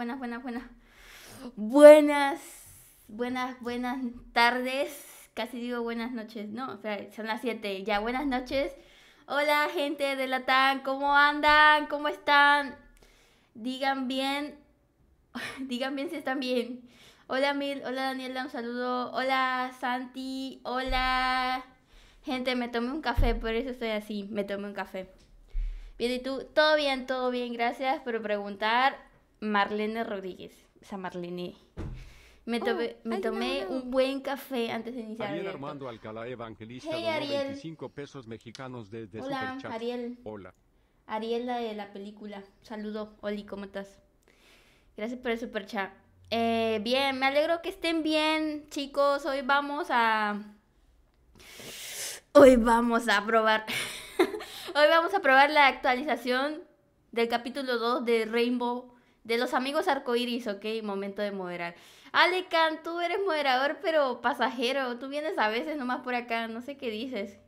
buenas, buenas, buenas. Buenas, buenas, buenas tardes. Casi digo buenas noches. No, son las 7. Ya, buenas noches. Hola, gente de tan ¿Cómo andan? ¿Cómo están? Digan bien. Digan bien si están bien. Hola, Mil. Hola, Daniela. Un saludo. Hola, Santi. Hola. Gente, me tomé un café, por eso estoy así. Me tomé un café. Bien, ¿y tú? Todo bien, todo bien. Gracias por preguntar. Marlene Rodríguez, o sea, Marlene. Me, oh, tomé un buen café antes de iniciar. Ariel Armando Alcalá Evangelista hey, 25 pesos mexicanos Hola, Ariel. Hola. Ariel, la de la película. Saludo, Oli, ¿cómo estás? Gracias por el superchat. Chat. Eh, bien, me alegro que estén bien, chicos. Hoy vamos a... Hoy vamos a probar... Hoy vamos a probar la actualización del capítulo 2 de Rainbow de los amigos arcoíris, ok, momento de moderar. Alecan, tú eres moderador, pero pasajero. Tú vienes a veces nomás por acá, no sé qué dices.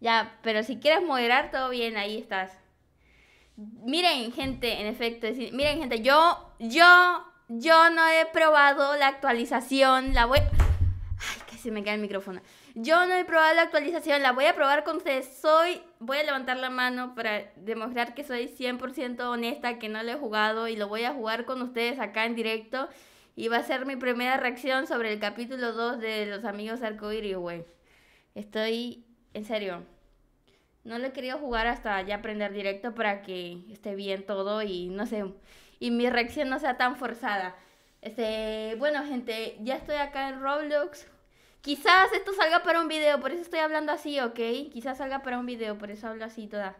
Ya, pero si quieres moderar, todo bien, ahí estás. Miren, gente, en efecto, miren, gente, yo, yo, yo no he probado la actualización, la voy... Ay, que se me cae el micrófono. Yo no he probado la actualización, la voy a probar con ustedes. Soy, voy a levantar la mano para demostrar que soy 100% honesta, que no lo he jugado y lo voy a jugar con ustedes acá en directo. Y va a ser mi primera reacción sobre el capítulo 2 de Los Amigos Arcoiris, güey. Estoy, en serio, no lo he querido jugar hasta ya aprender directo para que esté bien todo y no sé, y mi reacción no sea tan forzada. Este, bueno, gente, ya estoy acá en Roblox Quizás esto salga para un video, por eso estoy hablando así, ¿ok? Quizás salga para un video, por eso hablo así toda.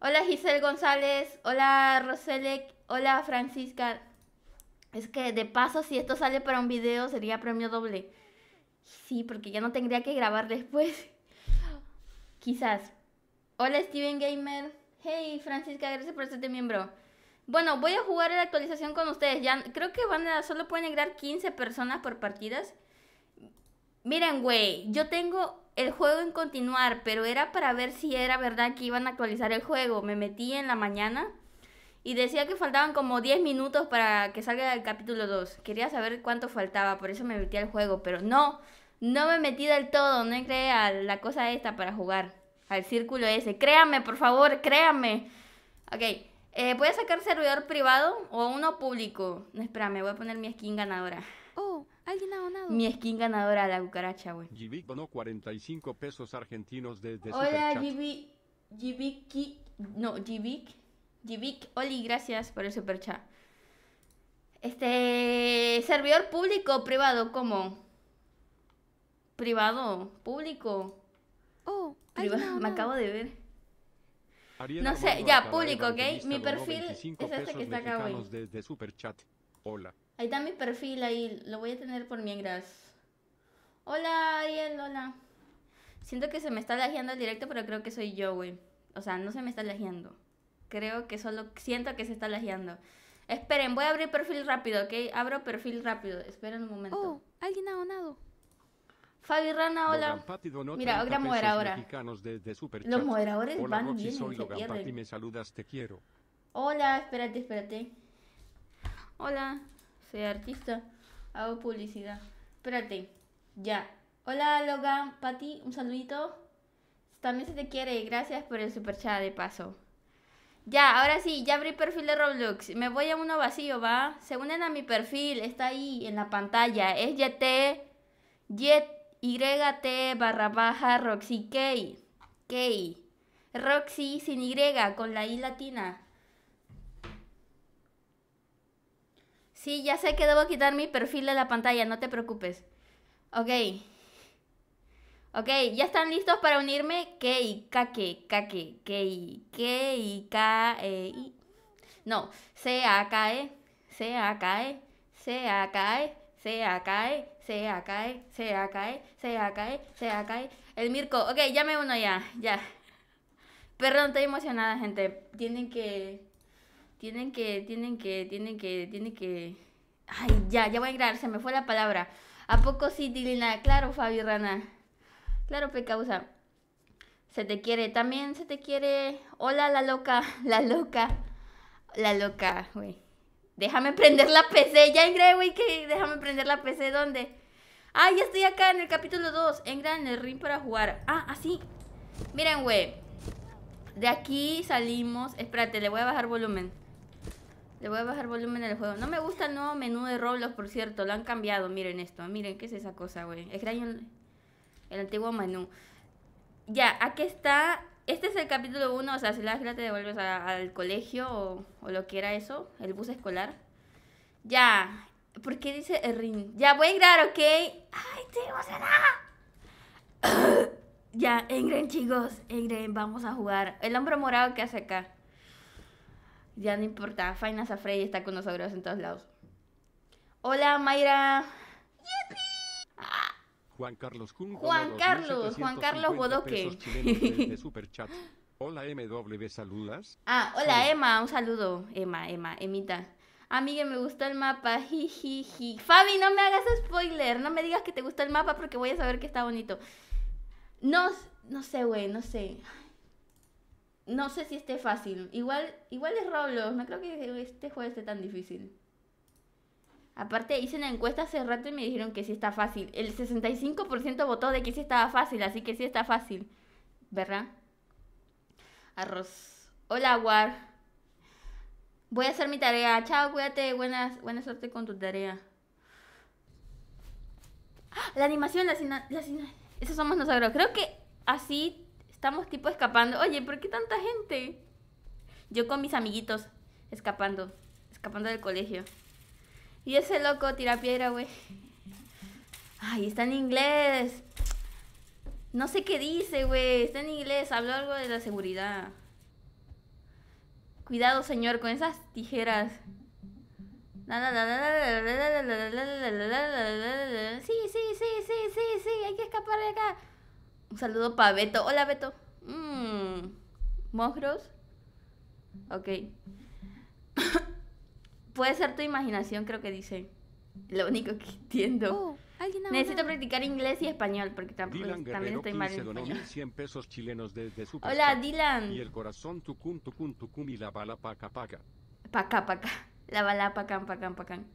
Hola Giselle González, hola Roselec, hola Francisca. Es que de paso, si esto sale para un video, sería premio doble. Sí, porque ya no tendría que grabar después. Quizás. Hola Steven Gamer. Hey Francisca, gracias por serte miembro. Bueno, voy a jugar la actualización con ustedes. Ya creo que van a, solo pueden agregar 15 personas por partidas. Miren, güey, yo tengo el juego en continuar, pero era para ver si era verdad que iban a actualizar el juego. Me metí en la mañana y decía que faltaban como 10 minutos para que salga el capítulo 2. Quería saber cuánto faltaba, por eso me metí al juego, pero no, no me metí del todo, no entré a la cosa esta para jugar, al círculo ese. Créame, por favor, créame. Ok, eh, voy a sacar servidor privado o uno público. No, espérame, voy a poner mi skin ganadora. Oh. Alguien Mi skin ganadora, la cucaracha, güey. Givik donó 45 pesos argentinos desde Hola, Givik. No, Givik. Givik, Oli, gracias por el superchat. Este. Servidor público o privado, ¿cómo? Privado, público. Oh, privado. Me acabo de ver. no sé, ya, público, ¿ok? Mi perfil es este que está acá, güey. Superchat. Hola, Ahí está mi perfil, ahí lo voy a tener por engras Hola, Ariel, hola. Siento que se me está lajeando el directo, pero creo que soy yo, güey. O sea, no se me está lajeando. Creo que solo siento que se está lajeando. Esperen, voy a abrir perfil rápido, ¿ok? Abro perfil rápido. Esperen un momento. Oh, alguien ha donado. Fabi Rana, hola. Mira, otra moderadora Los moderadores van bien, se saludas, quiero. Hola, espérate, espérate. Hola. Soy artista, hago publicidad. Espérate, ya. Hola Logan, Pati, un saludito. También se te quiere, gracias por el super chat de paso. Ya, ahora sí, ya abrí perfil de Roblox. Me voy a uno vacío, ¿va? Se unen a mi perfil, está ahí en la pantalla. Es YT, YT barra baja Roxy K. K. Roxy sin Y, con la I latina. Sí, ya sé que debo quitar mi perfil de la pantalla, no te preocupes. Ok. Ok, ¿ya están listos para unirme? Kei, kake, kake, kei, kei, ka, e, i. No, se acae, se e. se acae, se e. se acae, se e. se acae, se e. El Mirko, ok, ya me uno ya, ya. Perdón, estoy emocionada, gente. Tienen que tienen que, tienen que, tienen que, tienen que... Ay, ya, ya voy a entrar, se me fue la palabra. ¿A poco sí, Dilina? Claro, Fabi Rana. Claro, Pecausa. Se te quiere, también se te quiere. Hola, la loca, la loca, la loca, güey. Déjame prender la PC, ya ingré, güey, que déjame prender la PC, ¿dónde? Ah, ya estoy acá en el capítulo 2. Engra en el ring para jugar. Ah, así. Ah, Miren, güey. De aquí salimos. Espérate, le voy a bajar volumen. Le voy a bajar volumen al juego. No me gusta el nuevo menú de Roblox, por cierto. Lo han cambiado. Miren esto. Miren, ¿qué es esa cosa, güey? Extraño el, el antiguo menú. Ya, aquí está. Este es el capítulo 1. O sea, si la te devuelves al colegio o, lo que era eso. El bus escolar. Ya. ¿Por qué dice Errin? Ya, voy a entrar, ¿ok? ¡Ay, estoy emocionada! ya, engren, chicos. Engren, vamos a jugar. El hombre morado que hace acá. Ya no importa, Fainas a está con los nosotros en todos lados. Hola, Mayra. Juan Carlos Juan Carlos, Juan Carlos Bodoque. Hola MW, saludas. Ah, hola Emma, un saludo. Emma, Emma, Emita. Amiga, me gustó el mapa. Jiji. Fabi, no me hagas spoiler. No me digas que te gustó el mapa porque voy a saber que está bonito. No, no sé, güey, no sé. No sé si esté fácil. Igual, es Roblox. No creo que este juego esté tan difícil. Aparte, hice una encuesta hace rato y me dijeron que sí está fácil. El 65% votó de que sí estaba fácil, así que sí está fácil. ¿Verdad? Arroz. Hola, War. Voy a hacer mi tarea. Chao, cuídate. Buenas, buena suerte con tu tarea. ¡Ah! La animación, la, la Esos somos nosotros. Creo que así Estamos tipo escapando. Oye, ¿por qué tanta gente? Yo con mis amiguitos, escapando, escapando del colegio. Y ese loco tira piedra, güey. Ay, está en inglés. No sé qué dice, güey. Está en inglés. Habló algo de la seguridad. Cuidado, señor, con esas tijeras. Sí, sí, sí, sí, sí, sí. Hay que escapar de acá. Un saludo para Beto. Hola, Beto. Mmm. ¿Monstruos? Ok. Puede ser tu imaginación, creo que dice. Lo único que entiendo. Oh, Necesito practicar inglés y español porque pues, también estoy mal en español. 100 pesos chilenos desde Hola, Dylan. Y el corazón cum tu cum y la bala pa paca. Paca paca. La bala pacan pacan pacan.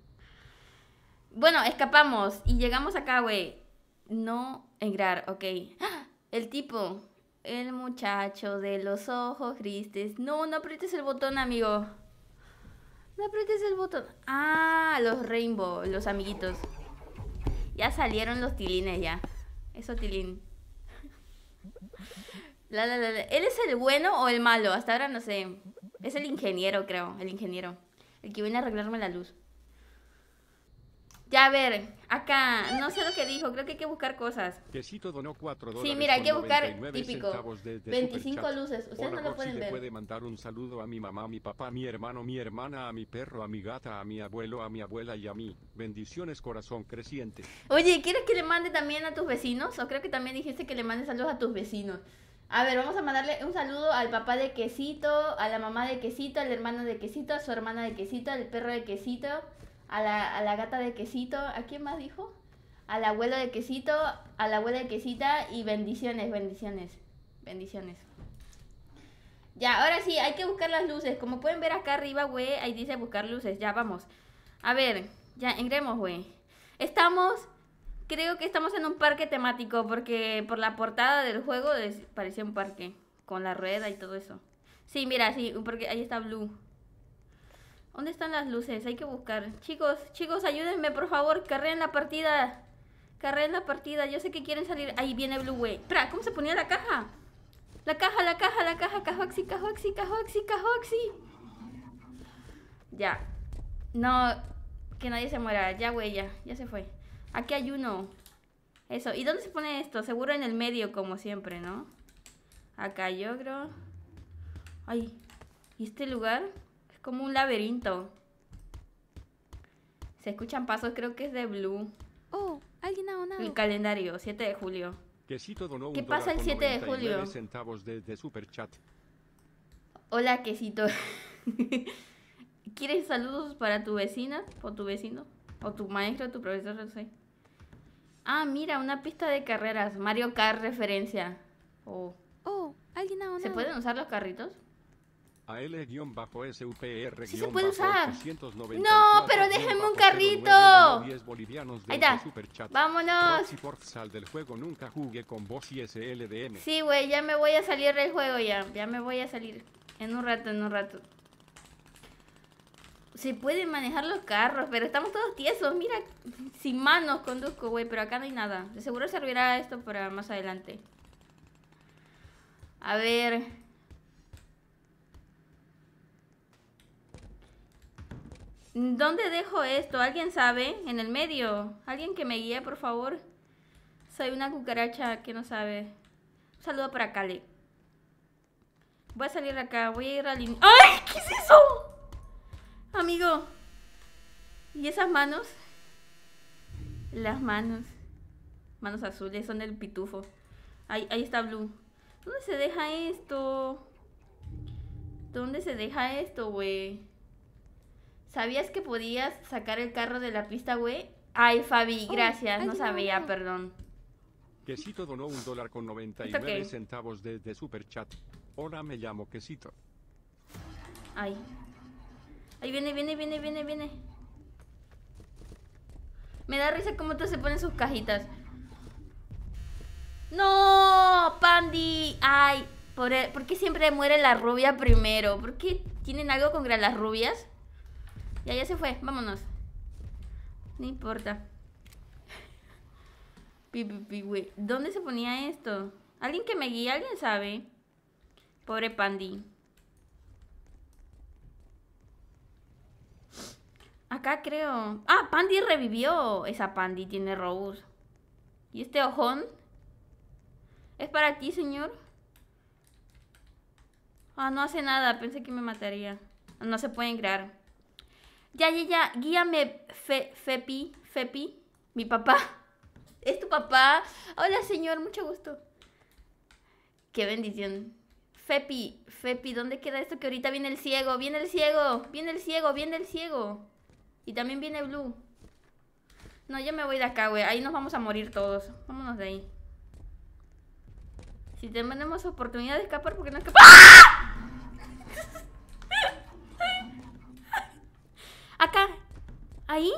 Bueno, escapamos y llegamos acá, güey no engrar, ok. El tipo, el muchacho de los ojos tristes. No, no aprietes el botón, amigo. No aprietes el botón. Ah, los rainbow, los amiguitos. Ya salieron los tilines ya. Eso tilín. La, la, la, la, ¿Él es el bueno o el malo? Hasta ahora no sé. Es el ingeniero, creo. El ingeniero. El que viene a arreglarme la luz. Ya a ver, acá, no sé lo que dijo, creo que hay que buscar cosas. Quesito donó 4 sí, mira, hay que buscar típico. 25 luces, ustedes no lo pueden ver. puede mandar un saludo a mi mamá, a mi papá, mi hermano, mi hermana, a mi perro, a mi gata, a mi abuelo, a mi abuela y a mí. Bendiciones, corazón creciente. Oye, ¿quieres que le mande también a tus vecinos? O creo que también dijiste que le mandes saludos a tus vecinos. A ver, vamos a mandarle un saludo al papá de Quesito, a la mamá de Quesito, al hermano de Quesito, a su hermana de Quesito, al perro de Quesito, a la, gata de quesito, ¿a quién más dijo? Al abuelo de quesito, a la abuela de quesita y bendiciones, bendiciones, bendiciones. Ya, ahora sí, hay que buscar las luces. Como pueden ver acá arriba, güey, ahí dice buscar luces. Ya, vamos. A ver, ya, engremos, güey. Estamos, creo que estamos en un parque temático, porque por la portada del juego parecía un parque, con la rueda y todo eso. Sí, mira, sí, porque ahí está Blue. ¿Dónde están las luces? Hay que buscar. Chicos, chicos, ayúdenme, por favor. en la partida. en la partida. Yo sé que quieren salir. Ahí viene Blue Way. Espera, ¿cómo se ponía la caja? La caja, la caja, la caja. Cajoxi, cajoxi, cajoxi, cajoxi. Ya. No, que nadie se muera. Ya, güey, ya. Ya se fue. Aquí hay uno. Eso. ¿Y dónde se pone esto? Seguro en el medio, como siempre, ¿no? Acá yo creo. Ay, ¿y este lugar? Como un laberinto. Se escuchan pasos, creo que es de Blue. Oh, alguien ha donado. El calendario, 7 de julio. ¿Qué pasa el 7 de julio? centavos Hola, quesito. ¿Quieres saludos para tu vecina o tu vecino? O tu maestro, tu profesor, Ah, mira, una pista de carreras. Mario Kart referencia. Oh. Oh, alguien ha donado. ¿Se pueden usar los carritos? AL-SUPR. Sí se puede usar. No, pero déjenme un carrito. Ahí está. Vámonos. del juego nunca jugué con vos y Sí, güey, ya me voy a salir del juego ya. Ya me voy a salir. En un rato, en un rato. Se pueden manejar los carros, pero estamos todos tiesos. Mira, sin manos conduzco, güey, pero acá no hay nada. De seguro servirá esto para más adelante. A ver. ¿Dónde dejo esto? ¿Alguien sabe? En el medio. ¿Alguien que me guíe, por favor? Soy una cucaracha que no sabe. Un saludo para Cali. Voy a salir de acá. Voy a ir al... ¡Ay! ¿Qué es eso? Amigo. ¿Y esas manos? Las manos. Manos azules, son del pitufo. Ahí, ahí está Blue. ¿Dónde se deja esto? ¿Dónde se deja esto, güey? ¿Sabías que podías sacar el carro de la pista, güey? Ay, Fabi, gracias. no sabía, perdón. Quesito donó un dólar con 99 centavos desde Chat. Hola, me llamo Quesito. Ay. Ahí viene, viene, viene, viene, viene. Me da risa cómo todos se ponen sus cajitas. ¡No! Pandy, ¡Ay! ¿Por, e, ¿por qué siempre muere la rubia primero? ¿Por qué tienen algo contra las rubias? Ya, ya se fue, vámonos. No importa. ¿Dónde se ponía esto? ¿Alguien que me guíe? ¿Alguien sabe? Pobre Pandi. Acá creo. Ah, Pandi revivió. Esa Pandi tiene Robus. ¿Y este ojón? ¿Es para ti, señor? Ah, no hace nada. Pensé que me mataría. No se pueden crear. Ya, ya, ya, guíame, Fepi, Fepi, mi papá. Es tu papá. Hola, señor, mucho gusto. Qué bendición. Fepi, Fepi, ¿dónde queda esto que ahorita viene el ciego? Viene el ciego, viene el ciego, viene el ciego. Y también viene Blue. No, yo me voy de acá, güey. Ahí nos vamos a morir todos. Vámonos de ahí. Si tenemos oportunidad de escapar, ¿por qué no escapamos? ¡Ah! Acá. ¿Ahí?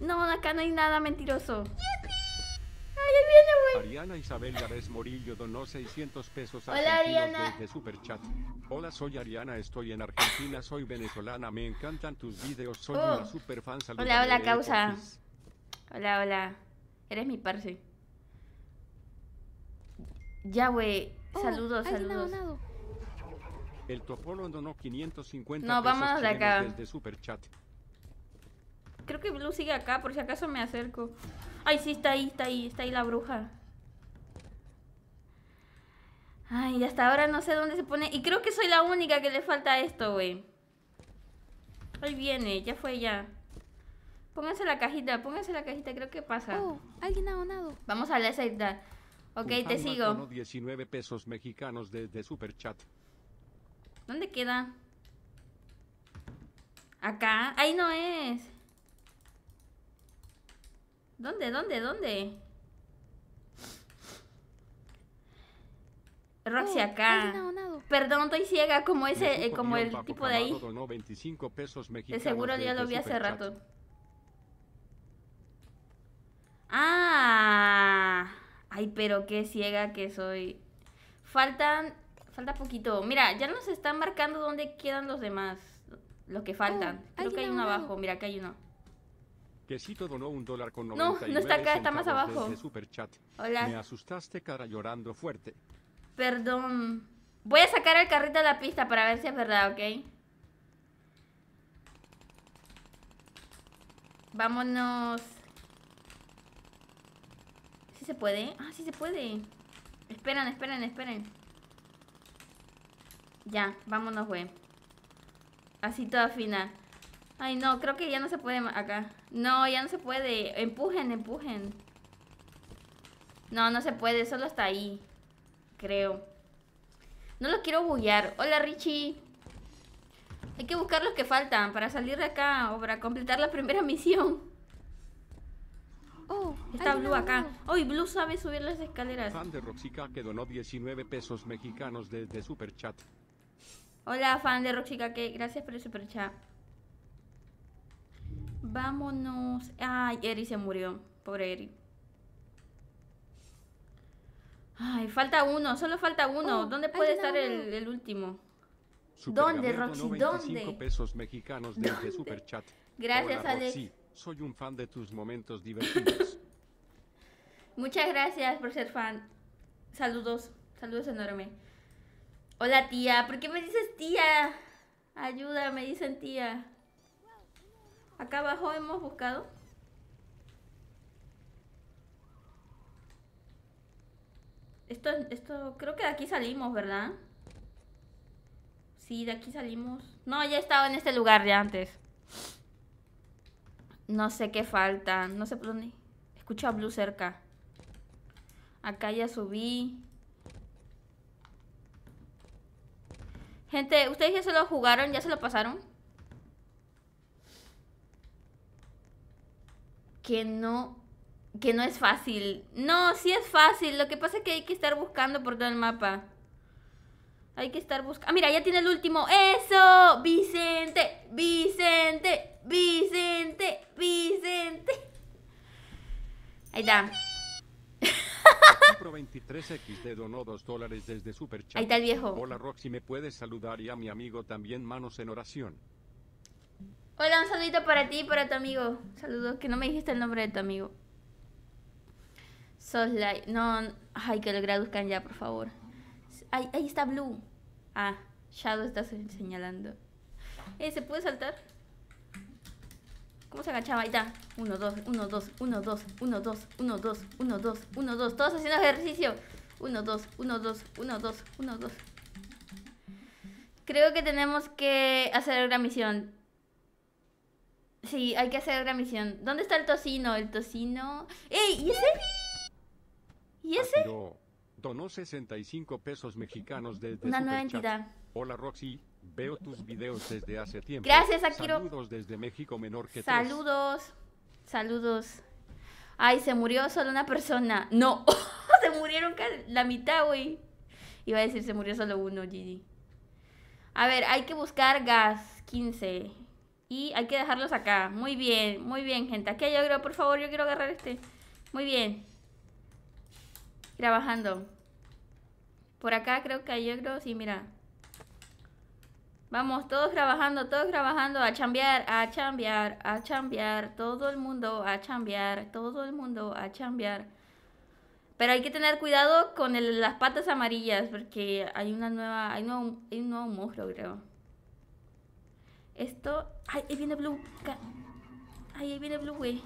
No, acá no hay nada mentiroso. Ariana Isabel Gávez Morillo donó 600 pesos a Hola, Ariana. Hola, soy Ariana, estoy en Argentina, soy venezolana, me encantan tus videos, soy una oh. super fan. Hola, hola, causa. Hola, hola. Eres mi parce. Ya, güey. Oh, saludos, saludos. El Topolo donó 550 no, pesos vamos de acá. chat Creo que Blue sigue acá, por si acaso me acerco. Ay, sí, está ahí, está ahí, está ahí la bruja. Ay, hasta ahora no sé dónde se pone. Y creo que soy la única que le falta esto, güey. Ahí viene, ya fue ya. Pónganse la cajita, pónganse la cajita, creo que pasa. Oh, alguien ha donado. Vamos a la idea. Ok, te sigo. ¿Dónde queda? Acá. Ahí no es. ¿Dónde, dónde, dónde? Roxy oh, acá. Perdón, estoy ciega como ese, eh, como el tipo de ahí. De seguro ya lo vi hace rato. Ah, ay, pero qué ciega que soy. Faltan, falta poquito. Mira, ya nos están marcando dónde quedan los demás, los que faltan. Oh, Creo que hay uno abajo. Mira, acá hay uno. Quesito donó un dólar con No, no está acá, está más abajo. Hola. Me asustaste, cara, llorando fuerte. Perdón. Voy a sacar el carrito a la pista para ver si es verdad, ¿ok? Vámonos. ¿Sí se puede? Ah, sí se puede. Esperen, esperen, esperen. Ya, vámonos, güey. Así toda fina. Ay, no, creo que ya no se puede acá. No, ya no se puede. Empujen, empujen. No, no se puede. Solo está ahí. Creo. No lo quiero bullar. Hola, Richie. Hay que buscar los que faltan para salir de acá o para completar la primera misión. Oh, está Blue acá. Oh, Blue sabe subir las escaleras. de 19 pesos mexicanos desde Hola, fan de Roxica que gracias por el Superchat. Vámonos. Ay, Eri se murió. Pobre Eri. Ay, falta uno, solo falta uno. Oh, ¿Dónde puede estar el, último? ¿Dónde, Roxy? ¿Dónde? pesos mexicanos este Superchat. Gracias, Alex. Soy un fan de tus momentos divertidos. Muchas gracias por ser fan. Saludos, saludos enorme. Hola, tía. ¿Por qué me dices tía? Ayuda, me dicen tía. Acá abajo hemos buscado. Esto, esto, creo que de aquí salimos, ¿verdad? Sí, de aquí salimos. No, ya estaba en este lugar de antes. No sé qué falta. No sé por dónde. Escucha a Blue cerca. Acá ya subí. Gente, ¿ustedes ya se lo jugaron? ¿Ya se lo pasaron? que no que no es fácil. No, sí es fácil. Lo que pasa es que hay que estar buscando por todo el mapa. Hay que estar buscando. Ah, mira, ya tiene el último. ¡Eso! ¡Vicente! ¡Vicente! ¡Vicente! ¡Vicente! Ahí está. 23X donó desde Ahí está el viejo. Hola Roxy, ¿me puedes saludar y a mi amigo también manos en oración? Hola, un saludito para ti y para tu amigo. Saludos, que no me dijiste el nombre de tu amigo. Soslay. No, ay, que lo traduzcan ya, por favor. ahí está Blue. Ah, Shadow está señalando. Eh, ¿se puede saltar? ¿Cómo se agachaba? Ahí está. 1, 2, 1, 2, 1, 2, 1, 2, 1, 2, 1, 2, 1, 2. Todos haciendo ejercicio. 1, 2, 1, 2, 1, 2, 1, 2. Creo que tenemos que hacer una misión. Sí, hay que hacer la misión. ¿Dónde está el tocino? El tocino... ¡Ey! ¿Y ese? ¿Y ah, ese? 65 pesos mexicanos de Una nueva entidad. Hola Roxy, veo tus videos desde hace tiempo. Gracias, Akiro. Saludos desde México menor que Saludos. Saludos. Ay, se murió solo una persona. No, se murieron la mitad, güey. Iba a decir, se murió solo uno, Gigi. A ver, hay que buscar gas 15. Y hay que dejarlos acá. Muy bien, muy bien, gente. Aquí hay ogro, por favor, yo quiero agarrar este. Muy bien. Trabajando. Por acá creo que hay ogro sí, mira. Vamos, todos trabajando, todos trabajando, a chambear, a chambear, a chambear, todo el mundo a chambear, todo el mundo a chambear. Pero hay que tener cuidado con las patas amarillas porque hay una nueva, hay, un nuevo, hay un monstruo, creo. Esto... ¡Ay, ahí viene Blue! ¡Ay, ahí viene Blue, güey!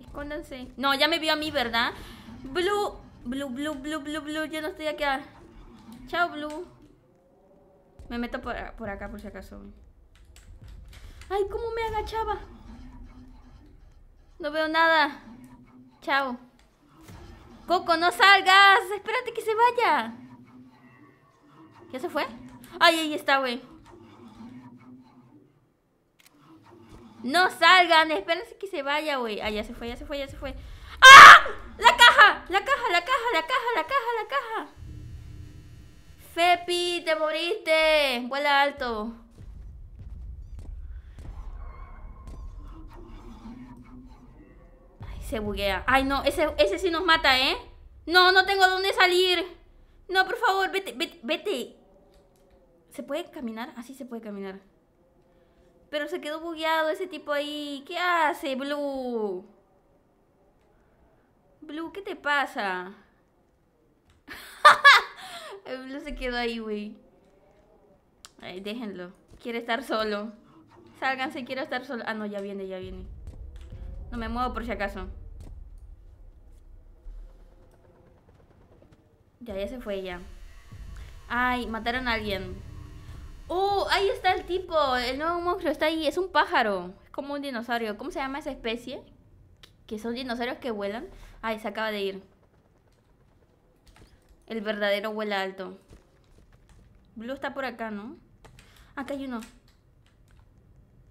Escóndanse. No, ya me vio a mí, ¿verdad? Blue, Blue, Blue, Blue, Blue, Blue. Yo no estoy aquí. Chao, Blue. Me meto por, acá por si acaso. Ay, ¿cómo me agachaba? No veo nada. Chao. Coco, no salgas. Espérate que se vaya. ¿Ya se fue? Ay, ahí está, güey. No salgan, espérense que se vaya, güey. Ah, ya se fue, ya se fue, ya se fue. ¡Ah! ¡La caja! ¡La caja, la caja, la caja, la caja, la caja! Fepi, te moriste. Vuela alto. Ay, se buguea. Ay, no, ese, ese sí nos mata, ¿eh? No, no tengo dónde salir. No, por favor, vete, vete, ¿Se puede caminar? Así ah, se puede caminar. Pero se quedó bugueado ese tipo ahí. ¿Qué hace, Blue? Blue, ¿qué te pasa? Blue se quedó ahí, güey. Ay, déjenlo. Quiere estar solo. Sálganse, quiero estar solo. Ah, no, ya viene, ya viene. No me muevo por si acaso. Ya, ya se fue ya. Ay, mataron a alguien. ¡Oh! Ahí está el tipo. El nuevo monstruo está ahí. Es un pájaro. Es como un dinosaurio. ¿Cómo se llama esa especie? Que son dinosaurios que vuelan. Ay, se acaba de ir. El verdadero vuela alto. Blue está por acá, ¿no? Acá hay uno.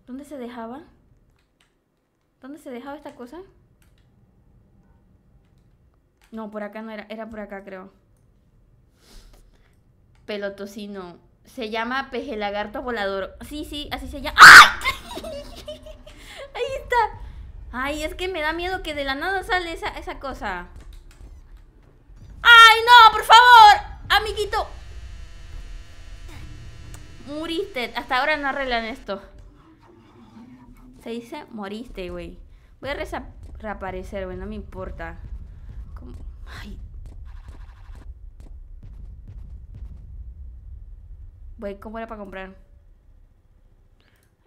¿Dónde se dejaba? ¿Dónde se dejaba esta cosa? No, por acá no era. Era por acá, creo. Pelotocino. Se llama peje lagarto volador. Sí, sí, así se llama. ¡Ay! ¡Ah! Ahí está. Ay, es que me da miedo que de la nada sale esa, cosa. ¡Ay, no! ¡Por favor! ¡Amiguito! Muriste. Hasta ahora no arreglan esto. Se dice moriste, güey. Voy a reaparecer, güey. No me importa. Ay, Voy cómo era para comprar.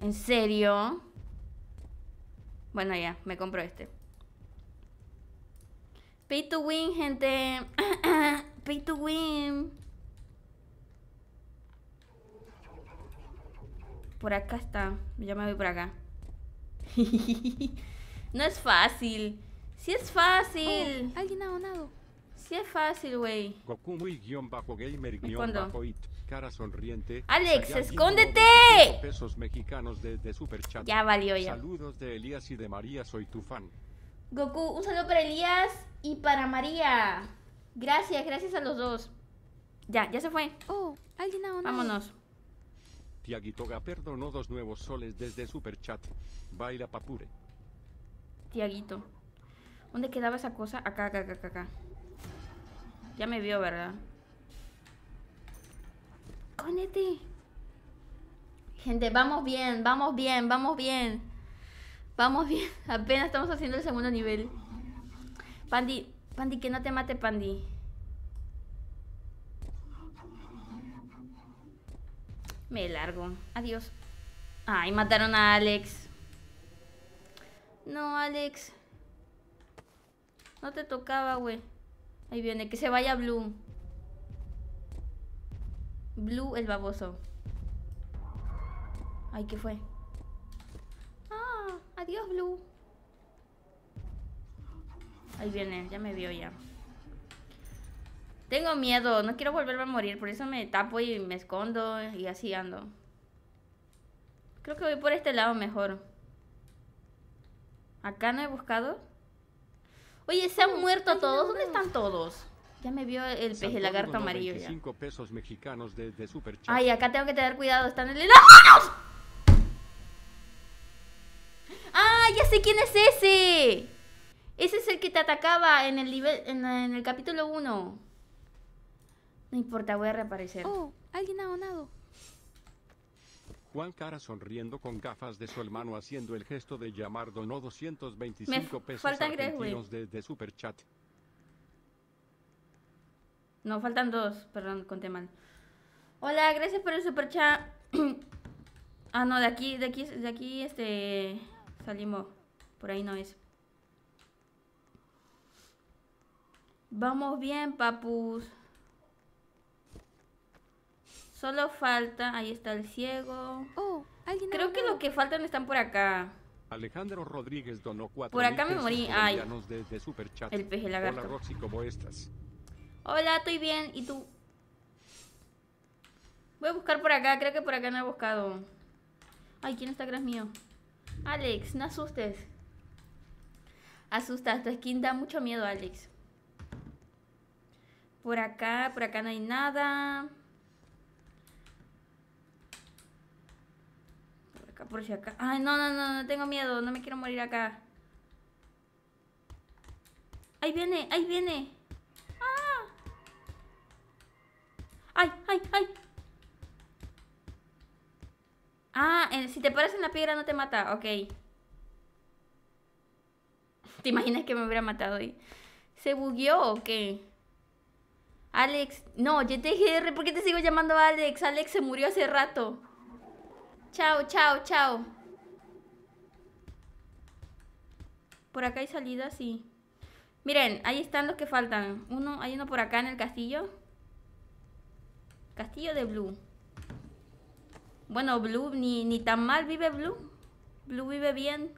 ¿En serio? Bueno, ya, me compro este. Pay to win, gente. Pay to win. Por acá está. Ya me voy por acá. no es fácil. Sí es fácil. Oh, alguien ha donado. Sí es fácil, güey cara sonriente. Alex, escóndete. Pesos mexicanos desde de chat Ya valió ya. Saludos de Elías y de María, soy tu fan. Goku, un saludo para Elías y para María. Gracias, gracias a los dos. Ya, ya se fue. Oh, alguien aún. Vámonos. Tiaguito perdonó dos nuevos soles desde Chat. Baila papure. Tiaguito. ¿Dónde quedaba esa cosa? Acá, acá, acá, acá. Ya me vio, ¿verdad? Conete. Gente, vamos bien, vamos bien, vamos bien. Vamos bien. Apenas estamos haciendo el segundo nivel. Pandi, Pandi, que no te mate, Pandi. Me largo. Adiós. Ay, mataron a Alex. No, Alex. No te tocaba, güey. Ahí viene, que se vaya Bloom. Blue el baboso. Ay, ¿qué fue? Ah, adiós, Blue. Ahí viene, ya me vio ya. Tengo miedo, no quiero volverme a morir, por eso me tapo y me escondo y así ando. Creo que voy por este lado mejor. ¿Acá no he buscado? Oye, se han muerto todos. ¿Dónde están todos? Ya me vio el peje lagarto amarillo. Ya. pesos mexicanos desde Super Chat. Ay, acá tengo que tener cuidado, están en el... ¡Vámonos! ¡Ah, ¡Ah, ya sé quién es ese! Ese es el que te atacaba en el, nivel, en, el capítulo 1. No importa, voy a reaparecer. Oh, alguien ha donado. Juan Cara sonriendo con gafas de su hermano haciendo el gesto de llamar donó 225 pesos argentinos desde Superchat. No, faltan dos, perdón, conté mal. Hola, gracias por el super chat. ah, no, de aquí, de aquí, de aquí, este, salimos. Por ahí no es. Vamos bien, papus. Solo falta, ahí está el ciego. Oh, Creo que lo que faltan están por acá. Alejandro Rodríguez donó cuatro Por acá me morí. Ay. El peje lagarto. Hola, estoy bien. ¿Y tú? Voy a buscar por acá. Creo que por acá no he buscado. Ay, ¿quién está atrás mío? Alex, no asustes. Asusta, Tu skin da mucho miedo, Alex. Por acá, por acá no hay nada. Por acá, por si acá. Ay, no, no, no, no tengo miedo. No me quiero morir acá. Ahí viene, ahí viene. ¡Ay, ay, ay! Ah, si te paras en la piedra no te mata. Ok. ¿Te imaginas que me hubiera matado hoy? ¿Se bugueó o qué? Alex. No, GTGR, ¿por qué te sigo llamando Alex? Alex se murió hace rato. Chao, chao, chao. Por acá hay salida, sí. Miren, ahí están los que faltan. Uno, hay uno por acá en el castillo. Castillo de Blue. Bueno, Blue ni, ni tan mal vive Blue. Blue vive bien.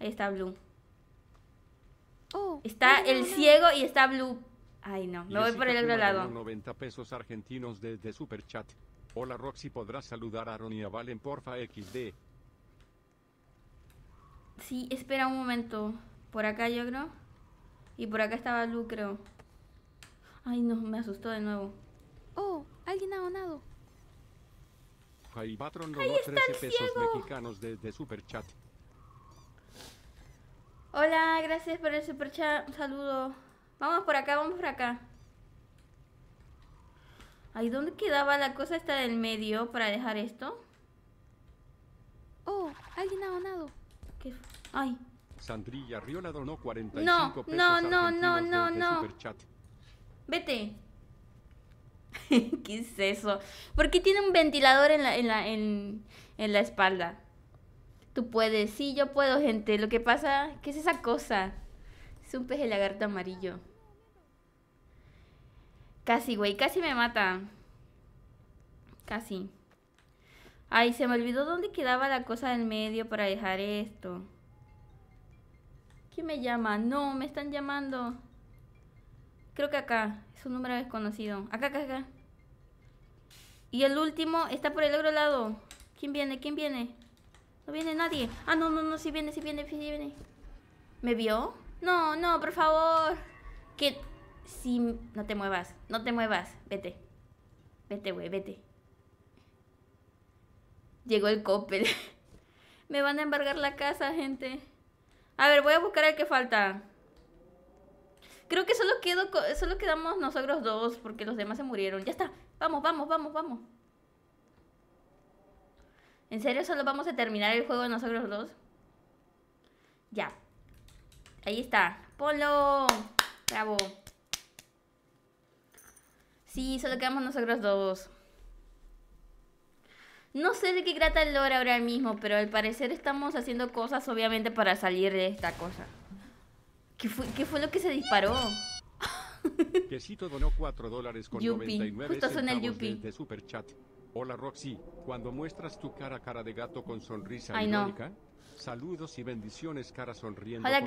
Ahí está Blue. Oh, está el ciego y está Blue. Ay, no, me voy por el otro lado. 90 pesos argentinos desde Chat. Hola Roxy, podrás saludar a Ronnie Valen, porfa XD. Sí, espera un momento. Por acá yo creo. Y por acá estaba Blue, creo. Ay, no, me asustó de nuevo. ¡Oh! ¡Alguien ha donado! Patron donó 13 pesos mexicanos desde Chat. Hola, gracias por el Superchat. Un saludo. Vamos por acá, vamos por acá. Ahí ¿dónde quedaba la cosa esta del medio para dejar esto? Oh, alguien ha donado. ¿Qué? Ay. Sandrilla Riola donó 45 no, pesos. No, no, no, no, no. Vete. ¿Qué es eso? ¿Por qué tiene un ventilador en la, espalda? Tú puedes, sí, yo puedo, gente. Lo que pasa, ¿qué es esa cosa? Es un peje lagarto amarillo. Casi, güey, casi me mata. Casi. Ay, se me olvidó dónde quedaba la cosa del medio para dejar esto. ¿Quién me llama? No, me están llamando. Creo que acá. Su un número desconocido. Acá, acá, acá. Y el último está por el otro lado. ¿Quién viene? ¿Quién viene? No viene nadie. Ah, no, no, no, si viene, si viene, viene. ¿Me vio? No, no, por favor. Que... Si... No te muevas, no te muevas. Vete. Vete, güey, vete. Llegó el Coppel. Me van a embargar la casa, gente. A ver, voy a buscar al que falta. Creo que solo, quedo, solo quedamos nosotros dos porque los demás se murieron. Ya está. Vamos, vamos, vamos, vamos. ¿En serio solo vamos a terminar el juego nosotros dos? Ya. Ahí está. Polo. Bravo. Sí, solo quedamos nosotros dos. No sé de qué trata el lore ahora mismo, pero al parecer estamos haciendo cosas obviamente para salir de esta cosa. ¿Qué fue, qué fue lo que se disparó? Quesito donó 4 dólares con yupi. 99 Justo son el yupi. de Superchat. Hola Roxy, cuando muestras tu cara cara de gato con sonrisa Ay, irónica, no Saludos y bendiciones, cara sonriendo. Hola,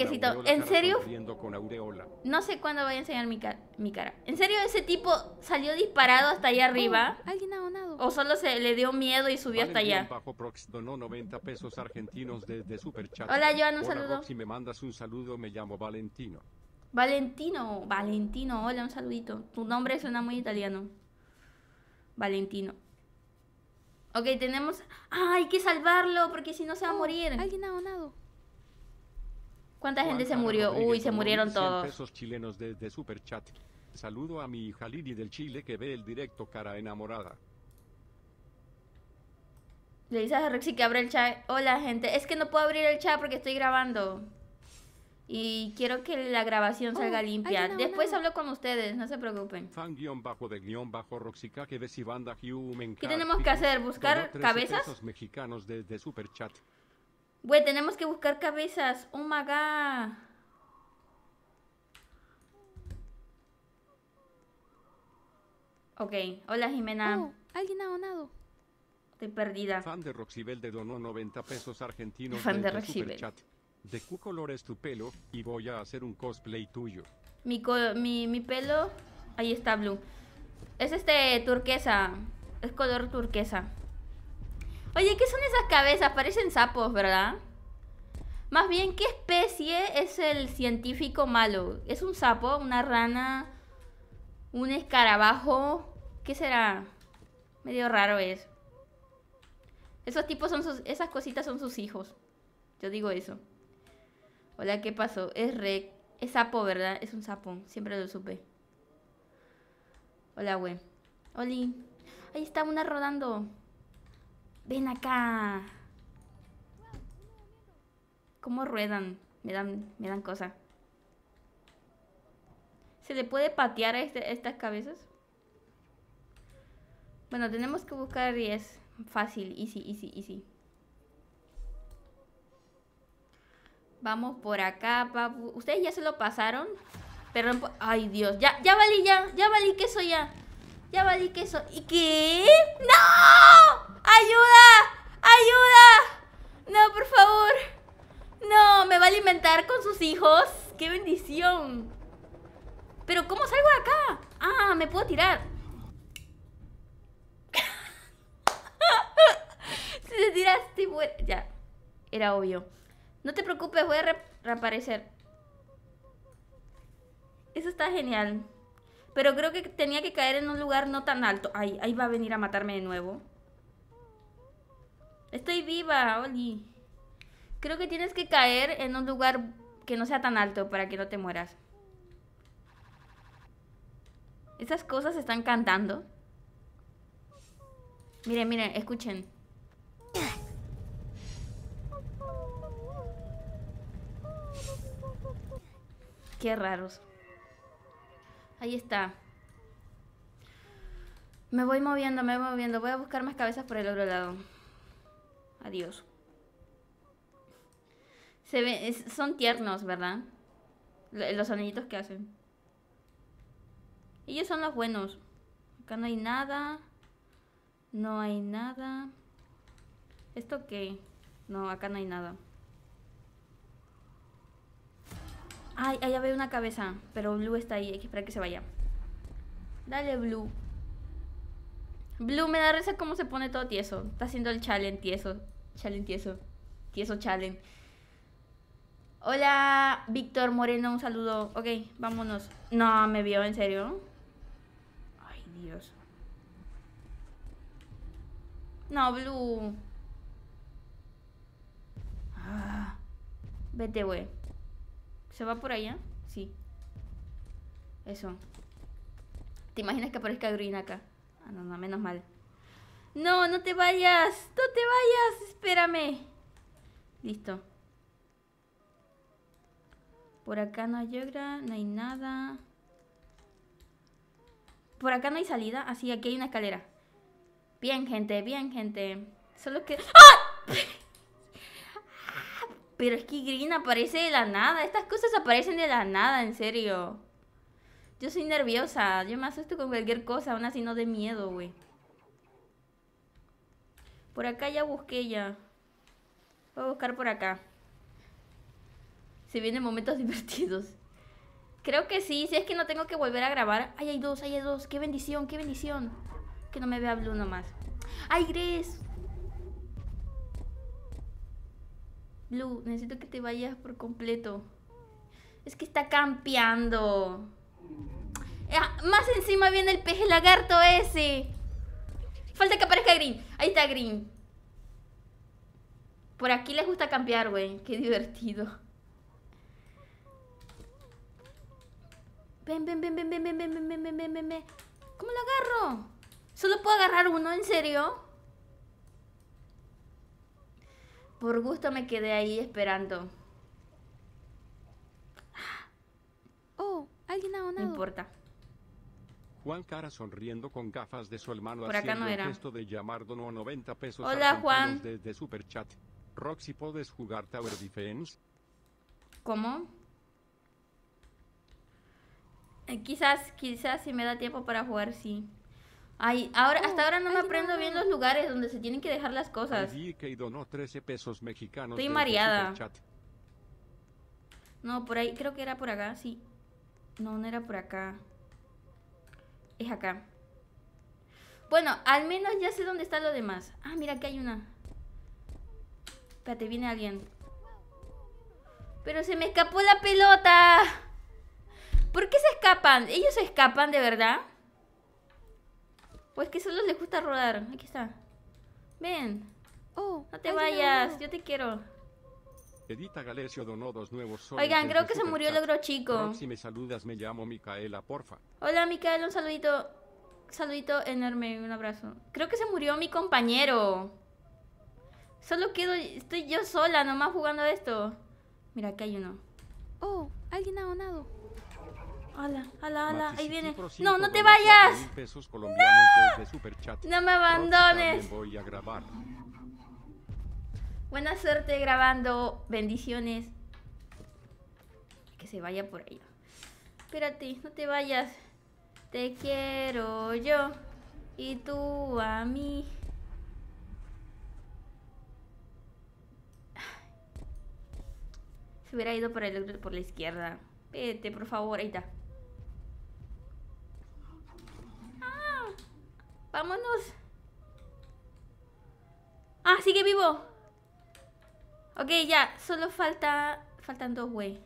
¿En serio? No sé cuándo voy a enseñar mi, mi, cara. ¿En serio ese tipo salió disparado hasta allá arriba? Oh, ¿Alguien ha donado? ¿O solo se le dio miedo y subió hasta allá? Bajo Prox donó 90 pesos argentinos desde Superchat. Hola, Joan, un saludo. si me mandas un saludo, me llamo Valentino. Valentino, Valentino, hola, un saludito. Tu nombre suena muy italiano. Valentino. Ok, tenemos... Ay, hay que salvarlo porque si no se va a oh, morir. Alguien ha donado. ¿Cuánta gente se murió? Uy, se murieron todos. Pesos chilenos desde Superchat. Saludo a mi hija Lili del Chile que ve el directo cara enamorada. Le dices a Roxy que abra el chat. Hola, gente. Es que no puedo abrir el chat porque estoy grabando. Y quiero que la grabación oh, salga limpia. Después hablo con ustedes, no se preocupen. bajo de guión bajo ¿Qué tenemos que hacer? ¿Buscar cabezas? mexicanos desde Superchat. Güey, tenemos que buscar cabezas. Oh my god. Ok, hola Jimena. Oh, alguien ha donado. Estoy perdida. Fan de Roxibel de donó 90 pesos argentinos. Fan de Roxibel. ¿De qué color es tu pelo? Y voy a hacer un cosplay tuyo. Mi, pelo... Ahí está, Blue. Es este turquesa. Es color turquesa. Oye, ¿qué son esas cabezas? Parecen sapos, ¿verdad? Más bien, ¿qué especie es el científico malo? ¿Es un sapo? ¿Una rana? ¿Un escarabajo? ¿Qué será? Medio raro es. Esos tipos son sus... Esas cositas son sus hijos. Yo digo eso. Hola, ¿qué pasó? Es re. Es sapo, ¿verdad? Es un sapo. Siempre lo supe. Hola, güey. Oli. Ahí está una rodando. Ven acá. ¿Cómo ruedan? Me dan, me dan cosa. ¿Se le puede patear a este, estas cabezas? Bueno, tenemos que buscar y es fácil, easy, easy, easy. Vamos por acá, papu. Ustedes ya se lo pasaron. Pero, ay, Dios. Ya, ya valí, ya. Ya valí queso, ya. Ya valí queso. ¿Y qué? ¡No! ¡Ayuda! ¡Ayuda! No, por favor. No, me va a alimentar con sus hijos. ¡Qué bendición! Pero, ¿cómo salgo de acá? Ah, me puedo tirar. si te tiras, Ya. Era obvio. No te preocupes, voy a reaparecer. Eso está genial. Pero creo que tenía que caer en un lugar no tan alto. Ay, ahí va a venir a matarme de nuevo. Estoy viva, Oli. Creo que tienes que caer en un lugar que no sea tan alto para que no te mueras. Esas cosas están cantando. Miren, miren, escuchen. Qué raros. Ahí está. Me voy moviendo, me voy moviendo. Voy a buscar más cabezas por el otro lado. Adiós. Se son tiernos, ¿verdad? Los anillitos que hacen. Ellos son los buenos. Acá no hay nada. No hay nada. ¿Esto qué? No, acá no hay nada. Ay, allá veo una cabeza. Pero Blue está ahí. Hay que esperar que se vaya. Dale, Blue. Blue, me da risa cómo se pone todo tieso. Está haciendo el challenge tieso. Challenge tieso. Tieso challenge. Hola, Víctor Moreno, un saludo. Ok, vámonos. No, me vio, en serio. Ay, Dios. No, Blue. Ah, vete, güey. ¿Se va por allá? Sí. Eso. ¿Te imaginas que aparezca Green acá? Ah, no, no, menos mal. No, no te vayas. No te vayas. Espérame. Listo. Por acá no hay yogra, no hay nada. Por acá no hay salida. Así, ah, aquí hay una escalera. Bien, gente, bien, gente. Solo que... ¡Ah! Pero es que Green aparece de la nada. Estas cosas aparecen de la nada, en serio. Yo soy nerviosa. Yo me asusto con cualquier cosa. Aún así no de miedo, güey. Por acá ya busqué ya. Voy a buscar por acá. Se vienen momentos divertidos. Creo que sí. Si es que no tengo que volver a grabar. Ay, hay dos, hay dos. Qué bendición, qué bendición. Que no me vea Blue más ¡Ay, Gris. Blue, necesito que te vayas por completo. Es que está campeando. más encima viene el peje lagarto ese. Falta que aparezca Green. Ahí está Green. Por aquí les gusta campear, güey. Qué divertido. Ven, ven, ven, ven, ven, ven, ven, ven, ven, ven, ven, ven. ¿Cómo lo agarro? Solo puedo agarrar uno, ¿en serio? Por gusto me quedé ahí esperando. Oh, alguien ha No importa. Juan Cara sonriendo con gafas de su hermano Por acá no era. gesto de llamar donó 90 pesos Hola, Juan. desde Superchat. Roxy, ¿puedes jugar Tower Defense? ¿Cómo? Eh, quizás, quizás si me da tiempo para jugar, sí ahora, hasta ahora no me aprendo bien los lugares donde se tienen que dejar las cosas. que donó 13 pesos mexicanos. Estoy mareada. No, por ahí, creo que era por acá, sí. No, no era por acá. Es acá. Bueno, al menos ya sé dónde está lo demás. Ah, mira, aquí hay una. Espérate, viene alguien. Pero se me escapó la pelota. ¿Por qué se escapan? ¿Ellos se escapan de verdad? Pues que solo les gusta rodar. Aquí está. Ven. Oh, no te vayas, yo te quiero. Edita Galecio donó dos nuevos Oigan, creo que se murió el ogro chico. Si me saludas, me llamo Micaela, porfa. Hola, Micaela, un saludito. saludito enorme, un abrazo. Creo que se murió mi compañero. Solo quedo, estoy yo sola nomás jugando a esto. Mira, aquí hay uno. Oh, alguien ha donado. Ala, ala, ala, ahí viene. No, no te vayas. No, no me abandones. Voy a grabar. Buena suerte grabando. Bendiciones. Que se vaya por ahí Espérate, no te vayas. Te quiero yo y tú a mí. Se hubiera ido por, el, por la izquierda. Vete, por favor, ahí está. Vámonos. Ah, sigue vivo. Ok, ya. Solo falta... Faltan dos, güey.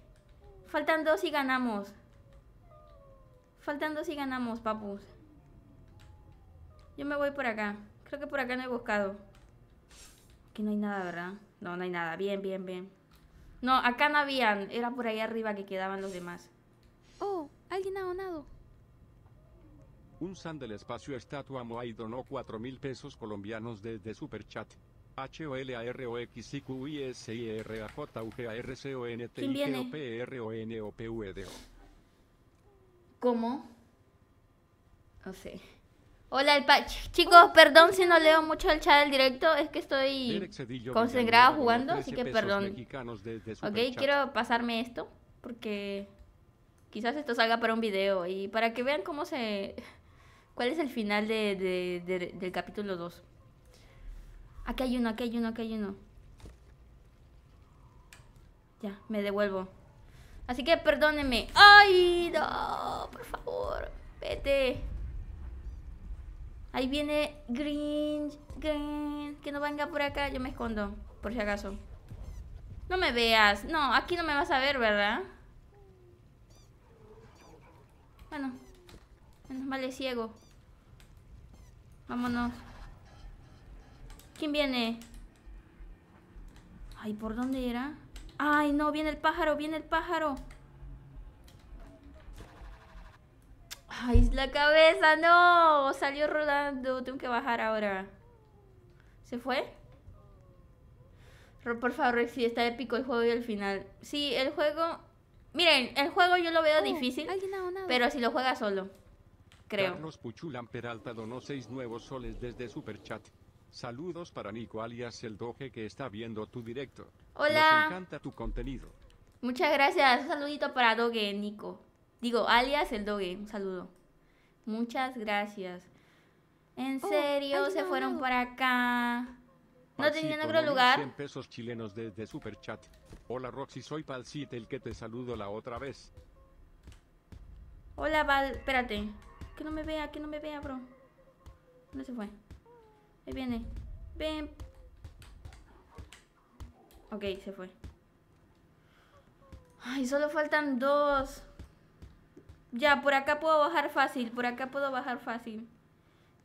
Faltan dos y ganamos. Faltan dos y ganamos, papus. Yo me voy por acá. Creo que por acá no he buscado. Aquí no hay nada, ¿verdad? No, no hay nada. Bien, bien, bien. No, acá no habían. Era por ahí arriba que quedaban los demás. Oh, alguien ha donado. Un san del espacio estatua Moai donó 4 mil pesos colombianos desde Superchat. h o l a r o x i q i s i r a j u g a r c o n t i o p r o n o p u e d o ¿Cómo? No sé. Hola, el patch. Chicos, perdón si no leo mucho el chat del directo, es que estoy concentrada jugando, así que perdón. Ok, quiero pasarme esto, porque quizás esto salga para un video y para que vean cómo se ¿Cuál es el final del capítulo 2? Aquí hay uno, aquí hay uno, aquí hay uno. Ya, me devuelvo. Así que perdóneme. ¡Ay, no! Por favor, vete. Ahí viene Grinch Grinch Que no venga por acá, yo me escondo, por si acaso. No me veas. No, aquí no me vas a ver, ¿verdad? Bueno, menos mal es ciego. Vámonos. ¿Quién viene? Ay, ¿por dónde era? Ay, no, viene el pájaro, viene el pájaro. Ay, la cabeza, no. Salió rodando. Tengo que bajar ahora. ¿Se fue? Por favor, si está épico el juego y el final. Sí, el juego... Miren, el juego yo lo veo oh, difícil, pero si lo juegas solo creo. Carlos Puchulan Peralta donó seis nuevos soles desde Superchat. Saludos para Nico alias el Doge que está viendo tu directo. Hola. encanta tu contenido. Muchas gracias. Un saludito para Doge, Nico. Digo, alias el Doge. Un saludo. Muchas gracias. En oh, serio, se fueron por acá. No tenía otro lugar. 100 pesos chilenos desde Superchat. Hola Roxy, soy Palcite el que te saludo la otra vez. Hola Val, espérate. Que no me vea, que no me vea, bro. ¿Dónde se fue? Ahí viene. Ven. Ok, se fue. Ay, solo faltan dos. Ya, por acá puedo bajar fácil. Por acá puedo bajar fácil.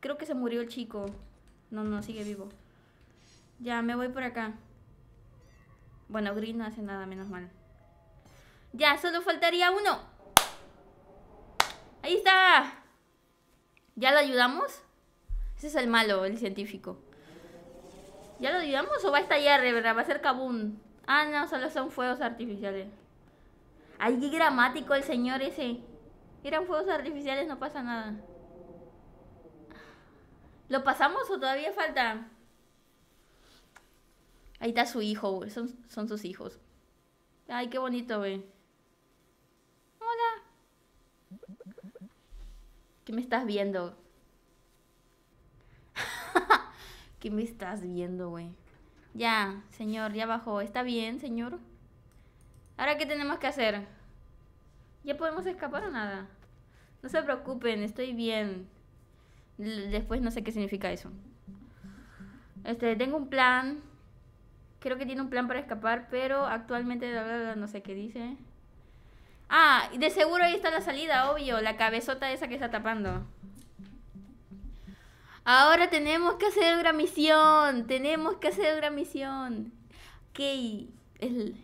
Creo que se murió el chico. No, no, sigue vivo. Ya, me voy por acá. Bueno, Green no hace nada, menos mal. Ya, solo faltaría uno. Ahí está. ¿Ya lo ayudamos? Ese es el malo, el científico. ¿Ya lo ayudamos o va a estallar, verdad? Va a ser cabún. Ah, no, solo son fuegos artificiales. Ay, qué gramático el señor ese. Eran fuegos artificiales, no pasa nada. ¿Lo pasamos o todavía falta? Ahí está su hijo, son, son sus hijos. Ay, qué bonito, güey. ¿Qué me estás viendo? ¿Qué me estás viendo, güey? Ya, señor, ya bajó. ¿Está bien, señor? ¿Ahora qué tenemos que hacer? ¿Ya podemos escapar o nada? No se preocupen, estoy bien. después no sé qué significa eso. Este, tengo un plan. Creo que tiene un plan para escapar, pero actualmente no sé qué dice. Ah, de seguro ahí está la salida, obvio. La cabezota esa que está tapando. Ahora tenemos que hacer una misión. Tenemos que hacer una misión. Ok. El...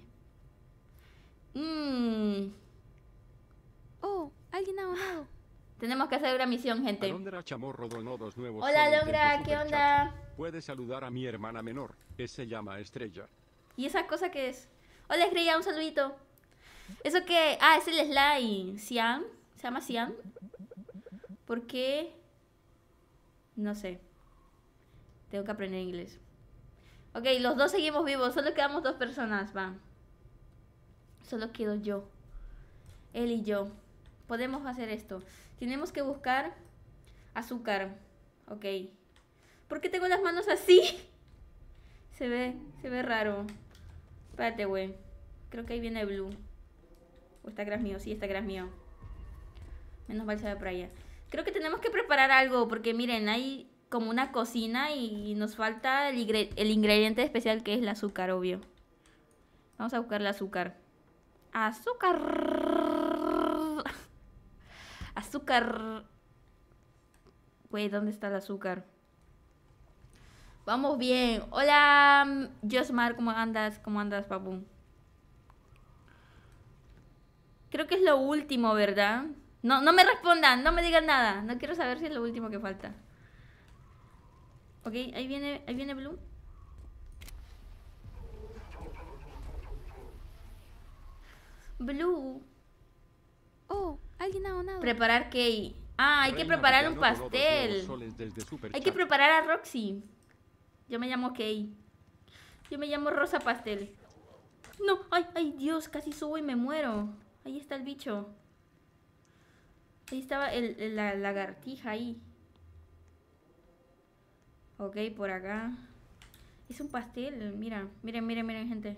Mm. Oh, alguien ha Tenemos que hacer una misión, gente. Hola, Londra, ¿qué onda? Puedes saludar a mi hermana menor, que se llama Estrella. ¿Y esa cosa qué es? Hola, Estrella, un saludito. Eso que. Ah, es el slime. Siam. Se llama Siam. ¿Por qué? No sé. Tengo que aprender inglés. Ok, los dos seguimos vivos. Solo quedamos dos personas, va. Solo quedo yo. Él y yo. Podemos hacer esto. Tenemos que buscar azúcar. Ok. ¿Por qué tengo las manos así? Se ve, se ve raro. Espérate, güey. Creo que ahí viene Blue. ¿O está gras mío? Sí, está gras mío. Menos mal va para allá. Creo que tenemos que preparar algo porque miren, hay como una cocina y nos falta el, ingrediente especial que es el azúcar, obvio. Vamos a buscar el azúcar. Azúcar. Azúcar. Güey, ¿dónde está el azúcar? Vamos bien. Hola, mm, Josmar, ¿cómo andas? ¿Cómo andas, papu? Creo que es lo último, ¿verdad? No, no me respondan, no me digan nada. No quiero saber si es lo último que falta. Ok, ahí viene, ahí viene Blue. Blue. Oh, alguien ha nada. Preparar Kay. Ah, hay que preparar un pastel. Hay que preparar a Roxy. Yo me llamo Kay. Yo me llamo Rosa Pastel. No, ay, ay, Dios, casi subo y me muero. Ahí está el bicho. Ahí estaba la lagartija ahí. Ok, por acá. Es un pastel, mira. Miren, miren, miren, gente.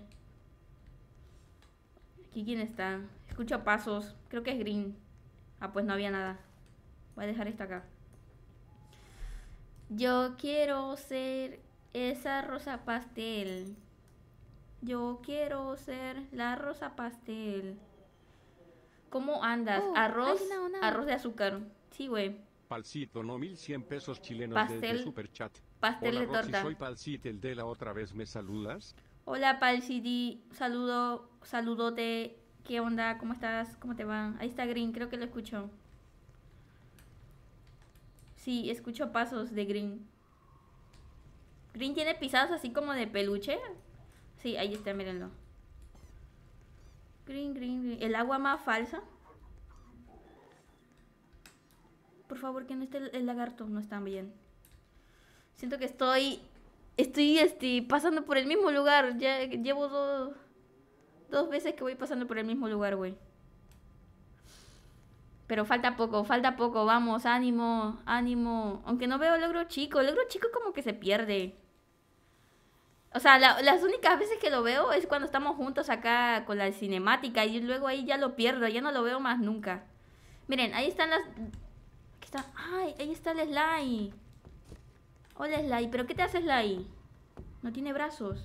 ¿Aquí quién está? Escucho pasos. Creo que es Green. Ah, pues no había nada. Voy a dejar esto acá. Yo quiero ser esa rosa pastel. Yo quiero ser la rosa pastel. ¿Cómo andas? Oh, arroz, arroz de azúcar. Sí, güey. Palsito, no Mil cien pesos chilenos pastel, Superchat. Pastel de torta. soy Palsito. el de la otra vez, ¿me saludas? Hola, Palciti. Saludo, saludote. ¿Qué onda? ¿Cómo estás? ¿Cómo te va? Ahí está Green, creo que lo escucho. Sí, escucho pasos de Green. Green tiene pisados así como de peluche. Sí, ahí está, mírenlo. Green, green, green. El agua más falsa. Por favor, que no esté el, lagarto. No están bien. Siento que estoy... Estoy estoy pasando por el mismo lugar. Ya llevo dos... Dos veces que voy pasando por el mismo lugar, güey. Pero falta poco, falta poco. Vamos, ánimo, ánimo. Aunque no veo el logro chico. El logro chico como que se pierde. O sea, las únicas veces que lo veo es cuando estamos juntos acá con la cinemática y luego ahí ya lo pierdo, ya no lo veo más nunca. Miren, ahí están las... Aquí está... ¡Ay! Ahí está el Sly. Hola Sly, ¿pero qué te hace Sly? No tiene brazos.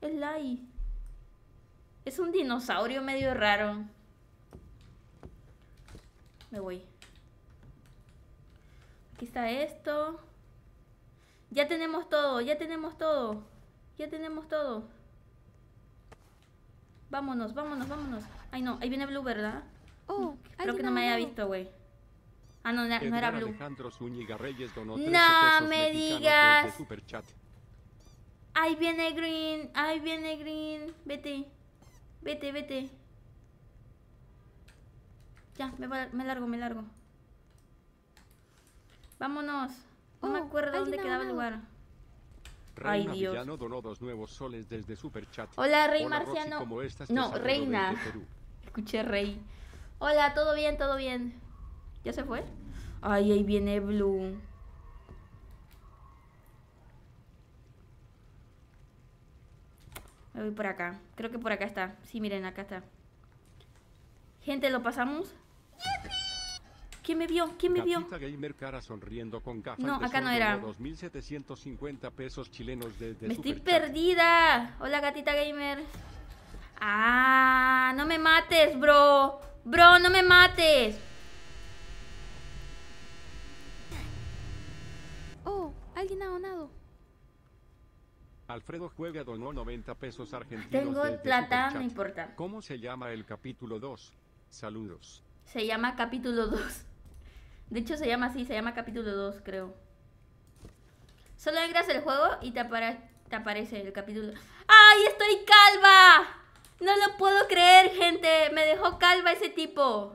Sly. Es un dinosaurio medio raro. Me voy. Aquí está esto. Ya tenemos todo, ya tenemos todo. Ya tenemos todo. Vámonos, vámonos, vámonos. Ay, no, ahí viene Blue, ¿verdad? Oh, mm, creo que no me haya visto, güey. Ah, no, no, era Blue. no me digas. Superchat. Ahí viene Green, ahí viene Green. Vete, vete, vete. Ya, me largo, me largo. Vámonos. No me oh, acuerdo dónde quedaba el lugar. Ay, Dios. donó dos nuevos soles desde Superchat. Hola, Rey Marciano. no, Reina. Escuché Rey. Hola, todo bien, todo bien. ¿Ya se fue? Ay, ahí viene Blue. Me voy por acá. Creo que por acá está. Sí, miren, acá está. Gente, ¿lo pasamos? ¿Quién me vio? ¿Quién me vio? Gamer cara sonriendo con gafas no, acá no era. 2750 pesos chilenos desde Me estoy perdida. Hola, gatita gamer. Ah, no me mates, bro. Bro, no me mates. Oh, alguien ha donado. Alfredo Juega donó 90 pesos argentinos. Tengo plata, no importa. ¿Cómo se llama el capítulo 2? Saludos. Se llama capítulo 2. De hecho se llama así, se llama capítulo 2, creo. Solo entras el juego y te, aparece el capítulo. ¡Ay, estoy calva! No lo puedo creer, gente. Me dejó calva ese tipo.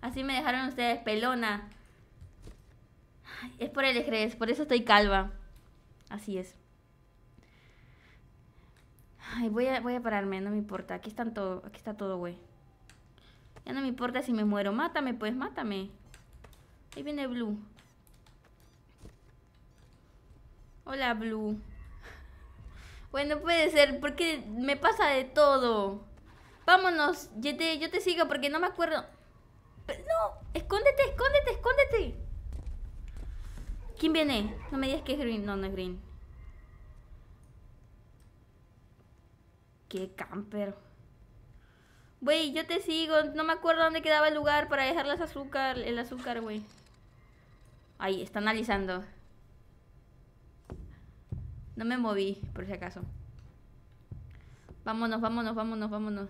Así me dejaron ustedes, pelona. Es por el ejército, por eso estoy calva. Así es. Ay, voy a, voy a pararme, no me importa. Aquí, están todo, aquí está todo, güey. Ya no me importa si me muero. Mátame, pues, mátame. Ahí viene Blue. Hola, Blue. Bueno, puede ser, porque me pasa de todo. Vámonos, yo te, yo te sigo porque no me acuerdo. Pero, no, escóndete, escóndete, escóndete. ¿Quién viene? No me digas que es Green. No, no es Green. Qué camper. Güey, yo te sigo. No me acuerdo dónde quedaba el lugar para dejar las azúcar, el azúcar, güey. Ahí, está analizando. No me moví, por si acaso. Vámonos, vámonos, vámonos, vámonos.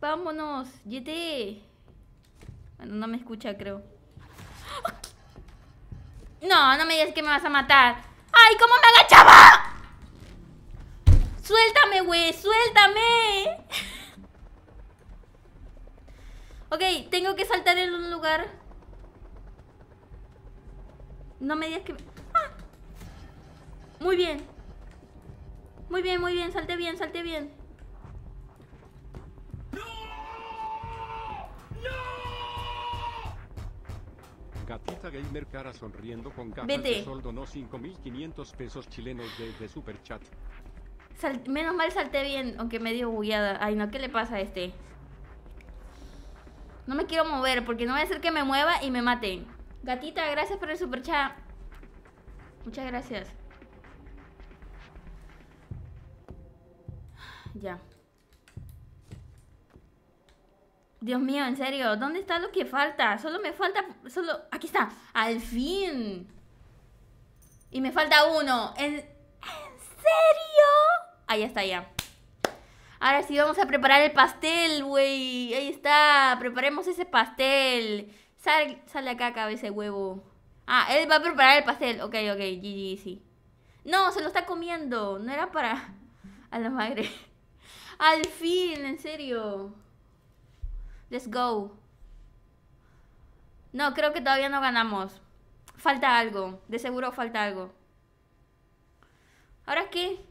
Vámonos, GT. Bueno, no me escucha, creo. No, no me digas que me vas a matar. ¡Ay, cómo me agachaba! ¡Suéltame, güey! ¡Suéltame! Ok, tengo que saltar en un lugar. No me digas que... ¡Ah! Muy bien. Muy bien, muy bien. Salte bien, salte bien. ¡No! Gatita Gamer cara sonriendo con gafas de sol donó 5500 pesos chilenos de super Sal... Menos mal salté bien, aunque medio bugueada. Ay, no, ¿qué le pasa a este? No me quiero mover porque no voy a hacer que me mueva y me maten. Gatita, gracias por el super chat. Muchas gracias. Ya. Dios mío, en serio, ¿dónde está lo que falta? Solo me falta, solo, aquí está, al fin. Y me falta uno. ¿En, serio? Ahí está ya. Ahora sí vamos a preparar el pastel, güey. Ahí está, preparemos ese pastel. sale acá, cabeza de huevo. Ah, él va a preparar el pastel. Ok, ok, GG, sí. No, se lo está comiendo. No era para... A la madre. Al fin, en serio. Let's go. No, creo que todavía no ganamos. Falta algo. De seguro falta algo. ¿Ahora qué?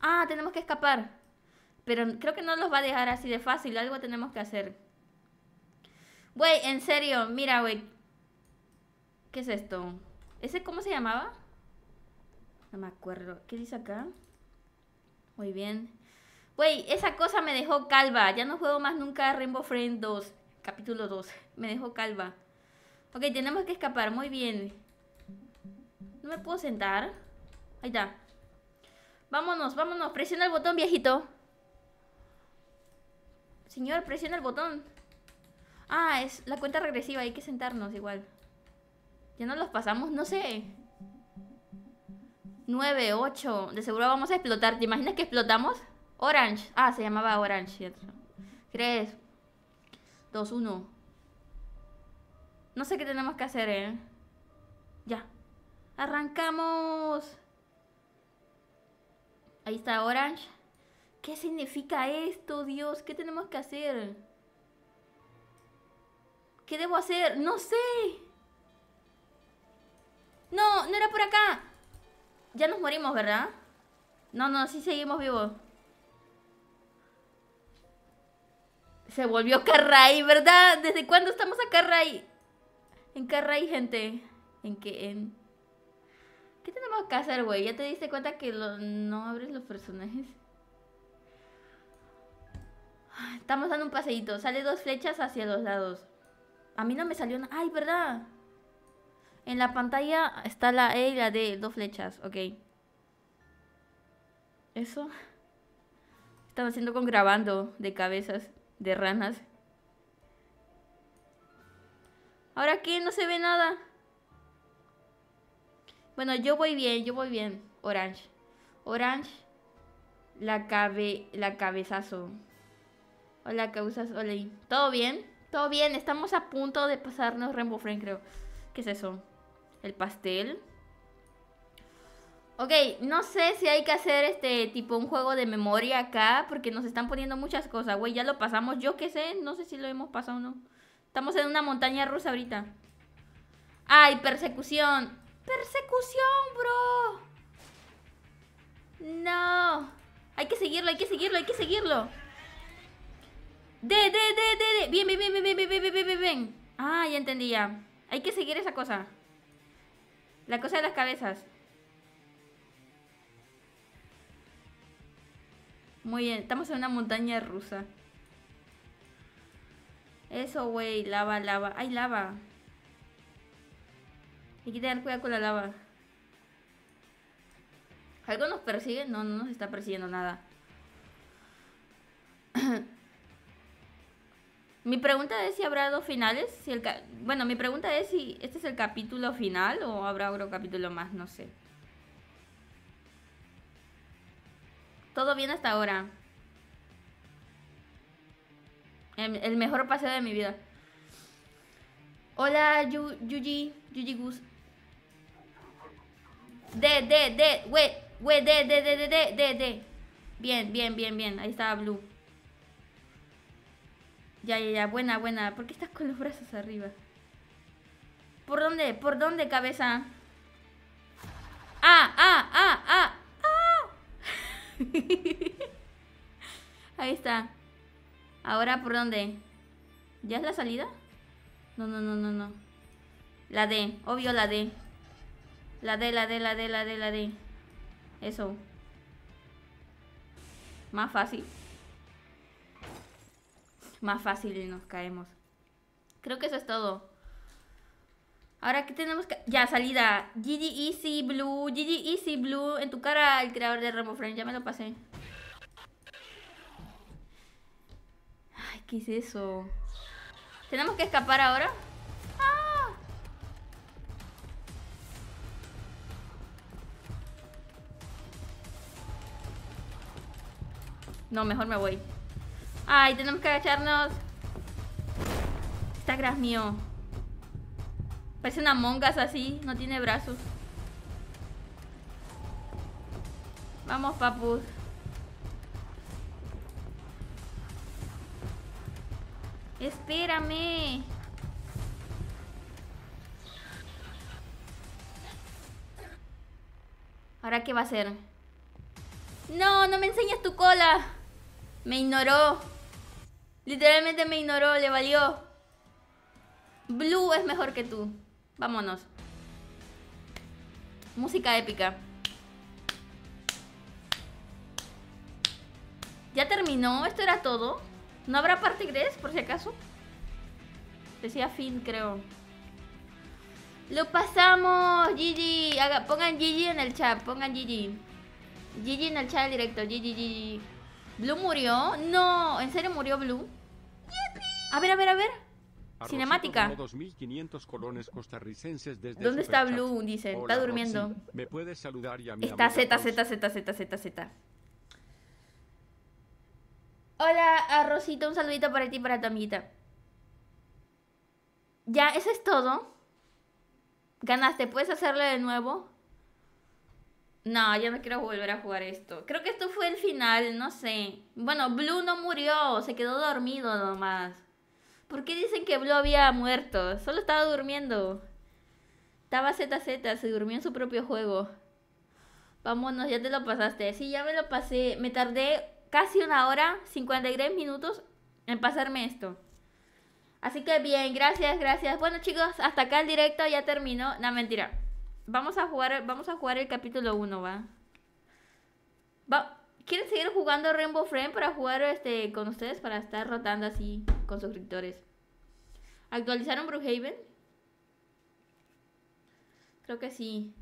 Ah, tenemos que escapar. Pero creo que no los va a dejar así de fácil, algo tenemos que hacer. Güey, en serio, mira, güey. ¿Qué es esto? ¿Ese cómo se llamaba? No me acuerdo. ¿Qué dice acá? Muy bien. Güey, esa cosa me dejó calva. Ya no juego más nunca Rainbow Friend 2. Capítulo 2. Me dejó calva. Ok, tenemos que escapar. Muy bien. No me puedo sentar. Ahí está. Vámonos, vámonos. Presiona el botón, viejito. Señor, presiona el botón. Ah, es la cuenta regresiva, hay que sentarnos igual. Ya nos los pasamos, no sé. 9, 8. De seguro vamos a explotar. ¿Te imaginas que explotamos? Orange. Ah, se llamaba Orange, ¿cierto? 3, 2, 1. No sé qué tenemos que hacer, ¿eh? Ya. Arrancamos. Ahí está Orange. ¿Qué significa esto, Dios? ¿Qué tenemos que hacer? ¿Qué debo hacer? No sé. No, no era por acá. Ya nos morimos, ¿verdad? No, no, sí seguimos vivos. Se volvió Carray, ¿verdad? ¿Desde cuándo estamos a Carray? En Carray, gente. ¿En qué? ¿Qué tenemos que hacer, güey? ¿Ya te diste cuenta que no abres los personajes? Estamos dando un paseíto. Sale dos flechas hacia los lados. A mí no me salió nada. ¡Ay, verdad! En la pantalla está la E y la D. Dos flechas. Ok. Eso. Están haciendo con grabando de cabezas de ranas. ¿Ahora qué? No se ve nada. Bueno, yo voy bien, yo voy bien. Orange. Orange. La cabe... La cabezazo. Hola, causas, hola. ¿Todo bien? Todo bien, estamos a punto de pasarnos Rainbow Frame, creo. ¿Qué es eso? ¿El pastel? Ok, no sé si hay que hacer este tipo un juego de memoria acá, porque nos están poniendo muchas cosas, güey. Ya lo pasamos, yo qué sé, no sé si lo hemos pasado o no. Estamos en una montaña rusa ahorita. ¡Ay, persecución! ¡Persecución, bro! No. Hay que seguirlo, hay que seguirlo, hay que seguirlo. De, de, de, de, de. Bien, bien, bien, bien, bien, bien, bien, bien, bien, Ah, ya entendí ya. Hay que seguir esa cosa. La cosa de las cabezas. Muy bien, estamos en una montaña rusa. Eso, güey, lava, lava. ay lava. Hay que tener cuidado con la lava. ¿Algo nos persigue? No, no nos está persiguiendo nada. Mi pregunta es si habrá dos finales. Si el bueno, mi pregunta es si este es el capítulo final o habrá otro capítulo más, no sé. Todo bien hasta ahora. Em, el, mejor paseo de mi vida. Hola, Yu Yuji, Yuji Gus. De, de, de, we, we, de, de, de, de, de, de. Bien, bien, bien, bien. Ahí estaba Blue. Ya, ya, ya, buena, buena. ¿Por qué estás con los brazos arriba? ¿Por dónde? ¿Por dónde, cabeza? ¡Ah, ah, ah, ah! ¡Ah! Ahí está. Ahora, ¿por dónde? ¿Ya es la salida? No, no, no, no, no. La D, obvio la D. La D, la D, la D, la D, la D. Eso. Más fácil más fácil y nos caemos. Creo que eso es todo. Ahora, ¿qué tenemos que...? Ya, salida. GG Easy Blue. GG Easy Blue. En tu cara, el creador de Rambo Frame, Ya me lo pasé. Ay, ¿qué es eso? ¿Tenemos que escapar ahora? ¡Ah! No, mejor me voy. Ay, tenemos que agacharnos. Está gras mío. Parece una mongas así, no tiene brazos. Vamos, papus. Espérame. ¿Ahora qué va a hacer? No, no me enseñas tu cola. Me ignoró. Literalmente me ignoró, le valió. Blue es mejor que tú. Vámonos. Música épica. ¿Ya terminó? ¿Esto era todo? ¿No habrá parte 3 por si acaso? Decía fin, creo. Lo pasamos, Gigi. pongan Gigi en el chat, pongan Gigi. Gigi en el chat directo, Gigi, Gigi. ¿Blue murió? No, ¿en serio murió Blue? A ver, a ver, a ver. Cinemática. ¿Dónde está Blue? Dice, está durmiendo. ¿Me puedes saludar y a Está Z, Z, Z, Z, Z, Z. Hola, arrocito, ah, un saludito para ti y para tu amiguita. Ya, eso es todo. Ganaste, puedes hacerlo de nuevo. No, ya no quiero volver a jugar esto. Creo que esto fue el final, no sé. Bueno, Blue no murió, se quedó dormido nomás. ¿Por qué dicen que Blue había muerto? Solo estaba durmiendo. Estaba ZZ, se durmió en su propio juego. Vámonos, ya te lo pasaste. Sí, ya me lo pasé. Me tardé casi una hora, 53 minutos en pasarme esto. Así que bien, gracias, gracias. Bueno chicos, hasta acá el directo ya terminó. No, mentira. Vamos a jugar, vamos a jugar el capítulo 1, ¿va? ¿Quieren seguir jugando Rainbow Friend para jugar este con ustedes? Para estar rotando así con suscriptores. ¿Actualizaron Brookhaven? Creo que sí.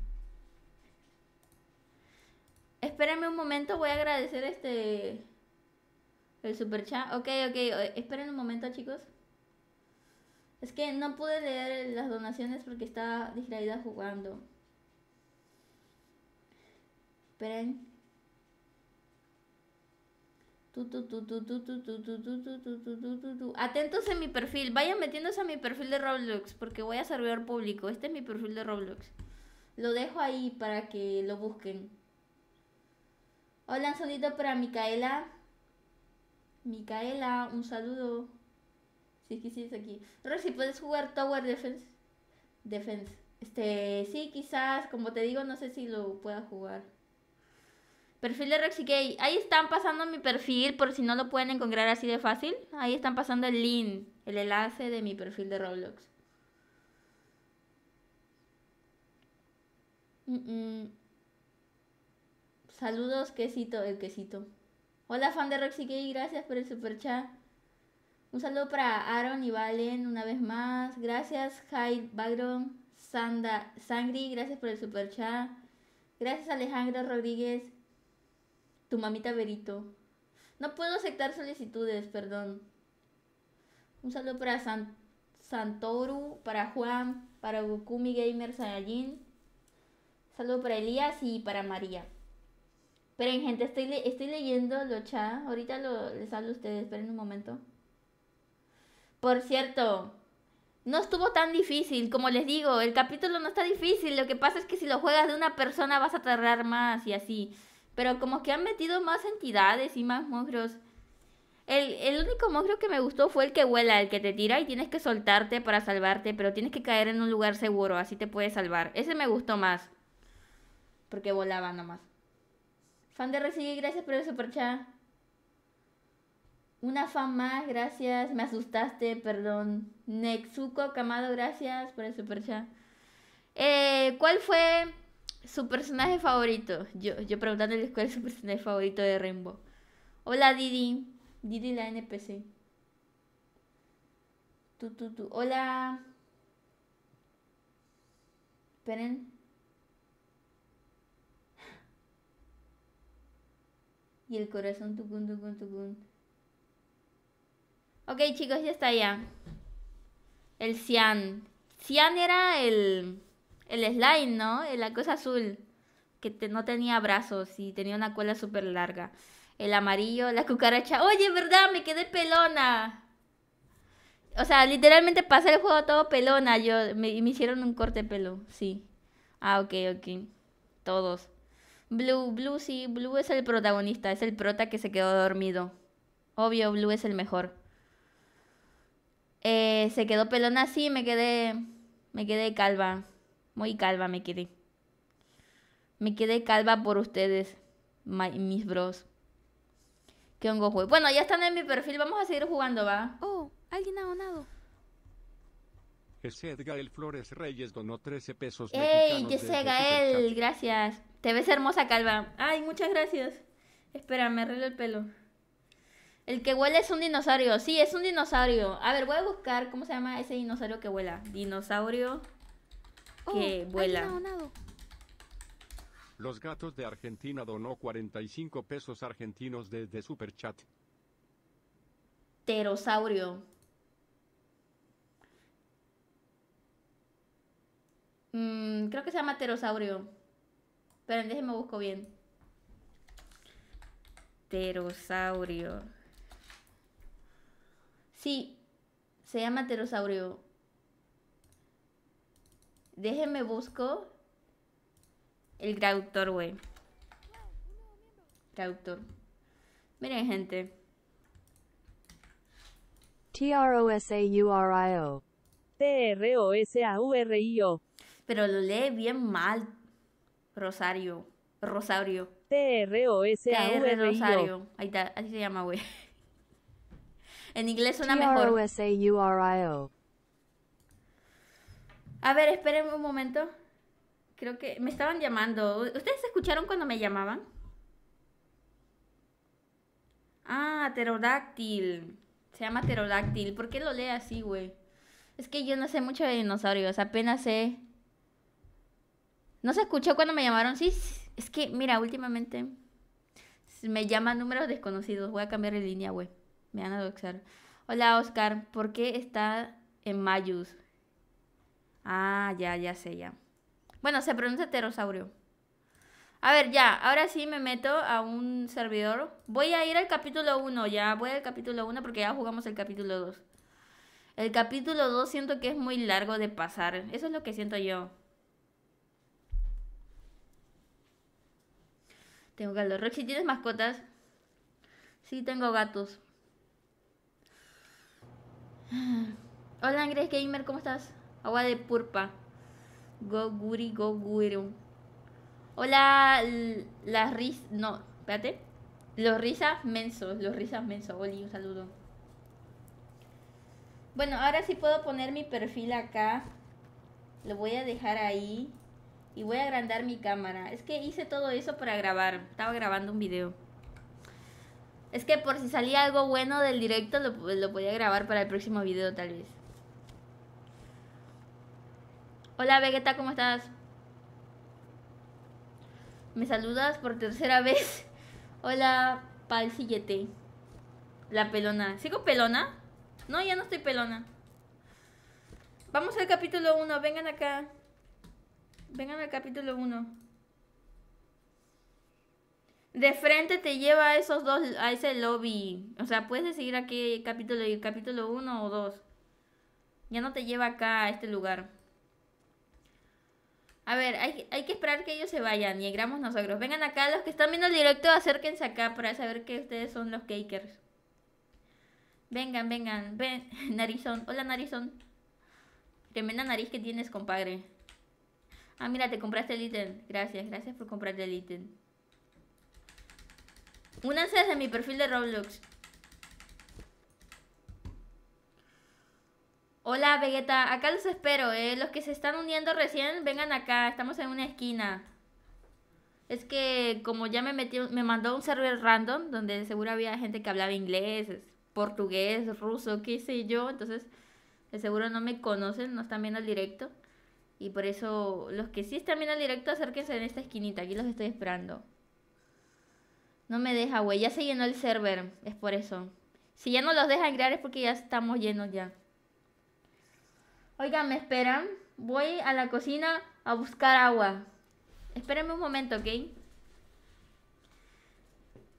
Espérenme un momento, voy a agradecer este... El super chat. Ok, ok, eh, esperen un momento chicos. Es que no pude leer eh, las donaciones porque estaba distraída jugando. Esperen. Atentos en mi perfil. Vayan metiéndose a mi perfil de Roblox porque voy a servidor público. Este es mi perfil de Roblox. Lo dejo ahí para que lo busquen. Hola, un para Micaela. Micaela, un saludo. Si, sí, aquí. Rosy, si ¿puedes jugar Tower Defense? Defense. Este, sí, quizás, como te digo, no sé si lo pueda jugar. Perfil de Roxy Gay. Ahí están pasando mi perfil, por si no lo pueden encontrar así de fácil. Ahí están pasando el link, el enlace de mi perfil de Roblox. Saludos, quesito, el quesito. Hola, fan de Roxy Gay, gracias por el super chat. Un saludo para Aaron y Valen una vez más. Gracias, Hyde Bagron, Sanda, Sangri, gracias por el super chat. Gracias, Alejandro Rodríguez. Tu mamita Berito. No puedo aceptar solicitudes, perdón. Un saludo para Santoru, para Juan, para Gokumi Gamer Saiyajin. Saludo para Elías y para María. Esperen, gente, estoy, leyendo lo chat. Ahorita lo les hablo a ustedes, esperen un momento. Por cierto, no estuvo tan difícil, como les digo, el capítulo no está difícil. Lo que pasa es que si lo juegas de una persona vas a tardar más y así. Pero como que han metido más entidades y más monstruos. El, único monstruo que me gustó fue el que vuela, el que te tira y tienes que soltarte para salvarte, pero tienes que caer en un lugar seguro, así te puedes salvar. Ese me gustó más. Porque volaba nomás. Fan de recibir, gracias por el superchat. Una fan más, gracias. Me asustaste, perdón. Nexuko Camado, gracias por el superchat. Eh, ¿Cuál fue su personaje favorito. Yo, yo preguntándoles cuál es su personaje favorito de Rainbow. Hola Didi. Didi la NPC. Tú, tú, tú. Hola. Esperen. Y el corazón tu tucun, Ok, chicos, ya está ya. El Cian. Cian era el el slime, ¿no? La cosa azul, que no tenía brazos y tenía una cola súper larga. El amarillo, la cucaracha. Oye, ¿verdad? Me quedé pelona. O sea, literalmente pasé el juego todo pelona. Yo, me, hicieron un corte de pelo, sí. Ah, ok, ok. Todos. Blue, Blue sí, Blue es el protagonista, es el prota que se quedó dormido. Obvio, Blue es el mejor. Eh, se quedó pelona sí me quedé, me quedé calva. Muy calva me quedé. Me quedé calva por ustedes, mis bros. ¿Qué hongo juego? Bueno, ya están en mi perfil. Vamos a seguir jugando, ¿va? Oh, alguien ha donado. Ese Flores Reyes donó 13 pesos ¡Ey! ¡Que Gael! Gracias. Te ves hermosa, calva. Ay, muchas gracias. Espera, me arreglo el pelo. El que huele es un dinosaurio. Sí, es un dinosaurio. A ver, voy a buscar cómo se llama ese dinosaurio que huela. Dinosaurio. Oh, que vuela. Los gatos de Argentina donó 45 pesos argentinos desde Superchat. Pterosaurio. Mm, creo que se llama Terosaurio Pero déjenme busco bien. Pterosaurio. Sí, se llama Terosaurio Déjenme busco el traductor, güey. Traductor. Miren, gente. T-R-O-S-A-U-R-I-O. T-R-O-S-A-U-R-I-O. Pero lo lee bien mal. Rosario. Rosario. T-R-O-S-A-U-R-I-O. Ahí está, así se llama, güey. En inglés suena mejor. T-R-O-S-A-U-R-I-O. A ver, espérenme un momento. Creo que me estaban llamando. ¿Ustedes escucharon cuando me llamaban? Ah, pterodáctil. Se llama pterodáctil. ¿Por qué lo lee así, güey? Es que yo no sé mucho de dinosaurios. Apenas sé. No se escuchó cuando me llamaron. Sí, es que, mira, últimamente me llaman números desconocidos. Voy a cambiar de línea, güey. Me van a doxar. Hola, Oscar. ¿Por qué está en Mayus? Ah, ya, ya sé, ya. Bueno, se pronuncia pterosaurio. A ver, ya, ahora sí me meto a un servidor. Voy a ir al capítulo 1, ya, voy al capítulo 1 porque ya jugamos el capítulo 2. El capítulo 2 siento que es muy largo de pasar, eso es lo que siento yo. Tengo calor. Roxy, ¿tienes mascotas? Sí, tengo gatos. Hola, Andrés Gamer, ¿cómo estás? Agua de purpa. Go go guru. Hola, las ris... No, espérate. Los risas mensos, los risas mensos. Oli, un saludo. Bueno, ahora sí puedo poner mi perfil acá. Lo voy a dejar ahí. Y voy a agrandar mi cámara. Es que hice todo eso para grabar. Estaba grabando un video. Es que por si salía algo bueno del directo, lo, lo podía grabar para el próximo video tal vez. Hola Vegeta, ¿cómo estás? Me saludas por tercera vez. Hola, pal La pelona. ¿Sigo pelona? No, ya no estoy pelona. Vamos al capítulo 1, vengan acá. Vengan al capítulo 1. De frente te lleva a esos dos, a ese lobby. O sea, puedes decidir aquí capítulo, capítulo 1 o 2. Ya no te lleva acá a este lugar. A ver, hay, que esperar que ellos se vayan y egramos nosotros. Vengan acá, los que están viendo el directo, acérquense acá para saber que ustedes son los cakers. Vengan, vengan, ven, narizón. Hola, narizón. Tremenda nariz que tienes, compadre. Ah, mira, te compraste el ítem. Gracias, gracias por comprarte el ítem. Únanse desde mi perfil de Roblox. Hola Vegeta, acá los espero, ¿eh? Los que se están uniendo recién, vengan acá, estamos en una esquina. Es que como ya me metió, me mandó un server random donde seguro había gente que hablaba inglés, portugués, ruso, qué sé yo, entonces de seguro no me conocen, no están viendo el directo. Y por eso los que sí están viendo el directo, acérquense en esta esquinita, aquí los estoy esperando. No me deja, güey, ya se llenó el server, es por eso. Si ya no los dejan crear es porque ya estamos llenos ya. Oigan, ¿me esperan? Voy a la cocina a buscar agua. Espérenme un momento, ¿ok?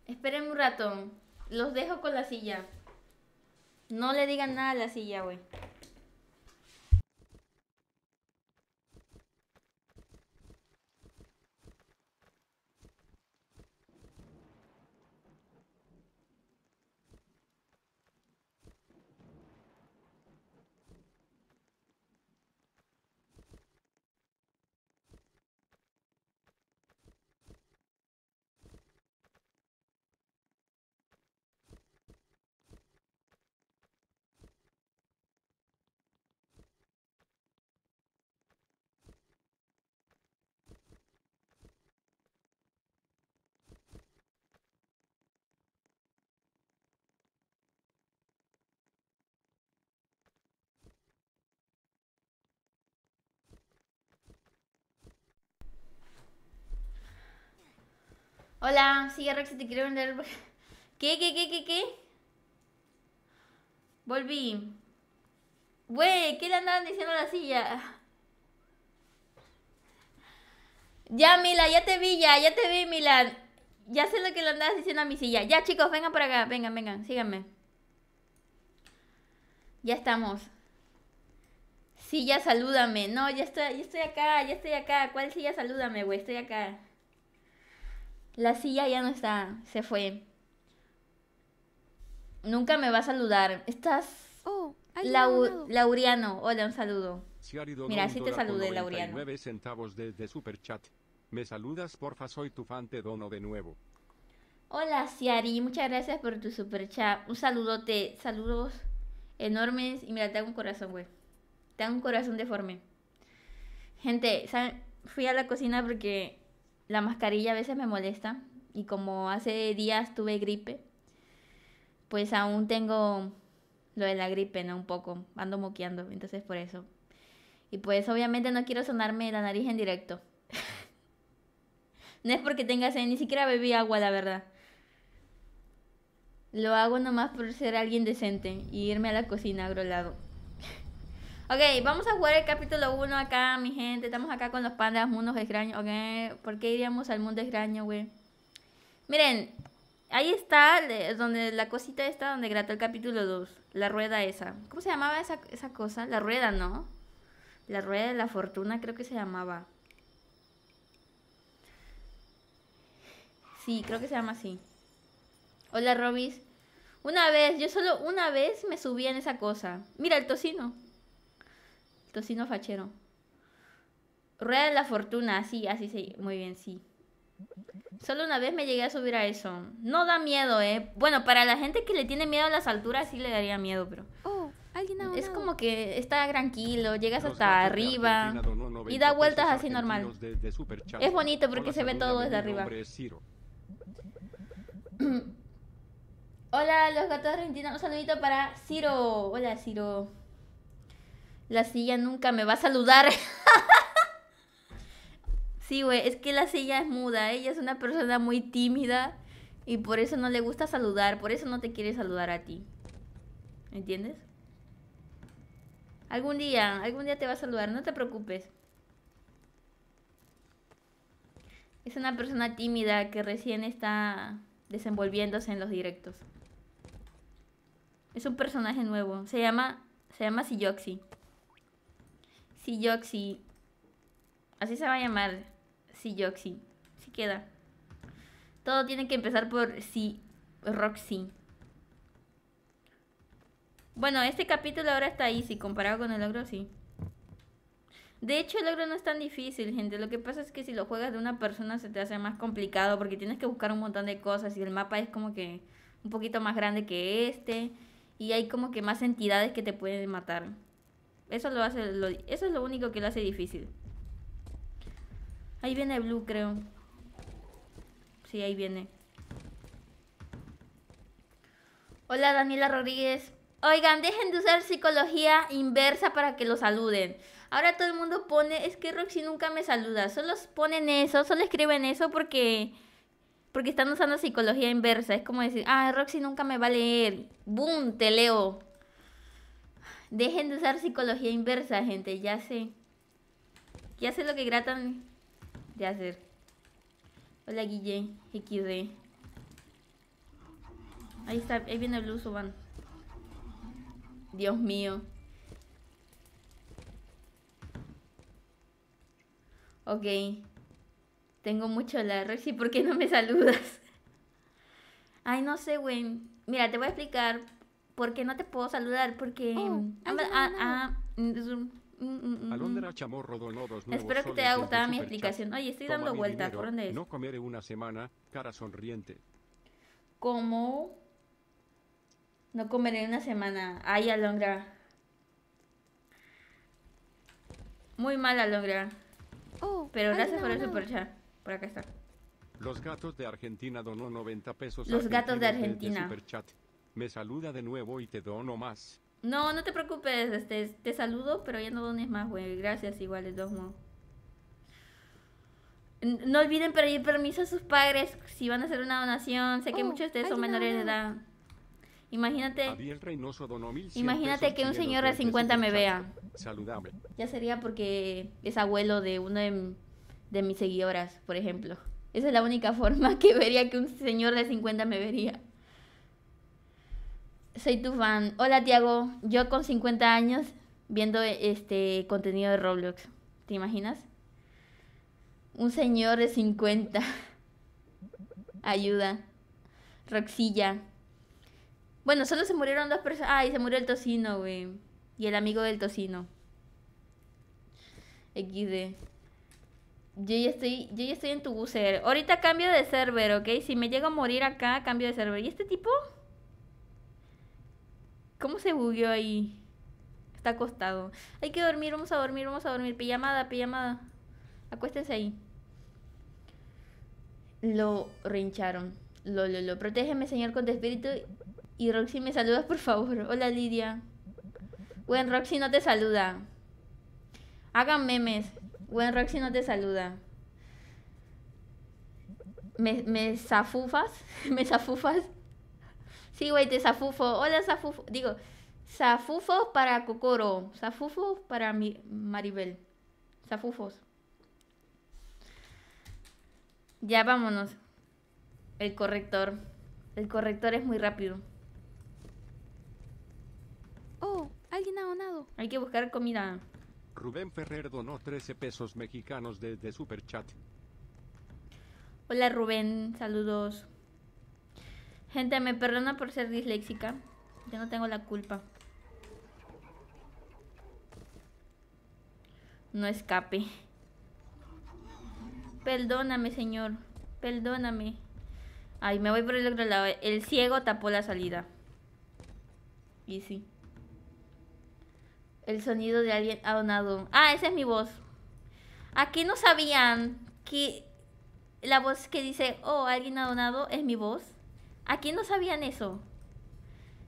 Espérenme un rato. Los dejo con la silla. No le digan nada a la silla, güey. Hola, sí, Rex, te quiero vender. ¿Qué, qué, qué, qué, qué? Volví. Güey, ¿qué le andaban diciendo a la silla? Ya, Mila, ya te vi, ya, ya te vi, Mila. Ya sé lo que le andabas diciendo a mi silla. Ya, chicos, vengan por acá, vengan, vengan, síganme. Ya estamos. Silla, salúdame. No, ya estoy, ya estoy acá, ya estoy acá. ¿Cuál silla? Salúdame, güey, estoy acá. La silla ya no está, se fue. Nunca me va a saludar. Estás. Oh, Lauriano, hola, un saludo. Mira, sí te saludé, Lauriano. centavos desde Superchat. Me saludas, porfa, soy tu fan, dono de nuevo. Hola, Siari. muchas gracias por tu super chat. Un saludote, saludos enormes. Y mira, te hago un corazón, güey. Te hago un corazón deforme. Gente, ¿saben? fui a la cocina porque la mascarilla a veces me molesta y como hace días tuve gripe, pues aún tengo lo de la gripe, ¿no? Un poco, ando moqueando, entonces por eso. Y pues obviamente no quiero sonarme la nariz en directo. no es porque tenga sed, ni siquiera bebí agua, la verdad. Lo hago nomás por ser alguien decente y irme a la cocina agrolado. Ok, vamos a jugar el capítulo 1 acá, mi gente. Estamos acá con los pandas, mundos extraños. Ok, ¿por qué iríamos al mundo extraño, güey? Miren, ahí está donde la cosita está donde grató el capítulo 2. La rueda esa. ¿Cómo se llamaba esa, esa cosa? La rueda, ¿no? La rueda de la fortuna creo que se llamaba. Sí, creo que se llama así. Hola, Robis. Una vez, yo solo una vez me subí en esa cosa. Mira el tocino. Tocino fachero. Rueda de la fortuna, sí, así se... Muy bien, sí. Solo una vez me llegué a subir a eso. No da miedo, ¿eh? Bueno, para la gente que le tiene miedo a las alturas sí le daría miedo, pero... Oh, alguien Es como que está tranquilo, llegas hasta arriba y da vueltas así normal. es bonito porque se ve todo desde arriba. Hola, los gatos argentinos. Un saludito para Ciro. Hola, Ciro. La silla nunca me va a saludar. sí, güey, es que la silla es muda. ¿eh? Ella es una persona muy tímida y por eso no le gusta saludar, por eso no te quiere saludar a ti. ¿Entiendes? Algún día, algún día te va a saludar, no te preocupes. Es una persona tímida que recién está desenvolviéndose en los directos. Es un personaje nuevo. Se llama. Se llama Siyoxi. Siyoxi. Así se va a llamar. Siyoxi. Si queda. Todo tiene que empezar por Si Roxy. Bueno, este capítulo ahora está ahí. Si comparado con el logro sí. De hecho, el logro no es tan difícil, gente. Lo que pasa es que si lo juegas de una persona se te hace más complicado porque tienes que buscar un montón de cosas y el mapa es como que un poquito más grande que este y hay como que más entidades que te pueden matar. Eso lo hace eso es lo único que lo hace difícil. Ahí viene Blue, creo. Sí, ahí viene. Hola Daniela Rodríguez. Oigan, dejen de usar psicología inversa para que lo saluden. Ahora todo el mundo pone, es que Roxy nunca me saluda. Solo ponen eso, solo escriben eso porque porque están usando psicología inversa. Es como decir, ah, Roxy nunca me va a leer. Boom, te leo. Dejen de usar psicología inversa, gente. Ya sé. Ya sé lo que gratan de hacer. Hola, Guille. XD. Ahí está. Ahí viene el uso, van. Dios mío. Ok. Tengo mucho la Roxy, ¿por qué no me saludas? Ay, no sé, güey. Mira, te voy a explicar porque no te puedo saludar, porque... Espero que te haya gustado mi explicación. Oye, estoy dando vueltas. ¿Por dónde es? No comeré una semana, cara sonriente. ¿Cómo? No comeré una semana. Ay, Alondra. Muy mal, Alondra. Oh, Pero gracias por el super chat. Por acá está. Los gatos de Argentina donó 90 pesos. Los gatos de este Argentina. Me saluda de nuevo y te dono más. No, no te preocupes, este, te saludo, pero ya no dones más, güey. Gracias igual, es No olviden pedir permiso a sus padres si van a hacer una donación. Sé que oh, muchos de ustedes son menores de edad. Imagínate. Donó imagínate que un señor de 50 me vea. Saludable. Ya sería porque es abuelo de uno de, de mis seguidoras, por ejemplo. Esa es la única forma que vería que un señor de 50 me vería soy tu fan. Hola, Tiago. Yo con 50 años viendo este contenido de Roblox. ¿Te imaginas? Un señor de 50. Ayuda. Roxilla. Bueno, solo se murieron dos personas. Ay, se murió el tocino, güey. Y el amigo del tocino. XD. Yo ya estoy, yo estoy en tu buser. Ahorita cambio de server, ¿ok? Si me llego a morir acá, cambio de server. ¿Y este tipo? ¿Cómo se bugueó ahí? Está acostado. Hay que dormir, vamos a dormir, vamos a dormir. Pijamada, pijamada. Acuéstense ahí. Lo rincharon. Lo, lo, lo. Protégeme, Señor, con tu espíritu. Y Roxy, me saludas, por favor. Hola, Lidia. Buen Roxy no te saluda. Hagan memes. Buen Roxy no te saluda. Me, me zafufas. me zafufas. Sí, güey, te Zafufo. Hola, Zafufo. Digo, Zafufo para Kokoro. Zafufo para mi Maribel. Zafufos. Ya vámonos. El corrector. El corrector es muy rápido. Oh, alguien ha donado. Hay que buscar comida. Rubén Ferrer donó 13 pesos mexicanos desde Superchat. Hola Rubén, saludos. Gente, me perdona por ser disléxica. Yo no tengo la culpa. No escape. Perdóname, señor. Perdóname. Ay, me voy por el otro lado. El ciego tapó la salida. Y sí. El sonido de alguien donado Ah, esa es mi voz. Aquí no sabían que la voz que dice, oh, alguien ha donado es mi voz. Aquí no sabían eso.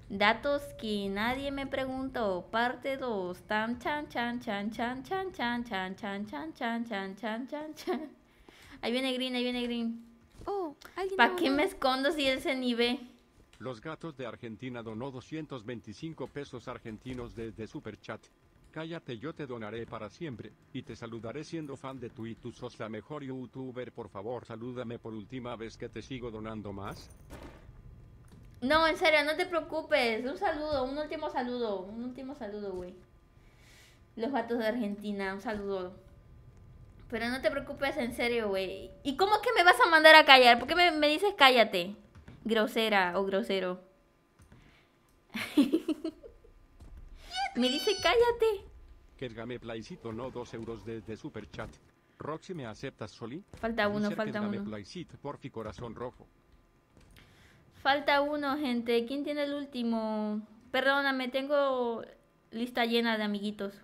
Datos que nadie me preguntó. Parte 2. Tan chan chan chan chan chan chan chan chan chan chan chan chan chan chan. Ahí viene Green, ahí viene Green. ¿Para qué me escondo si él se ni ve? Los gatos de Argentina donó 225 pesos argentinos desde Chat. Cállate, yo te donaré para siempre, y te saludaré siendo fan de tu y tú sos la mejor youtuber, por favor salúdame por última vez que te sigo donando más. No, en serio, no te preocupes. Un saludo, un último saludo, un último saludo, güey. Los gatos de Argentina, un saludo. Pero no te preocupes, en serio, güey. ¿Y cómo que me vas a mandar a callar? ¿Por qué me, dices cállate? Grosera o grosero. me dice cállate. playcito, no dos euros desde Superchat. Roxy, ¿me aceptas, Soli? Falta uno, falta uno. porfi, corazón rojo. Falta uno, gente. ¿Quién tiene el último? Perdóname, tengo lista llena de amiguitos.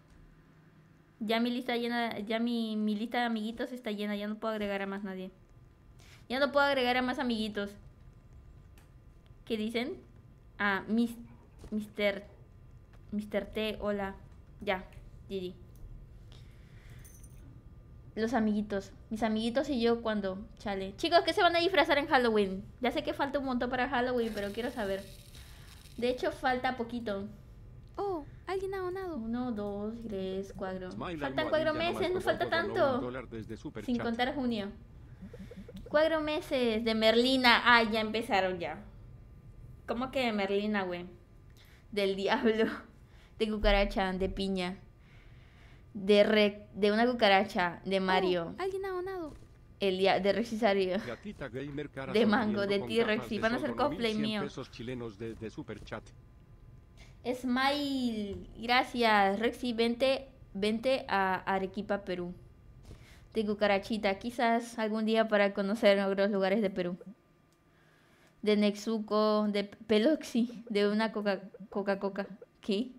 Ya mi lista llena, ya mi, lista de amiguitos está llena, ya no puedo agregar a más nadie. Ya no puedo agregar a más amiguitos. ¿Qué dicen? Ah, mis, Mister. Mister T, hola. Ya, Didi. Los amiguitos mis amiguitos y yo cuando, chale. Chicos, ¿qué se van a disfrazar en Halloween? Ya sé que falta un montón para Halloween, pero quiero saber. De hecho, falta poquito. Oh, alguien ha donado. Uno, dos, tres, cuatro. Faltan cuatro meses, no falta tanto. Sin contar junio. Cuatro meses de Merlina. Ah, ya empezaron ya. ¿Cómo que de Merlina, güey? Del diablo. De cucaracha, de piña de, de una cucaracha de oh, Mario. alguien ha donado El día de Rexisario. De Mango, de ti, Rexy van a hacer cosplay mío. chilenos de, de Superchat. Smile, gracias. Rexy, vente, a Arequipa, Perú. De cucarachita, quizás algún día para conocer otros lugares de Perú. De Nexuco, de Peloxi, de una coca-coca. Coca, coca. ¿Qué?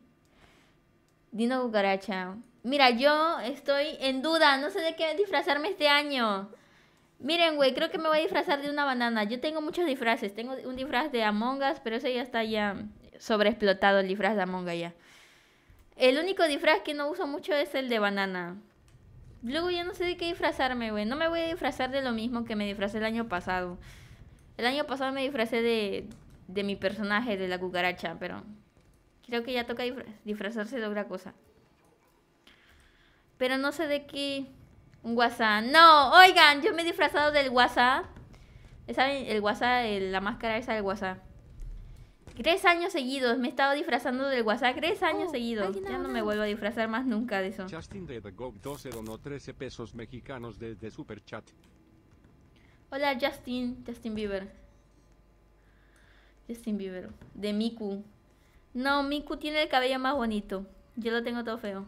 Dino cucaracha. Mira, yo estoy en duda, no sé de qué disfrazarme este año. Miren, güey, creo que me voy a disfrazar de una banana. Yo tengo muchos disfraces. Tengo un disfraz de Among Us, pero ese ya está ya sobreexplotado, el disfraz de Among Us ya. El único disfraz que no uso mucho es el de banana. Luego ya no sé de qué disfrazarme, güey. No me voy a disfrazar de lo mismo que me disfrazé el año pasado. El año pasado me disfrazé de, de mi personaje, de la cucaracha, pero creo que ya toca disfrazarse de otra cosa. Pero no sé de qué. Un WhatsApp. No, oigan, yo me he disfrazado del WhatsApp. ¿Saben? El WhatsApp, la máscara esa del WhatsApp. Tres años seguidos, me he estado disfrazando del WhatsApp tres oh, años seguidos. Ya no me vuelvo a disfrazar más nunca de eso. Justin de The 12 donó 13 pesos mexicanos desde Chat Hola Justin, Justin Bieber. Justin Bieber, de Miku. No, Miku tiene el cabello más bonito. Yo lo tengo todo feo.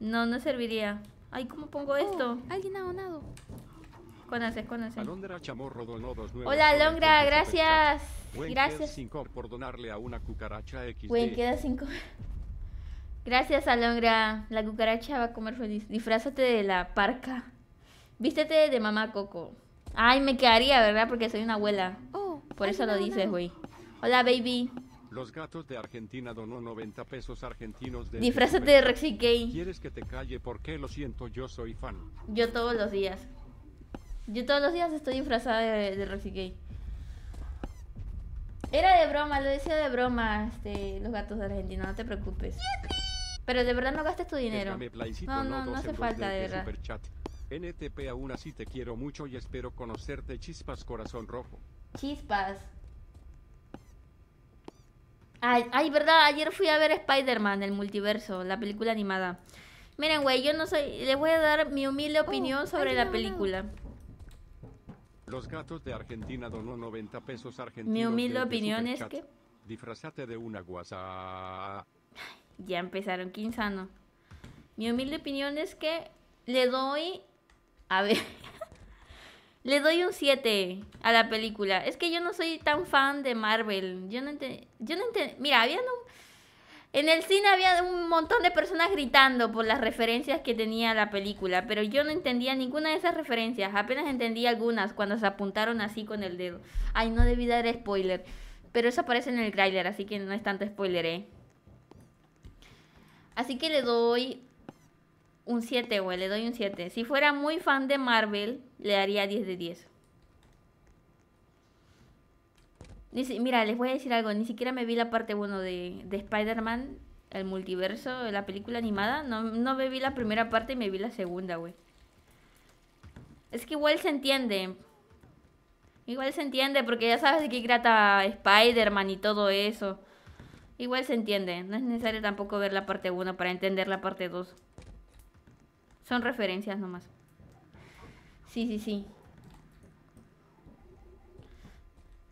No, no serviría. Ay, ¿cómo pongo oh, esto? alguien ha donado. Conoce, conoce. Hola, Longra, gracias. Gracias. 5 por donarle a una cucaracha queda cinco. Gracias, Alondra. La cucaracha va a comer feliz. Disfrázate de la parca. Vístete de mamá Coco. Ay, me quedaría, ¿verdad? Porque soy una abuela. Oh, Por eso lo dices, güey. Hola, baby. Los gatos de Argentina donó 90 pesos argentinos de... Disfrazate de Rexy Gay. ¿Quieres que te calle? Porque lo siento, yo soy fan. Yo todos los días. Yo todos los días estoy disfrazada de, Rexy Gay. Era de broma, lo decía de broma, este, los gatos de Argentina, no te preocupes. Pero de verdad no gastes tu dinero. no, no, no, hace falta, de, verdad. NTP aún así te quiero mucho y espero conocerte. Chispas, corazón rojo. Chispas. Ay, verdad, ayer fui a ver Spider-Man, el multiverso, la película animada. Miren, güey, yo no soy. Les voy a dar mi humilde oh, opinión sobre la película. Los gatos de Argentina donó 90 pesos argentinos. Mi humilde opinión es que. Disfrazate de una guasa. Ya empezaron, quinzano. Mi humilde opinión es que le doy. A ver, le doy un 7 a la película. Es que yo no soy tan fan de Marvel. Yo no entendí. Yo no Mira, había un... En el cine había un montón de personas gritando por las referencias que tenía la película, pero yo no entendía ninguna de esas referencias. Apenas entendí algunas cuando se apuntaron así con el dedo. Ay, no debí dar spoiler. Pero eso aparece en el trailer, así que no es tanto spoiler, ¿eh? Así que le doy un 7, güey, le doy un 7. Si fuera muy fan de Marvel, le daría 10 de 10. mira, les voy a decir algo, ni siquiera me vi la parte 1 de, de Spider-Man, el multiverso, la película animada. No, no me vi la primera parte y me vi la segunda, güey. Es que igual se entiende. Igual se entiende, porque ya sabes de qué trata Spider-Man y todo eso. Igual se entiende. No es necesario tampoco ver la parte 1 para entender la parte 2. Son referencias nomás. Sí, sí, sí.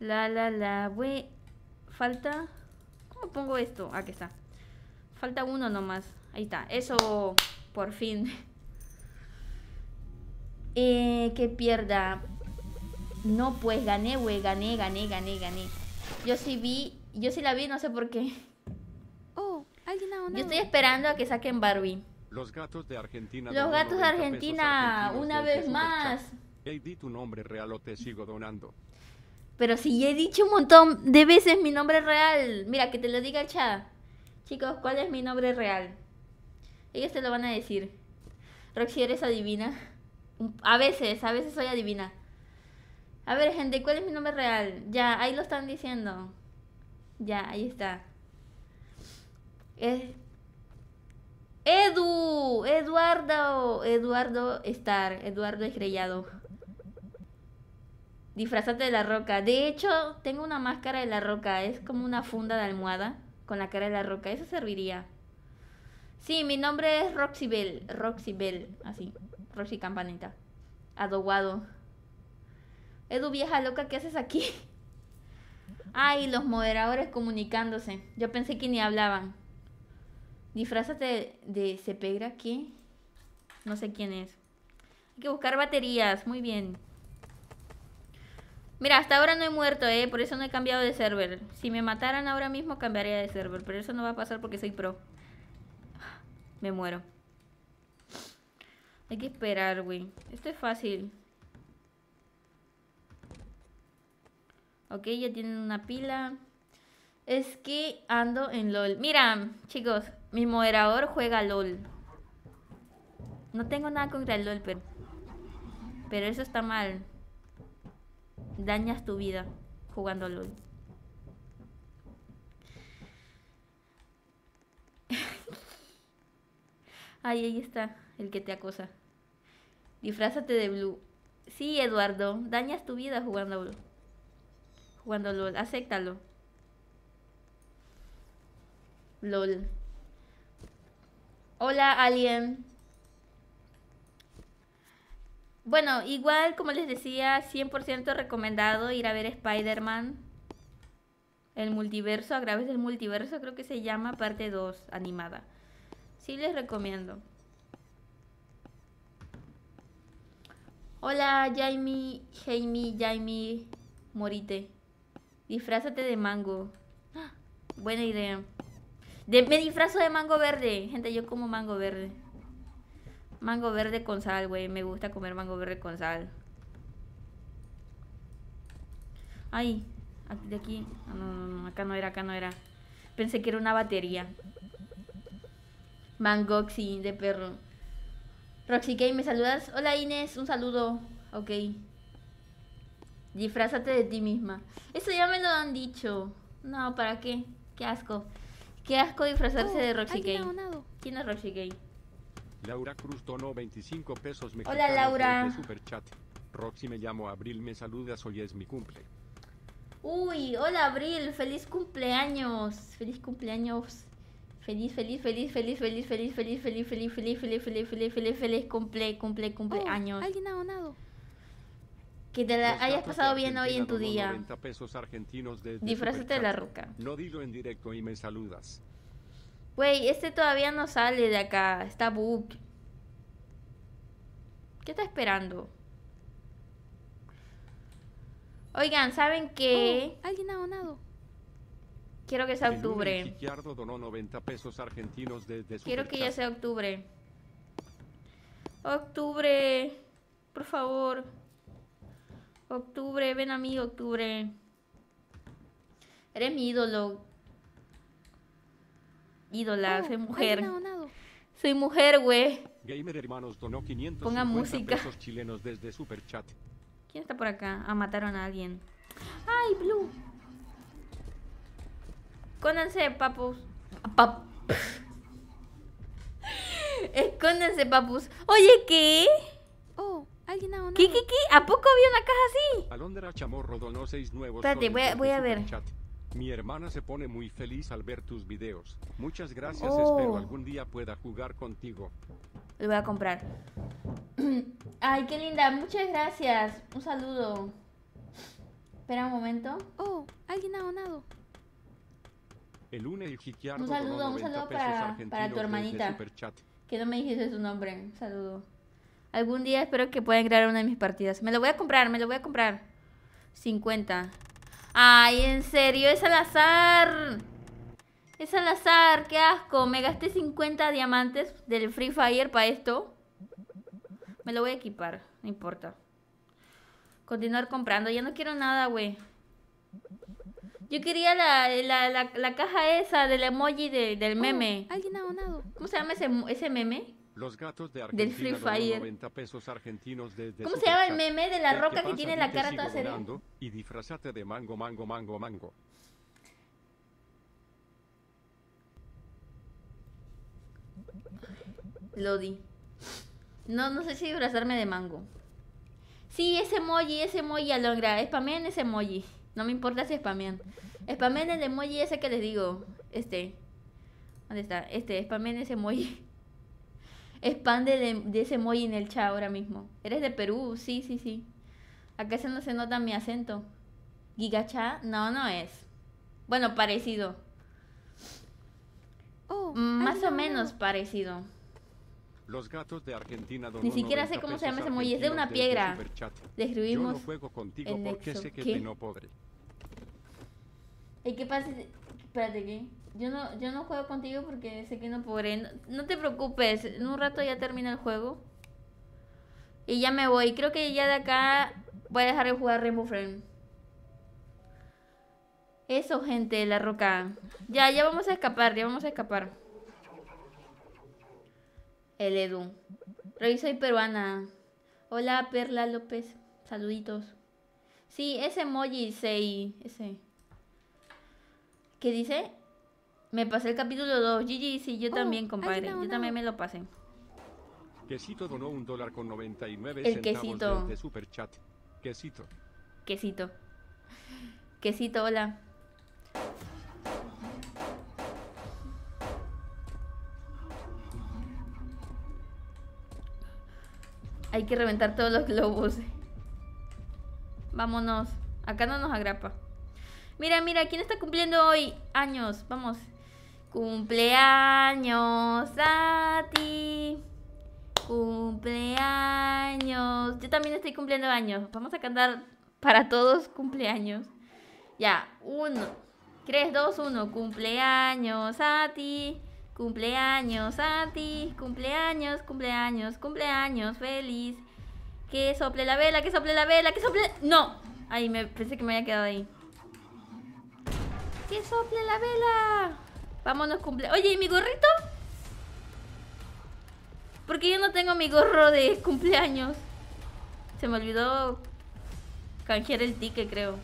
La, la, la, güey. Falta... ¿Cómo pongo esto? Ah, aquí está. Falta uno nomás. Ahí está. Eso, por fin. eh, que pierda. No, pues gané, güey. Gané, gané, gané, gané. Yo sí vi... Yo sí la vi, no sé por qué. Oh, alguien Yo estoy esperando a que saquen Barbie. Los gatos de Argentina. Los gatos de Argentina, una vez más. tu nombre real o te sigo donando. Pero si he dicho un montón de veces mi nombre real. Mira, que te lo diga el chat. Chicos, ¿cuál es mi nombre real? Ellos te lo van a decir. Roxy, eres adivina. A veces, a veces soy adivina. A ver, gente, ¿cuál es mi nombre real? Ya, ahí lo están diciendo. Ya, ahí está. Es Edu, Eduardo, Eduardo Star, Eduardo Estrellado. Disfrazate de la roca. De hecho, tengo una máscara de la roca. Es como una funda de almohada con la cara de la roca. Eso serviría. Sí, mi nombre es Roxibel Roxibel, así. Roxy Campanita. Adoguado. Edu, vieja loca, ¿qué haces aquí? Ay, los moderadores comunicándose. Yo pensé que ni hablaban. Disfrázate de, ¿Sepegra ¿qué? No sé quién es. Hay que buscar baterías, muy bien. Mira, hasta ahora no he muerto, ¿eh? Por eso no he cambiado de server. Si me mataran ahora mismo, cambiaría de server. Pero eso no va a pasar porque soy pro. Me muero. Hay que esperar, güey. Esto es fácil. Ok, ya tienen una pila. Es que ando en LOL. Mira, chicos. Mi moderador juega LOL. No tengo nada contra el LOL, pero... Pero eso está mal. Dañas tu vida jugando LOL. Ahí, ahí está, el que te acosa. Disfrázate de Blue. Sí, Eduardo, dañas tu vida jugando LOL. Jugando LOL, acéptalo. LOL. Hola, Alien. Bueno, igual como les decía, 100% recomendado ir a ver Spider-Man. El multiverso, a graves del multiverso, creo que se llama parte 2 animada. Sí les recomiendo. Hola, Jaime, Jaime, Jaime, Morite. Disfrázate de mango. Buena idea me disfrazo de mango verde. Gente, yo como mango verde. Mango verde con sal, güey. Me gusta comer mango verde con sal. Ay, de aquí. No, no, no, acá no era, acá no era. Pensé que era una batería. Mangoxi de perro. Roxy K, ¿me saludas? Hola Inés, un saludo. Ok. Disfrázate de ti misma. Eso ya me lo han dicho. No, ¿para qué? Qué asco. Qué asco disfrazarse de Roxy Gay. ¿Quién es Roxy Gay? Laura Cruz donó 25 pesos Hola Laura. Superchat. Roxy me llamo Abril, me saluda. hoy es mi cumple. Uy, hola Abril, feliz cumpleaños. Feliz cumpleaños. Feliz, feliz, feliz, feliz, feliz, feliz, feliz, feliz, feliz, feliz, feliz, feliz, feliz, feliz, feliz, cumple, cumple, cumpleaños. ¿Alguien ha donado? Que te hayas pasado bien hoy en tu día. 90 pesos argentinos de de la ruca. No digo en directo y me saludas. Güey, este todavía no sale de acá. Está bug. ¿Qué está esperando? Oigan, ¿saben qué? Oh, alguien ha donado. Quiero que sea octubre. 90 pesos argentinos Quiero que ya sea octubre. Octubre. Por favor. Octubre, ven a mí, octubre. Eres mi ídolo. Ídola, oh, soy mujer. Soy mujer, güey. música. chilenos desde ¿Quién está por acá? Ah, mataron a alguien. ¡Ay, Blue! Escóndanse, papus. Pap Escóndanse, papus. Oye, ¿qué? Oh. ¿Alguien a ¿Qué, qué, a poco vi una caja así? Alondra Chamorro donó seis nuevos. Espérate, voy a, voy a ver. Chat. Mi hermana se pone muy feliz al ver tus videos. Muchas gracias, oh. espero algún día pueda jugar contigo. Lo voy a comprar. Ay, qué linda, muchas gracias. Un saludo. Espera un momento. Oh, alguien ha donado. El lunes el Un saludo, un saludo para, para tu este hermanita. Que no me dijiste su nombre. Un saludo. Algún día espero que puedan crear una de mis partidas. Me lo voy a comprar, me lo voy a comprar. 50. Ay, en serio, es al azar. Es al azar, qué asco. Me gasté 50 diamantes del Free Fire para esto. Me lo voy a equipar, no importa. Continuar comprando, ya no quiero nada, güey. Yo quería la, la, caja esa del emoji del oh, meme. alguien ha donado. ¿Cómo se llama ese, ese meme? Los gatos de Argentina del Free Fire. pesos argentinos desde ¿Cómo se llama el meme de la roca que, tiene la cara toda seria? Y disfrazate de mango, mango, mango, mango. Lo No, no sé si disfrazarme de mango. Sí, ese emoji, ese emoji, Alondra. Spamean ese emoji. No me importa si spamean. Spamean el emoji ese que les digo. Este. ¿Dónde está? Este, spamean ese emoji expande de, de ese emoji en el chat ahora mismo. Eres de Perú, sí, sí, sí. Acá se no se nota mi acento. Gigacha, no, no es. Bueno, parecido. Oh, mm, Más o menos parecido. Los gatos de Argentina Ni siquiera sé cómo se llama ese emoji, es de una piedra. Describimos. contigo porque sé que ¿Y qué pasa? Espérate, ¿qué? Yo no, yo no juego contigo porque sé que no podré. No, te preocupes, en un rato ya termina el juego. Y ya me voy. Creo que ya de acá voy a dejar de jugar Rainbow Frame Eso, gente, la roca. Ya, ya vamos a escapar, ya vamos a escapar. El Edu. Pero soy peruana. Hola, Perla López. Saluditos. Sí, ese emoji, sí, ese. ¿Qué dice? Me pasé el capítulo 2. GG sí, yo oh, también, compadre. Yo también me lo pasé. Quesito donó un dólar con 99 quesito. de super chat. Quesito. Quesito. Quesito, hola. Hay que reventar todos los globos. Vámonos. Acá no nos agrapa. Mira, mira, ¿quién está cumpliendo hoy años? Vamos. Cumpleaños a ti. Cumpleaños. Yo también estoy cumpliendo años. Vamos a cantar para todos cumpleaños. Ya, uno, tres, dos, uno. Cumpleaños a ti. Cumpleaños a ti. Cumpleaños, cumpleaños, cumpleaños. Feliz. Que sople la vela, que sople la vela, que sople... No. Ahí me pensé que me había quedado ahí. Que sople la vela. Vámonos cumple. Oye, ¿y mi gorrito? Porque yo no tengo mi gorro de cumpleaños. Se me olvidó canjear el ticket, creo.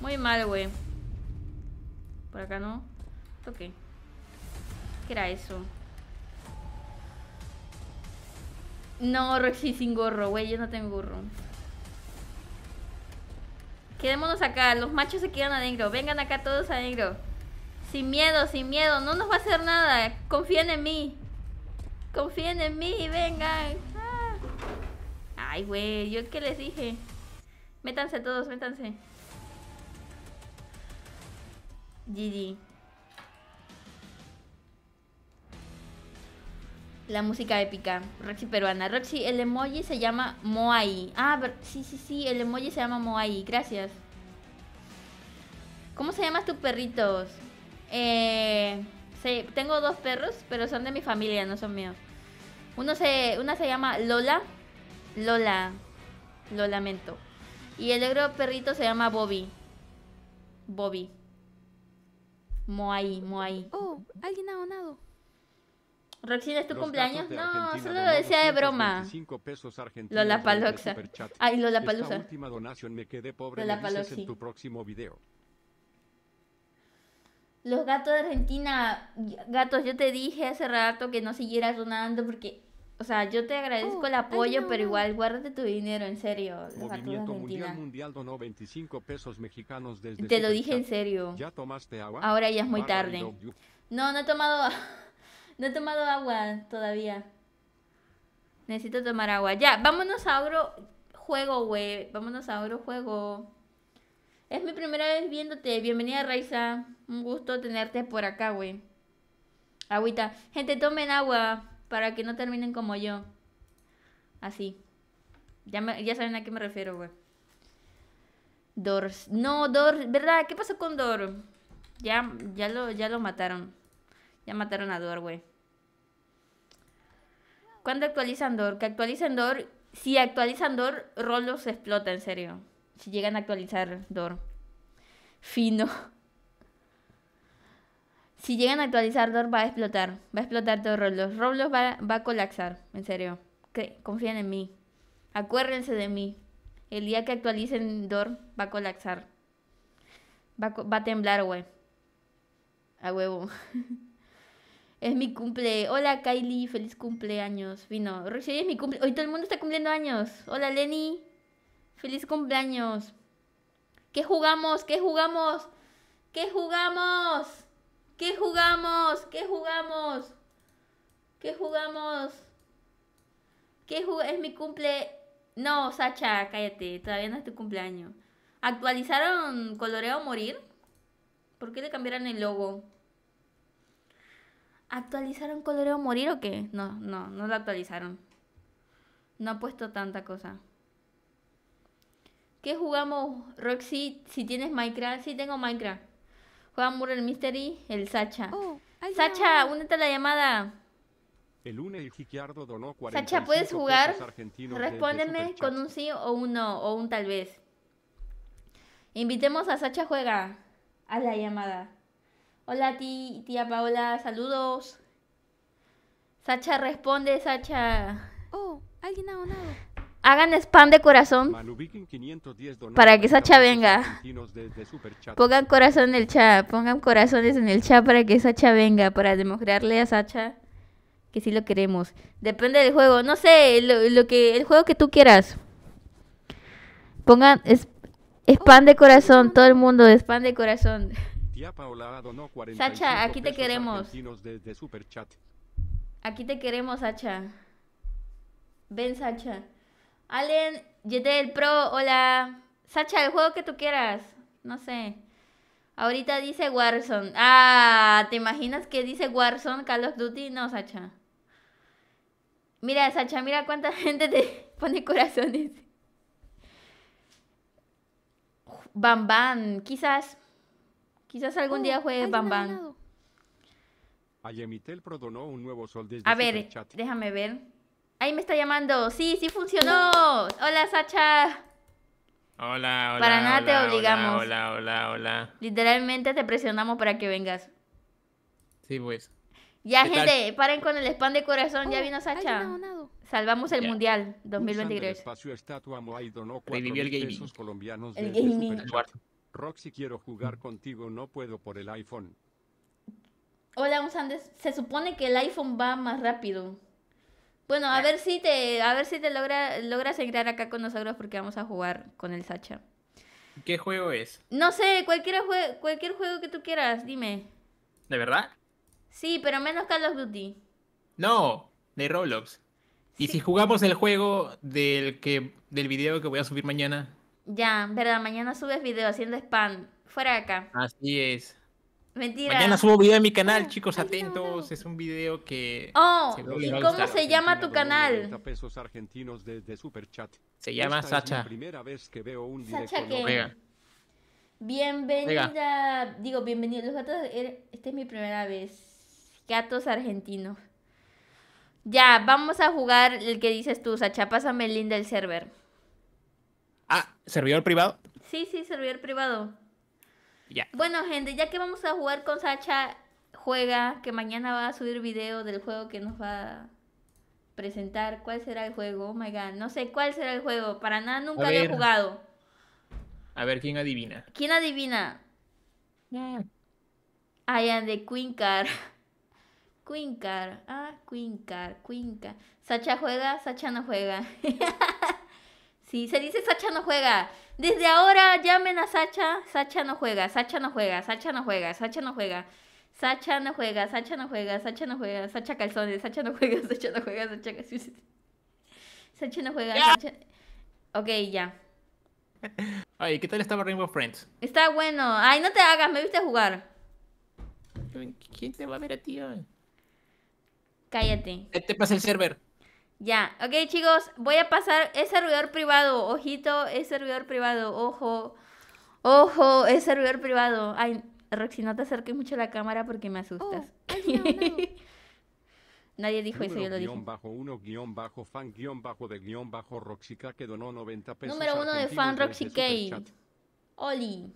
Muy mal, güey. Por acá no. Ok. ¿Qué era eso? No, Roxy sin gorro, güey. Yo no tengo gorro. Quedémonos acá, los machos se quedan adentro. Vengan acá todos adentro. Sin miedo, sin miedo, no nos va a hacer nada. Confíen en mí. Confíen en mí, vengan. Ah. Ay, güey, yo qué les dije. Métanse todos, métanse. GG. la música épica. Roxy peruana. Roxy, el emoji se llama Moai. Ah, sí, sí, sí, el emoji se llama Moai. Gracias. ¿Cómo se llaman tus perritos? Eh, tengo dos perros, pero son de mi familia, no son míos. Uno se, una se llama Lola. Lola. Lo lamento. Y el otro perrito se llama Bobby. Bobby. Moai, Moai. Oh, alguien ha donado. Roxy, es tu cumpleaños? no, solo lo decía de broma. Pesos Lola Paloxa. Ay, Lola la última donación pobre. En tu próximo video. Los gatos de Argentina, gatos, yo te dije hace rato que no siguieras donando porque, o sea, yo te agradezco el oh, apoyo, pero igual guárdate tu dinero, en serio. Los Mundial donó 25 pesos mexicanos te lo dije en serio. ¿Ya tomaste agua? Ahora ya es muy tarde. No, no he tomado no he tomado agua todavía. Necesito tomar agua. Ya, vámonos a otro juego, güey. Vámonos a otro juego. Es mi primera vez viéndote. Bienvenida, Raiza. Un gusto tenerte por acá, güey. Agüita. Gente, tomen agua para que no terminen como yo. Así. Ya, ya saben a qué me refiero, güey. Dor. No, Dor. ¿Verdad? ¿Qué pasó con Dor? Ya, ya, lo, ya lo mataron. Ya mataron a Dor, güey. ¿Cuándo actualizan Dor? Que actualicen Dor. Si actualizan Dor, Roblox explota, en serio. Si llegan a actualizar Dor. Fino. Si llegan a actualizar Dor, va a explotar. Va a explotar todo Roblox. Roblox va, a colapsar, en serio. Que, confíen en mí. Acuérdense de mí. El día que actualicen Dor, va a colapsar. Va, va a temblar, güey. A huevo. es mi cumple. Hola Kylie, feliz cumpleaños. Vino, hoy es mi cumple. Hoy todo el mundo está cumpliendo años. Hola Lenny, feliz cumpleaños. ¿Qué jugamos? ¿Qué jugamos? ¿Qué jugamos? ¿Qué jugamos? ¿Qué jugamos? ¿Qué jugamos? ¿Qué es mi cumple? No, Sacha, cállate, todavía no es tu cumpleaños. ¿Actualizaron Coloreo Morir? ¿Por qué le cambiaron el logo? ¿Actualizaron Coloreo Morir o qué? No, no, no la actualizaron. No ha puesto tanta cosa. ¿Qué jugamos, Roxy? Si tienes Minecraft, sí tengo Minecraft. Juega el Mystery, el Sacha. Oh, Sacha, únete a la llamada. El Sacha, ¿puedes jugar? Respóndeme con un sí o un no, o un tal vez. Invitemos a Sacha Juega a la llamada. Hola ti, tía Paola, saludos. Sacha responde, Sacha. Oh, alguien ha donado. Hagan spam de corazón para que Sacha venga. Pongan corazón en el chat, pongan corazones en el chat para que Sacha venga, para demostrarle a Sacha que sí lo queremos. Depende del juego, no sé, lo, que el juego que tú quieras. Pongan spam oh, de corazón, todo el mundo, spam de corazón. Sacha, aquí te queremos. Aquí te queremos, Sacha. Ven, Sacha. Allen, Yetel Pro, hola. Sacha, el juego que tú quieras. No sé. Ahorita dice Warzone. Ah, ¿te imaginas que dice Warzone Call of Duty? No, Sacha. Mira, Sacha, mira cuánta gente te pone corazones. Bam Bam, quizás Quizás algún oh, día juegues Bam Bam. un nuevo sol A ver, déjame ver. Ahí me está llamando. Sí, sí funcionó. Hola, Sacha. Hola, hola. Para nada te obligamos. Hola, hola, hola, Literalmente te presionamos para que vengas. Sí, pues. Ya, gente, paren con el spam de corazón. ya oh, vino Sacha. Salvamos el Mundial 2023. Revivió el gaming. El gaming. Roxy quiero jugar contigo, no puedo por el iPhone. Hola, un Se supone que el iPhone va más rápido. Bueno, a ver si te, a ver si te logra, logras entrar acá con nosotros porque vamos a jugar con el Sacha. ¿Qué juego es? No sé, cualquier, cualquier juego que tú quieras, dime. ¿De verdad? Sí, pero menos Call of Duty. No, de Roblox. ¿Y si jugamos el juego del que del video que voy a subir mañana? Ya, verdad, mañana subes video haciendo spam. Fuera de acá. Así es. Mentira. Mañana subo video en mi canal, ah, chicos, atentos. Es un video que. Oh, ¿y cómo se llama tu canal? argentinos desde Se llama Sacha. primera Sacha que. Bienvenida. Digo, bienvenido. Los gatos. Er, esta es mi primera vez. Gatos argentinos. Ya, vamos a jugar el que dices tú, Sacha. Pásame el link del server. Ah, servidor privado. Sí, sí, servidor privado. Ya. Bueno, gente, ya que vamos a jugar con Sacha, juega, que mañana va a subir video del juego que nos va a presentar. ¿Cuál será el juego? Oh my god, no sé cuál será el juego. Para nada nunca lo he jugado. A ver, ¿quién adivina? ¿Quién adivina? Yeah. de am the Queen Ah, Queen Car, Sacha juega, Sacha no juega. se dice Sacha no juega. Desde ahora llamen a Sacha. Sacha no juega, Sacha no juega, Sacha no juega, Sacha no juega. Sacha no juega, Sacha no juega, Sacha no juega, Sacha calzones, Sacha no juega, Sacha no juega, Sacha calzones. Sacha no juega, Sacha... Ok, ya. Ay, ¿qué tal estaba Rainbow Friends? Está bueno. Ay, no te hagas, me viste jugar. ¿Quién te va a ver a ti? Cállate. Te pasa el server. Ya, ok chicos, voy a pasar, es servidor privado, ojito, es servidor privado, ojo, ojo, es servidor privado. Ay, Roxy, no te acerques mucho a la cámara porque me asustas. Oh, Nadie dijo eso, yo lo dije. que Número uno de fan, Roxy Oli.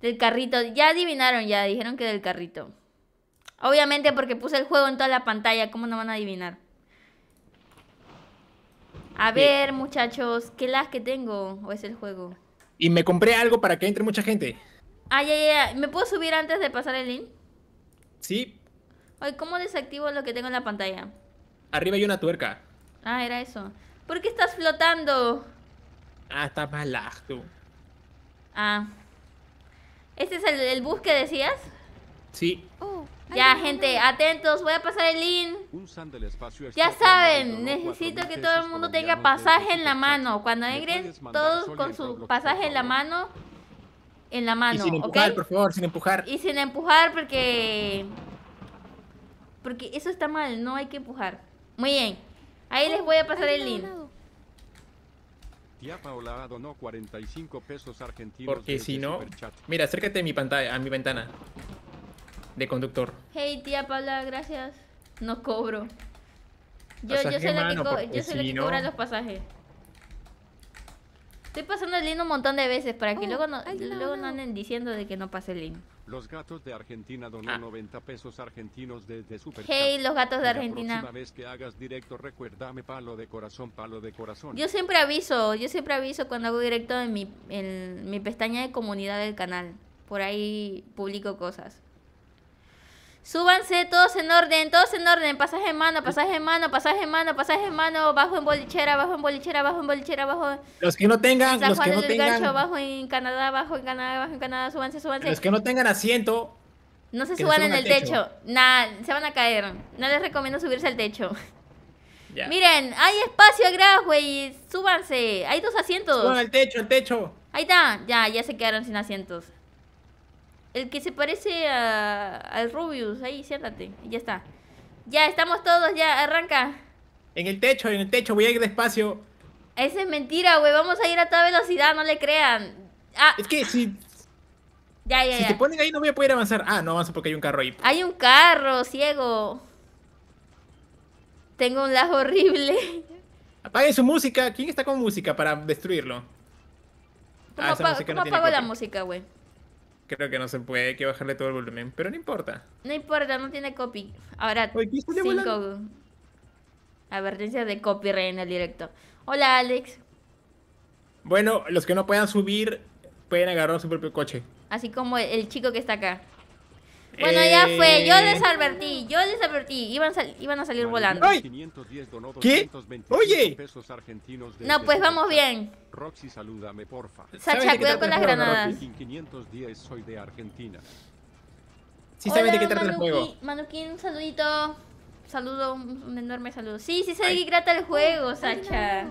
Del carrito. Ya adivinaron, ya dijeron que del carrito. Obviamente porque puse el juego en toda la pantalla, ¿cómo no van a adivinar? A ver, muchachos, ¿qué las que tengo? ¿O es el juego? Y me compré algo para que entre mucha gente. Ah, ya, ya, ¿Me puedo subir antes de pasar el link? Sí. Ay, ¿cómo desactivo lo que tengo en la pantalla? Arriba hay una tuerca. Ah, era eso. ¿Por qué estás flotando? Ah, está más tú. Ah. ¿Este es el, bus que decías? Sí. Oh. Ya, gente, atentos, voy a pasar el link. Ya saben, necesito que todo el mundo tenga pasaje en la mano. Cuando entren, todos con su pasaje en la mano. En la mano, y sin empujar, por favor, sin empujar. Y sin empujar porque... Porque eso está mal, no hay que empujar. Muy bien, ahí les voy a pasar el link. Porque si no... Mira, acércate a mi, pantalla, a mi ventana de conductor. Hey, tía Paula, gracias. No cobro. Yo, yo soy la que, yo cobra los pasajes. Estoy pasando el link un montón de veces para que oh, luego, no, luego no anden diciendo de que no pase el link. Los gatos de Argentina donó 90 ah. pesos argentinos desde su. Hey, los gatos de Argentina. La próxima vez que hagas directo, recuérdame palo de corazón, palo de corazón. Yo siempre aviso, yo siempre aviso cuando hago directo en mi, en mi pestaña de comunidad del canal. Por ahí publico cosas. Súbanse todos en orden, todos en orden. Pasaje en mano, pasaje en mano, pasaje en mano, pasaje en mano. Bajo en bolichera, bajo en bolichera, bajo en bolichera, bajo. Los que no tengan, los que no tengan. bajo en Canadá, bajo en Canadá, en Canadá. Súbanse, súbanse. Los que no tengan asiento. No se suban en el techo. se van a caer. No les recomiendo subirse al techo. Miren, hay espacio atrás, güey. Súbanse. Hay dos asientos. Suban al techo, el techo. Ahí está. Ya, ya se quedaron sin asientos. El que se parece a, al Rubius, ahí, siéntate. Ya está. Ya, estamos todos, ya, arranca. En el techo, en el techo, voy a ir despacio. Esa es mentira, güey. Vamos a ir a toda velocidad, no le crean. Ah. Es que si. Ya, ya, si te ponen ahí no voy a poder avanzar. Ah, no avanzo porque hay un carro ahí. Hay un carro, ciego. Tengo un lazo horrible. Apaguen su música. ¿Quién está con música para destruirlo? ¿Cómo, ah, apago la música, güey? creo que no se puede, hay que bajarle todo el volumen, pero no importa. No importa, no tiene copy. Ahora, cinco advertencias de copyright en el directo. Hola, Alex. Bueno, los que no puedan subir pueden agarrar su propio coche. Así como el chico que está acá. Bueno, ya fue. Yo les eh. advertí. Yo les advertí. Iban, sal iban a salir volando. ¡Ay! ¿Qué? ¡Oye! No, pues vamos bien. Roxy, salúdame, porfa. Sacha, cuidado con las granadas. 510, soy de Argentina. Sí Hola, de qué trata el juego. Manuquín, un saludito. Saludo, un enorme saludo. Sí, sí sé de qué trata el juego, Sacha.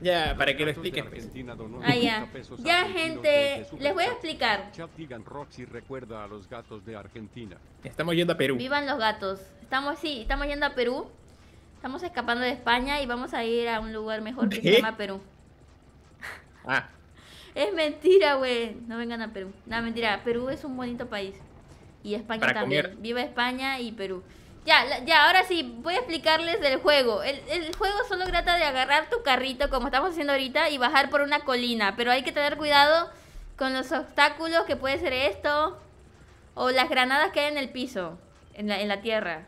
Ya, para que lo expliques. Pues. Ah, ya. gente, les voy a explicar. recuerda a los gatos de Argentina. Estamos yendo a Perú. Vivan los gatos. Estamos, sí, estamos yendo a Perú. Estamos escapando de España y vamos a ir a un lugar mejor que se llama Perú. Ah. Es mentira, güey. No vengan a Perú. No, mentira. Perú es un bonito país. Y España también. Viva España y Perú. Ya, ya, ahora sí, voy a explicarles del juego. El, el, juego solo trata de agarrar tu carrito, como estamos haciendo ahorita, y bajar por una colina. Pero hay que tener cuidado con los obstáculos, que puede ser esto, o las granadas que hay en el piso, en la, en la tierra.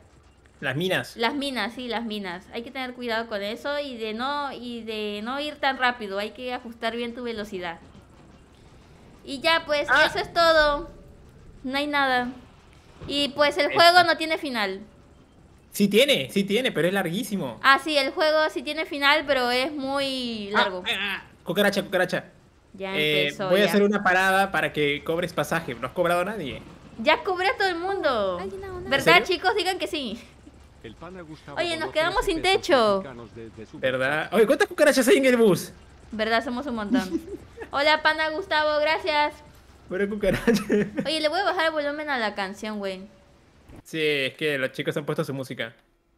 Las minas. Las minas, sí, las minas. Hay que tener cuidado con eso y de no y de no ir tan rápido. Hay que ajustar bien tu velocidad. Y ya, pues ah. eso es todo. No hay nada. Y pues el juego no tiene final. Sí tiene, sí tiene, pero es larguísimo. Ah, sí, el juego sí tiene final, pero es muy ah, largo. Ah, ah. cucaracha, cucaracha. Ya eh, empezó, voy a hacer una parada para que cobres pasaje. No has cobrado a nadie. Ya cobré a todo el mundo. ¿Verdad, chicos? Digan que sí. Oye, nos quedamos sin techo. ¿Verdad? Oye, ¿cuántas cucarachas hay en el bus? ¿Verdad? Somos un montón. Hola, Panda Gustavo, gracias. Buena cucaracha. Oye, le voy a bajar el volumen a la canción, güey. Sí, es que los chicos han puesto su música.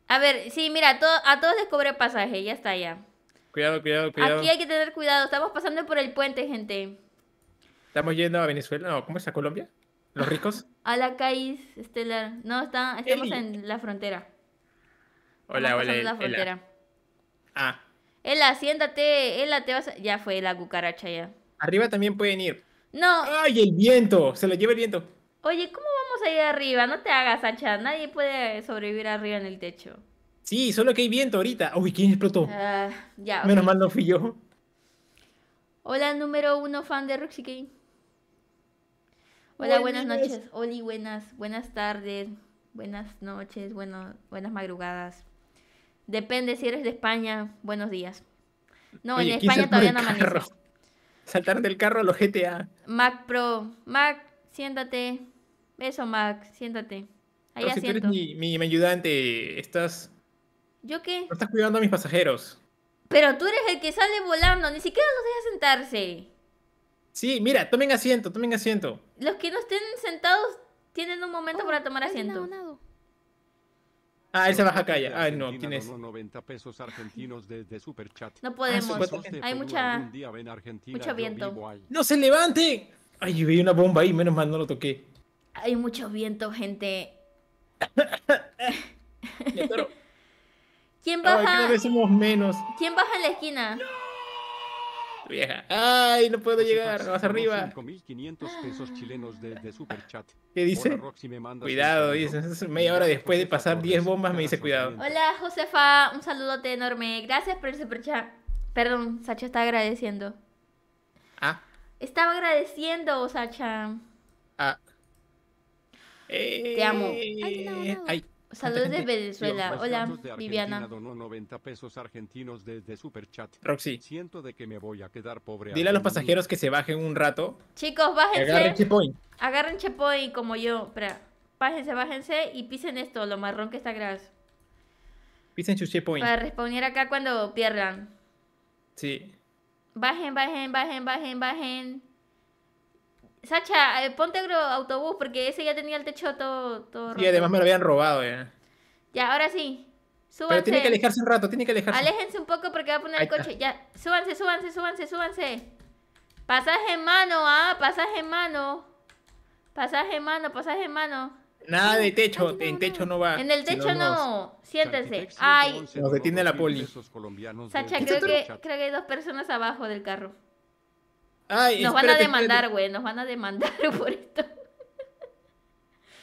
A ver, sí, mira, a todos les cobre pasaje, ya está, ya. Cuidado, cuidado, cuidado. Aquí hay que tener cuidado, estamos pasando por el puente, gente. Estamos yendo a Venezuela, no, ¿cómo es? Colombia? ¿Los ah, ricos? a la CAIS, estelar. No, estamos en la frontera. Hola, hola. En la frontera. Ah. siéntate, te vas a... Ya fue la cucaracha ya. Arriba también pueden ir. No. ¡Ay, el viento! Se lo lleva el viento. Oye, ¿cómo pues, ahí arriba, no te hagas, Sacha. Nadie puede sobrevivir arriba en el techo. Sí, solo que hay viento ahorita. Uy, ¿quién explotó? Ah, Menos mal no fui yo. Hola, número uno fan de Roxy Kane. Hola, buenas, noches. Oli, buenas, buenas tardes, buenas noches, bueno, buenas madrugadas. Depende si eres de España, buenos días. No, en España todavía no amanece. saltar del carro a los GTA. Mac Pro, Mac, siéntate. Eso, Max, Siéntate. Ahí Pero si tú eres mi, ayudante, estás. ¿Yo qué? estás cuidando a mis pasajeros. Pero tú eres el que sale volando, ni siquiera nos deja sentarse. Sí, mira, tomen asiento, tomen asiento. Los que no estén sentados tienen un momento para tomar asiento. Ah, ese se baja calla. Ay, no, ¿quién es? No ah, podemos. Hay mucha mucho viento. No se levante. Ay, vi una bomba ahí, menos mal no lo toqué. Hay mucho viento, gente. ¿Quién ah, baja? menos. ¿Quién baja en la esquina? ¡No! Ay, no puedo llegar. ¡Vas arriba. 5500 pesos chilenos de, ¿Qué dice? cuidado, dice. Media hora después de pasar 10 bombas me dice cuidado. Hola, Josefa. Un saludote enorme. Gracias por el superchat. Perdón, Sacha está agradeciendo. Ah. Estaba agradeciendo, Sacha. Te amo. Eh, Saludos de Venezuela. Hola, Viviana. 90 pesos argentinos desde Superchat. Roxy. Siento de que me voy a quedar pobre. Dile a los pasajeros que se bajen un rato. Chicos, bájense. Agarren checkpoint. Agarren como yo. Espera. Bájense, bájense y pisen esto, lo marrón que está atrás. Pisen su checkpoint. Para responder acá cuando pierdan. Sí. Bajen, bajen, bajen, bajen, bajen. Sacha, eh, ponte autobús porque ese ya tenía el techo todo, roto. Y además me lo habían robado, eh. Ya, ahora sí. Súbanse. Pero tiene que alejarse un rato, tiene que alejarse. Aléjense un poco porque va a poner el coche. Ya, súbanse, súbanse, súbanse, súbanse. Pasaje en mano, ah, pasaje en mano. Pasaje en mano, pasaje en mano. Nada de techo, en techo no va. En el techo no, siéntense. Ay, nos detiene la poli. Sacha, creo que, creo que hay dos personas abajo del carro nos van a demandar, güey, nos van a demandar por esto.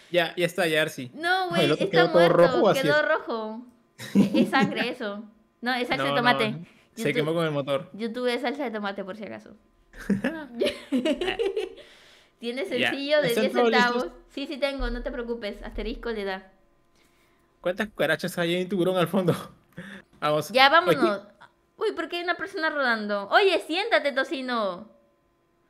Ya, ya está, ya sí. No, ah, güey, está muerto, quedó rojo. Es sangre eso. No, es salsa de tomate. se quemó con el motor. YouTube tuve salsa de tomate, por si acaso. Tiene sencillo de 10 centavos. Sí, sí tengo, no te preocupes. Asterisco le da. ¿Cuántas cucarachas hay en burón al fondo? Vamos. Ya, vámonos. Uy, ¿por qué hay una persona rodando? Oye, siéntate, tocino.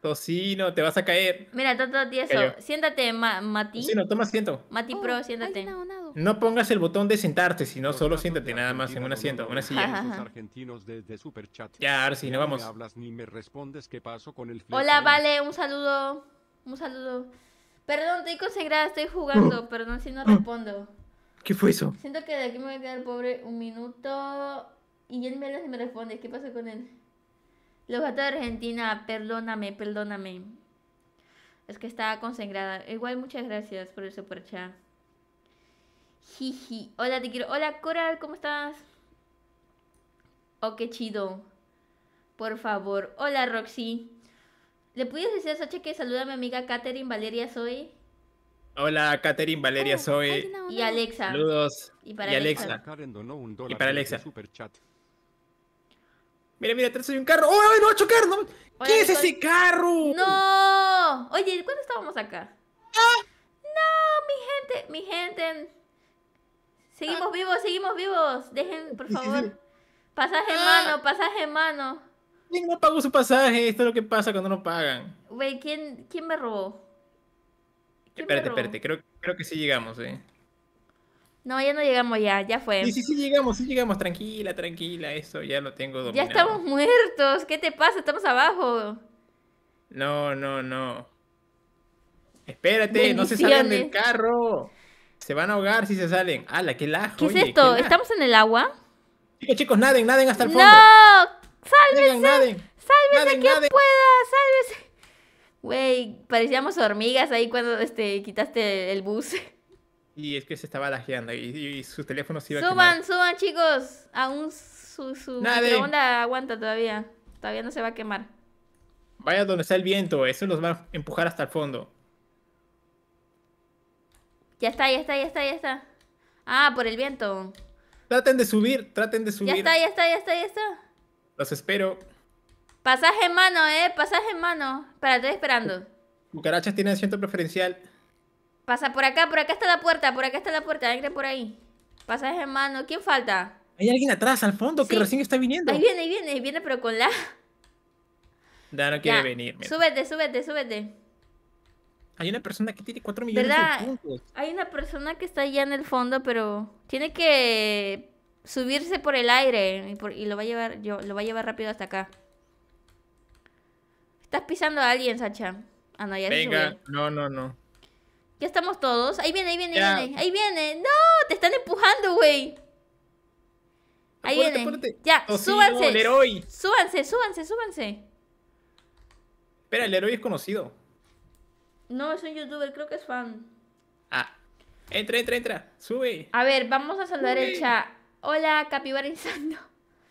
Tocino, te vas a caer. Mira, tanto eso, Siéntate, mati Mati. no toma asiento. Mati Pro, oh, siéntate. No pongas el botón de sentarte, sino solo siéntate nada más en un asiento, una silla. Ya, ahora vamos. Hola, Vale, un saludo. Un saludo. Perdón, estoy consagrada, estoy jugando. Oh. Perdón si no oh. respondo. ¿Qué fue eso? Siento que de aquí me voy a quedar pobre un minuto. Y él me, habla y me responde. ¿Qué pasó con él? Los gatos de Argentina, perdóname, perdóname. Es que estaba consagrada. Igual muchas gracias por el super chat. Jiji. Hola, te quiero. Hola, Coral, ¿cómo estás? Oh, qué chido. Por favor. Hola, Roxy. ¿Le pudieras decir a Sacha que saluda a mi amiga Katherine Valeria Zoe? Hola, Katherine Valeria oh, Zoe. y Alexa. Saludos. Y para y Alexa. Y para Alexa. Mira, mira, atrás hay un carro. ¡Oh, no, a chocar! ¿Qué es ese carro? ¡No! Oye, ¿cuándo estábamos acá? Ah. ¡No, mi gente! Mi gente. Seguimos ah. vivos, seguimos vivos. Dejen, por favor. Pasaje en ah. mano, pasaje en mano. ¿Quién no pagó su pasaje? Esto es lo que pasa cuando no pagan. Güey, ¿quién, ¿quién me robó? espérate, espérate. Creo, creo que sí llegamos, eh. No, ya no llegamos ya, ya fue. Sí, sí, sí llegamos, sí llegamos, tranquila, tranquila, eso ya lo tengo dominado. Ya estamos muertos, ¿qué te pasa? Estamos abajo. No, no, no. Espérate, no se salen del carro. Se van a ahogar si se salen. ¡Hala! qué lajo! ¿Qué es esto? ¿Estamos en el agua? Chicos, chicos, naden, naden hasta el fondo. ¡No! ¡Sálvese! ¡Sálvese pueda! ¡Sálvese! Güey, parecíamos hormigas ahí cuando este, quitaste el bus. Y es que se estaba lajeando y, sus teléfonos teléfono suban, a quemar. Suban, suban, chicos. Aún su, su aguanta todavía. Todavía no se va a quemar. Vaya donde está el viento, eso los va a empujar hasta el fondo. Ya está, ya está, ya está, ya está. Ah, por el viento. Traten de subir, traten de subir. Ya está, ya está, ya está, ya está. Los espero. Pasaje en mano, eh, pasaje en mano. Para, estoy esperando. Cucarachas tienen asiento preferencial. Pasa por acá, por acá está la puerta, por acá está la puerta, entra por ahí. Pasa, mano, ¿quién falta? Hay alguien atrás, al fondo, que recién está viniendo. Ahí viene, ahí viene, viene, pero con la... Ya no quiere venir. Súbete, súbete, súbete. Hay una persona que tiene 4 millones de puntos. Hay una persona que está allá en el fondo, pero tiene que subirse por el aire y, lo va a llevar yo lo va a llevar rápido hasta acá. Estás pisando a alguien, Sacha. Ah, no, ya Venga, no, no, no. Ya estamos todos. Ahí viene, ahí viene, ahí viene. Ahí viene. No, te están empujando, güey. Ahí viene. Ya, súbanse. Súbanse, súbanse, súbanse. Espera, el héroe es conocido. No, es un youtuber, creo que es fan. Ah. Entra, entra, entra. Sube. A ver, vamos a saludar el chat. Hola, Capibara Insano.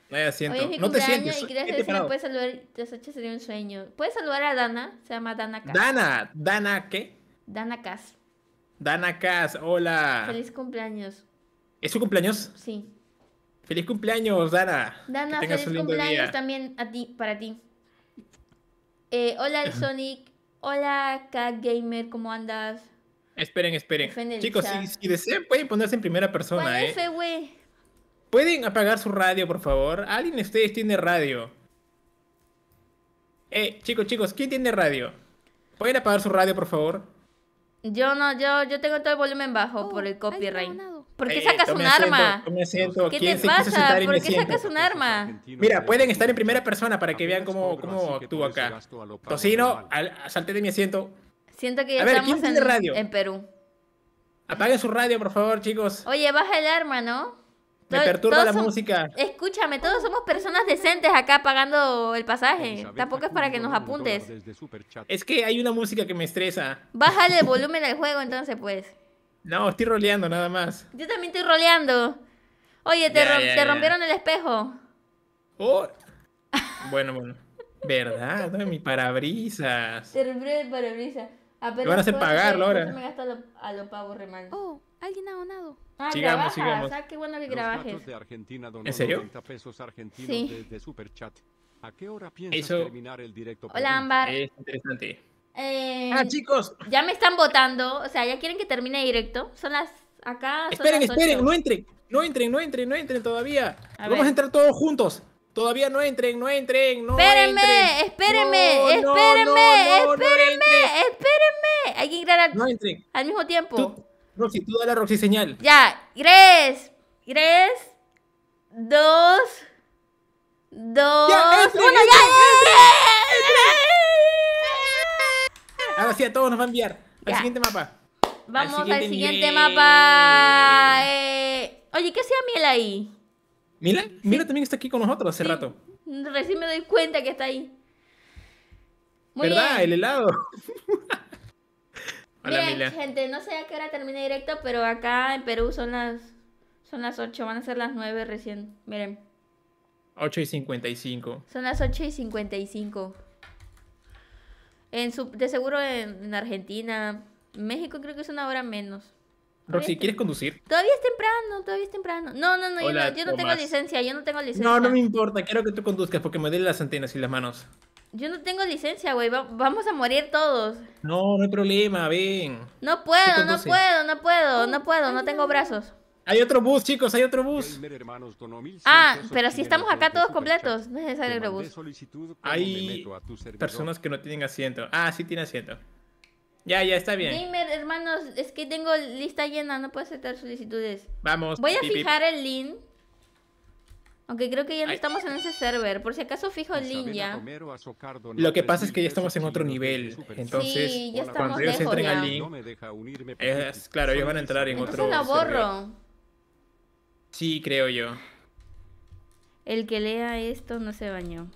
No, te sientes Hoy es mi no te sientes. Y quería este puedes saludar. Te se sería un sueño. ¿Puedes saludar a Dana? Se llama Dana Cas. Dana, Dana, ¿qué? Dana Cas. Dana Cas, hola. Feliz cumpleaños. ¿Es su cumpleaños? Sí. Feliz cumpleaños, Dana. Dana, feliz cumpleaños también a ti, para ti. Eh, hola, el Sonic. Hola, Cat Gamer, ¿cómo andas? Esperen, esperen. Chicos, si, desean, pueden ponerse en primera persona, eh? Pueden apagar su radio, por favor. ¿Alguien de ustedes tiene radio? Eh, chicos, chicos, ¿quién tiene radio? ¿Pueden apagar su radio, por favor? Yo no, yo, yo tengo todo el volumen bajo oh, por el copyright. ¿Por qué sacas un arma? ¿Qué te pasa? ¿Por qué sacas un arma? Mira, pueden estar en primera persona para que vean cómo, cómo actúo acá. Tocino, al, salte de mi asiento. Siento que ya estamos en, radio? en Perú. Apaguen su radio, por favor, chicos. Oye, baja el arma, ¿no? Me perturba la música. Escúchame, todos somos personas decentes acá pagando el pasaje. Tampoco es para que nos apuntes. Es que hay una música que me estresa. Bájale el volumen del juego entonces, pues. No, estoy roleando nada más. Yo también estoy roleando. Oye, te, rompieron el espejo. Oh. bueno, bueno. ¿Verdad? mi parabrisas. Te rompieron el parabrisas. Ah, van a hacer pagarlo ahora. a oh. Alguien ha donado. Ah, sigamos, sigamos. Ah, qué bueno que grabajes. ¿En serio? sí. ¿A qué hora Eso... terminar el directo? Hola, Ámbar. Es interesante. Eh, ah, chicos. Ya me están votando. O sea, ya quieren que termine directo. Son las. Acá. Esperen, son las esperen, no entren. No entren, no entren, no entren todavía. Vamos a entrar todos juntos. Todavía no entren, no entren, no espérenme, entren. Espérenme, espérenme, espérenme, espérenme. Hay que entrar al, mismo tiempo. Roxy, tú dale a Roxy señal. Ya, tres, tres, dos, dos, ya, uno, ya, Ahora sí, a todos nos va a enviar al siguiente mapa. Vamos al siguiente, mapa. Eh, oye, ¿qué hacía Miel ahí? Mira, mira también está aquí con nosotros hace rato. Recién me doy cuenta que está ahí. ¿Verdad? El helado. Hola, gente, no sé a qué hora termina directo, pero acá en Perú son las son las 8, van a ser las 9 recién. Miren. 8 y 55. Son las 8 y 55. En su, de seguro en, Argentina, México creo que es una hora menos. Roxy, ¿quieres conducir? Todavía es temprano, todavía es temprano. No, no, no, yo, no tengo licencia, yo no tengo licencia. No, no me importa, quiero que tú conduzcas porque me den las antenas y las manos. Yo no tengo licencia, güey. vamos a morir todos. No, no hay problema, ven. No puedo, oh, no puedo, no puedo, no puedo, no tengo brazos. Hay otro bus, chicos, hay otro bus. Ah, pero si estamos acá todos completos, no es necesario el bus. Hay personas que no tienen asiento. Ah, sí tiene asiento. Ya, ya, está bien. Gamer, hermanos, es que tengo lista llena, no puedo aceptar solicitudes. Vamos. Voy a fijar el link aunque creo que ya no estamos en ese server. Por si acaso fijo el ya Lo que pasa es que ya estamos en otro nivel. Entonces, cuando ellos entren al link... claro, ellos van a entrar en Entonces otro la borro. Sí, creo yo. El que lea esto no se bañó.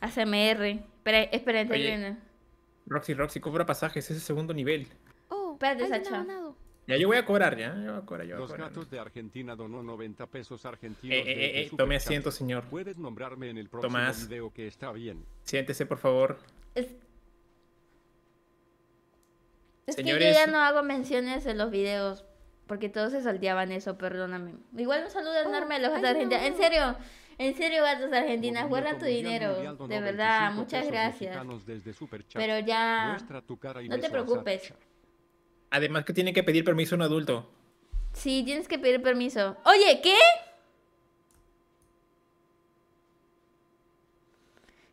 HMR. Espera, espera, Roxy, Roxy, cobra pasajes. Es el segundo nivel. Oh, espérate, Sacha. Ya yo voy a cobrar, ya. Yo Los gatos de Argentina donó 90 pesos argentinos. Eh, eh, eh tome asiento, señor. Puedes nombrarme en el próximo Tomás, video que está bien. Siéntese, por favor. Es... que yo ya no hago menciones en los videos. Porque todos se salteaban eso, perdóname. Igual un saludo oh, enorme a los gatos argentinos En serio, en serio, gatos argentinas, guarda tu dinero. de verdad, muchas gracias. Pero ya, no te preocupes. Además que tiene que pedir permiso a un adulto. Sí, tienes que pedir permiso. Oye, ¿qué?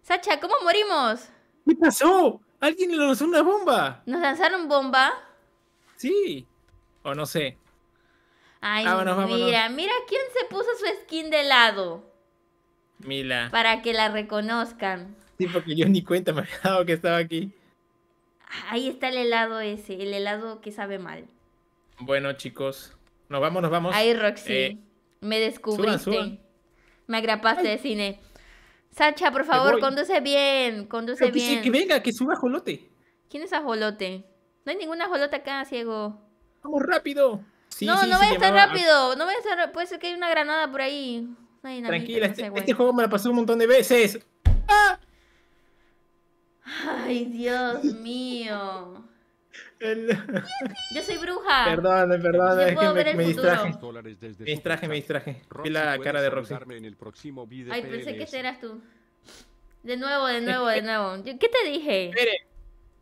Sacha, ¿cómo morimos? ¿Qué pasó? Alguien lanzó una bomba. ¿Nos lanzaron bomba? Sí. O no sé. Ay, ah, vámonos, mira, mira quién se puso su skin de lado. Mila. Para que la reconozcan. Sí, porque yo ni cuenta me había dado que estaba aquí. Ahí está el helado ese, el helado que sabe mal. Bueno, chicos, nos vamos, nos vamos. Ahí, Roxy, eh, me descubriste. Me agrapaste de cine. Sacha, por favor, conduce bien, conduce bien. Que, venga, que suba Jolote. ¿Quién es Ajolote? No hay ninguna Jolote acá, ciego. Vamos rápido. No, no, voy a estar rápido, no vayas rápido. Puede ser que hay una granada por ahí. Tranquila, no sé, este, este, juego me la pasé un montón de veces. ¡Ah! Ay, Dios mío. Yo soy bruja. Perdón, verdad, es que me, distraje. Me distraje, me distraje. Vi la cara de Roxy. Ay, pensé que eras tú. De nuevo, de nuevo, de nuevo. ¿Qué te dije? Espere,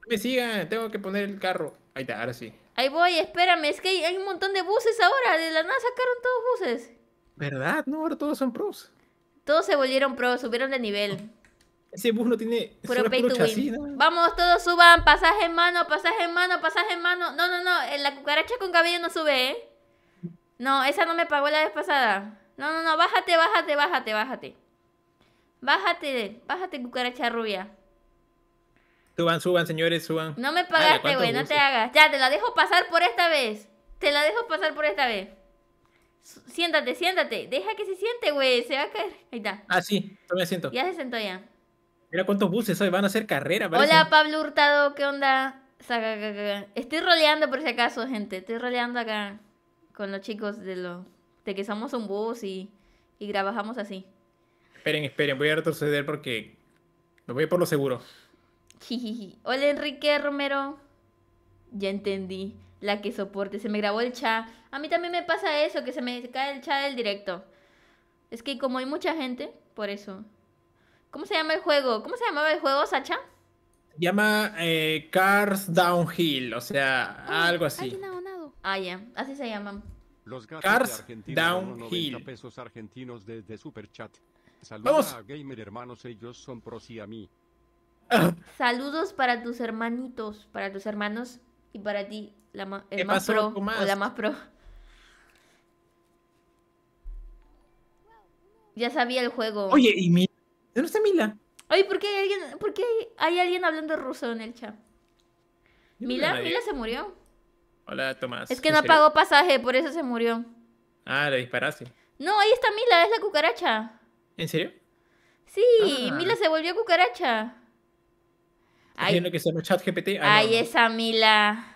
me sigan, tengo que poner el carro. Ahí está, ahora sí. Ahí voy, espérame, es que hay, hay un montón de buses ahora. De la nada sacaron todos buses. ¿Verdad? No, ahora todos son pros. Todos se volvieron pros, subieron de nivel. Ese bus no tiene. Vamos, todos suban, pasaje en mano, pasaje en mano, pasaje en mano. No, no, no, la cucaracha con cabello no sube, ¿eh? No, esa no me pagó la vez pasada. No, no, no, bájate, bájate, bájate, bájate. Bájate, bájate, cucaracha rubia. Suban, suban, señores, suban. No me pagaste, güey, no te hagas. Ya, te la dejo pasar por esta vez. Te la dejo pasar por esta vez. Siéntate, siéntate. Deja que se siente, güey. Se va a caer. Ah, sí, yo me siento. Ya se sentó ya. Mira cuántos buses hoy van a hacer carrera. Hola Pablo Hurtado, ¿qué onda? Estoy roleando por si acaso, gente. Estoy roleando acá con los chicos de lo de que somos un bus y, y trabajamos así. Esperen, esperen, voy a retroceder porque me voy por lo seguro. Hola Enrique Romero. Ya entendí. La que soporte. Se me grabó el chat. A mí también me pasa eso, que se me cae el chat del directo. Es que como hay mucha gente, por eso. ¿Cómo se llama el juego? ¿Cómo se llamaba el juego, Sacha? Llama eh, Cars Downhill, o sea, ah, algo así. Ah, ya, así se llaman. Los Cars Downhill. pesos argentinos desde Superchat. Saludos Vamos. Gamer hermanos, ellos son pro y a mí. Saludos para tus hermanitos, para tus hermanos y para ti, la el más pro o la más pro. Ya sabía el juego. Oye, y mira. ¿Dónde no Mila. Ay, ¿por qué hay alguien, ¿por qué hay alguien hablando ruso en el chat? Mila, Mila se murió. Hola, Tomás. Es que no pagó pasaje, por eso se murió. Ah, le disparaste. No, ahí está Mila, es la cucaracha. ¿En serio? Sí, ah. Mila se volvió cucaracha. Ay, que chat GPT. Ah, Ay, esa Mila.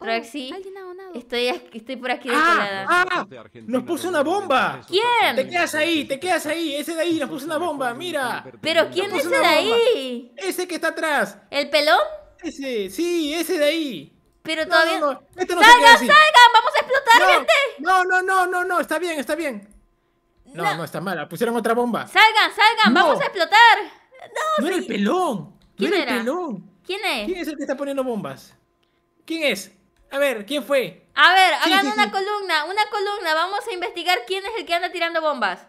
Pero, oh, Estoy, estoy por aquí ah, este ah ¡Nos puso una bomba! ¿Quién? Te quedas ahí, te quedas ahí. Ese de ahí nos puso una bomba, mira. ¿Pero quién es ese de ahí? Ese que está atrás. ¿El pelón? Ese, sí, ese de ahí. Pero todavía. Este salgan! ¡Vamos a explotar, no, gente! No, no, no, no, no, está bien, está bien. No, no, está mala. Pusieron otra bomba. ¡Salgan, salgan! ¡Vamos a explotar! No, no sí. era el pelón. ¿Quién era? El pelón. ¿Quién es? ¿Quién es el que está poniendo bombas? ¿Quién es? A ver, ¿quién fue? A ver, hagan una columna, una columna. Vamos a investigar quién es el que anda tirando bombas.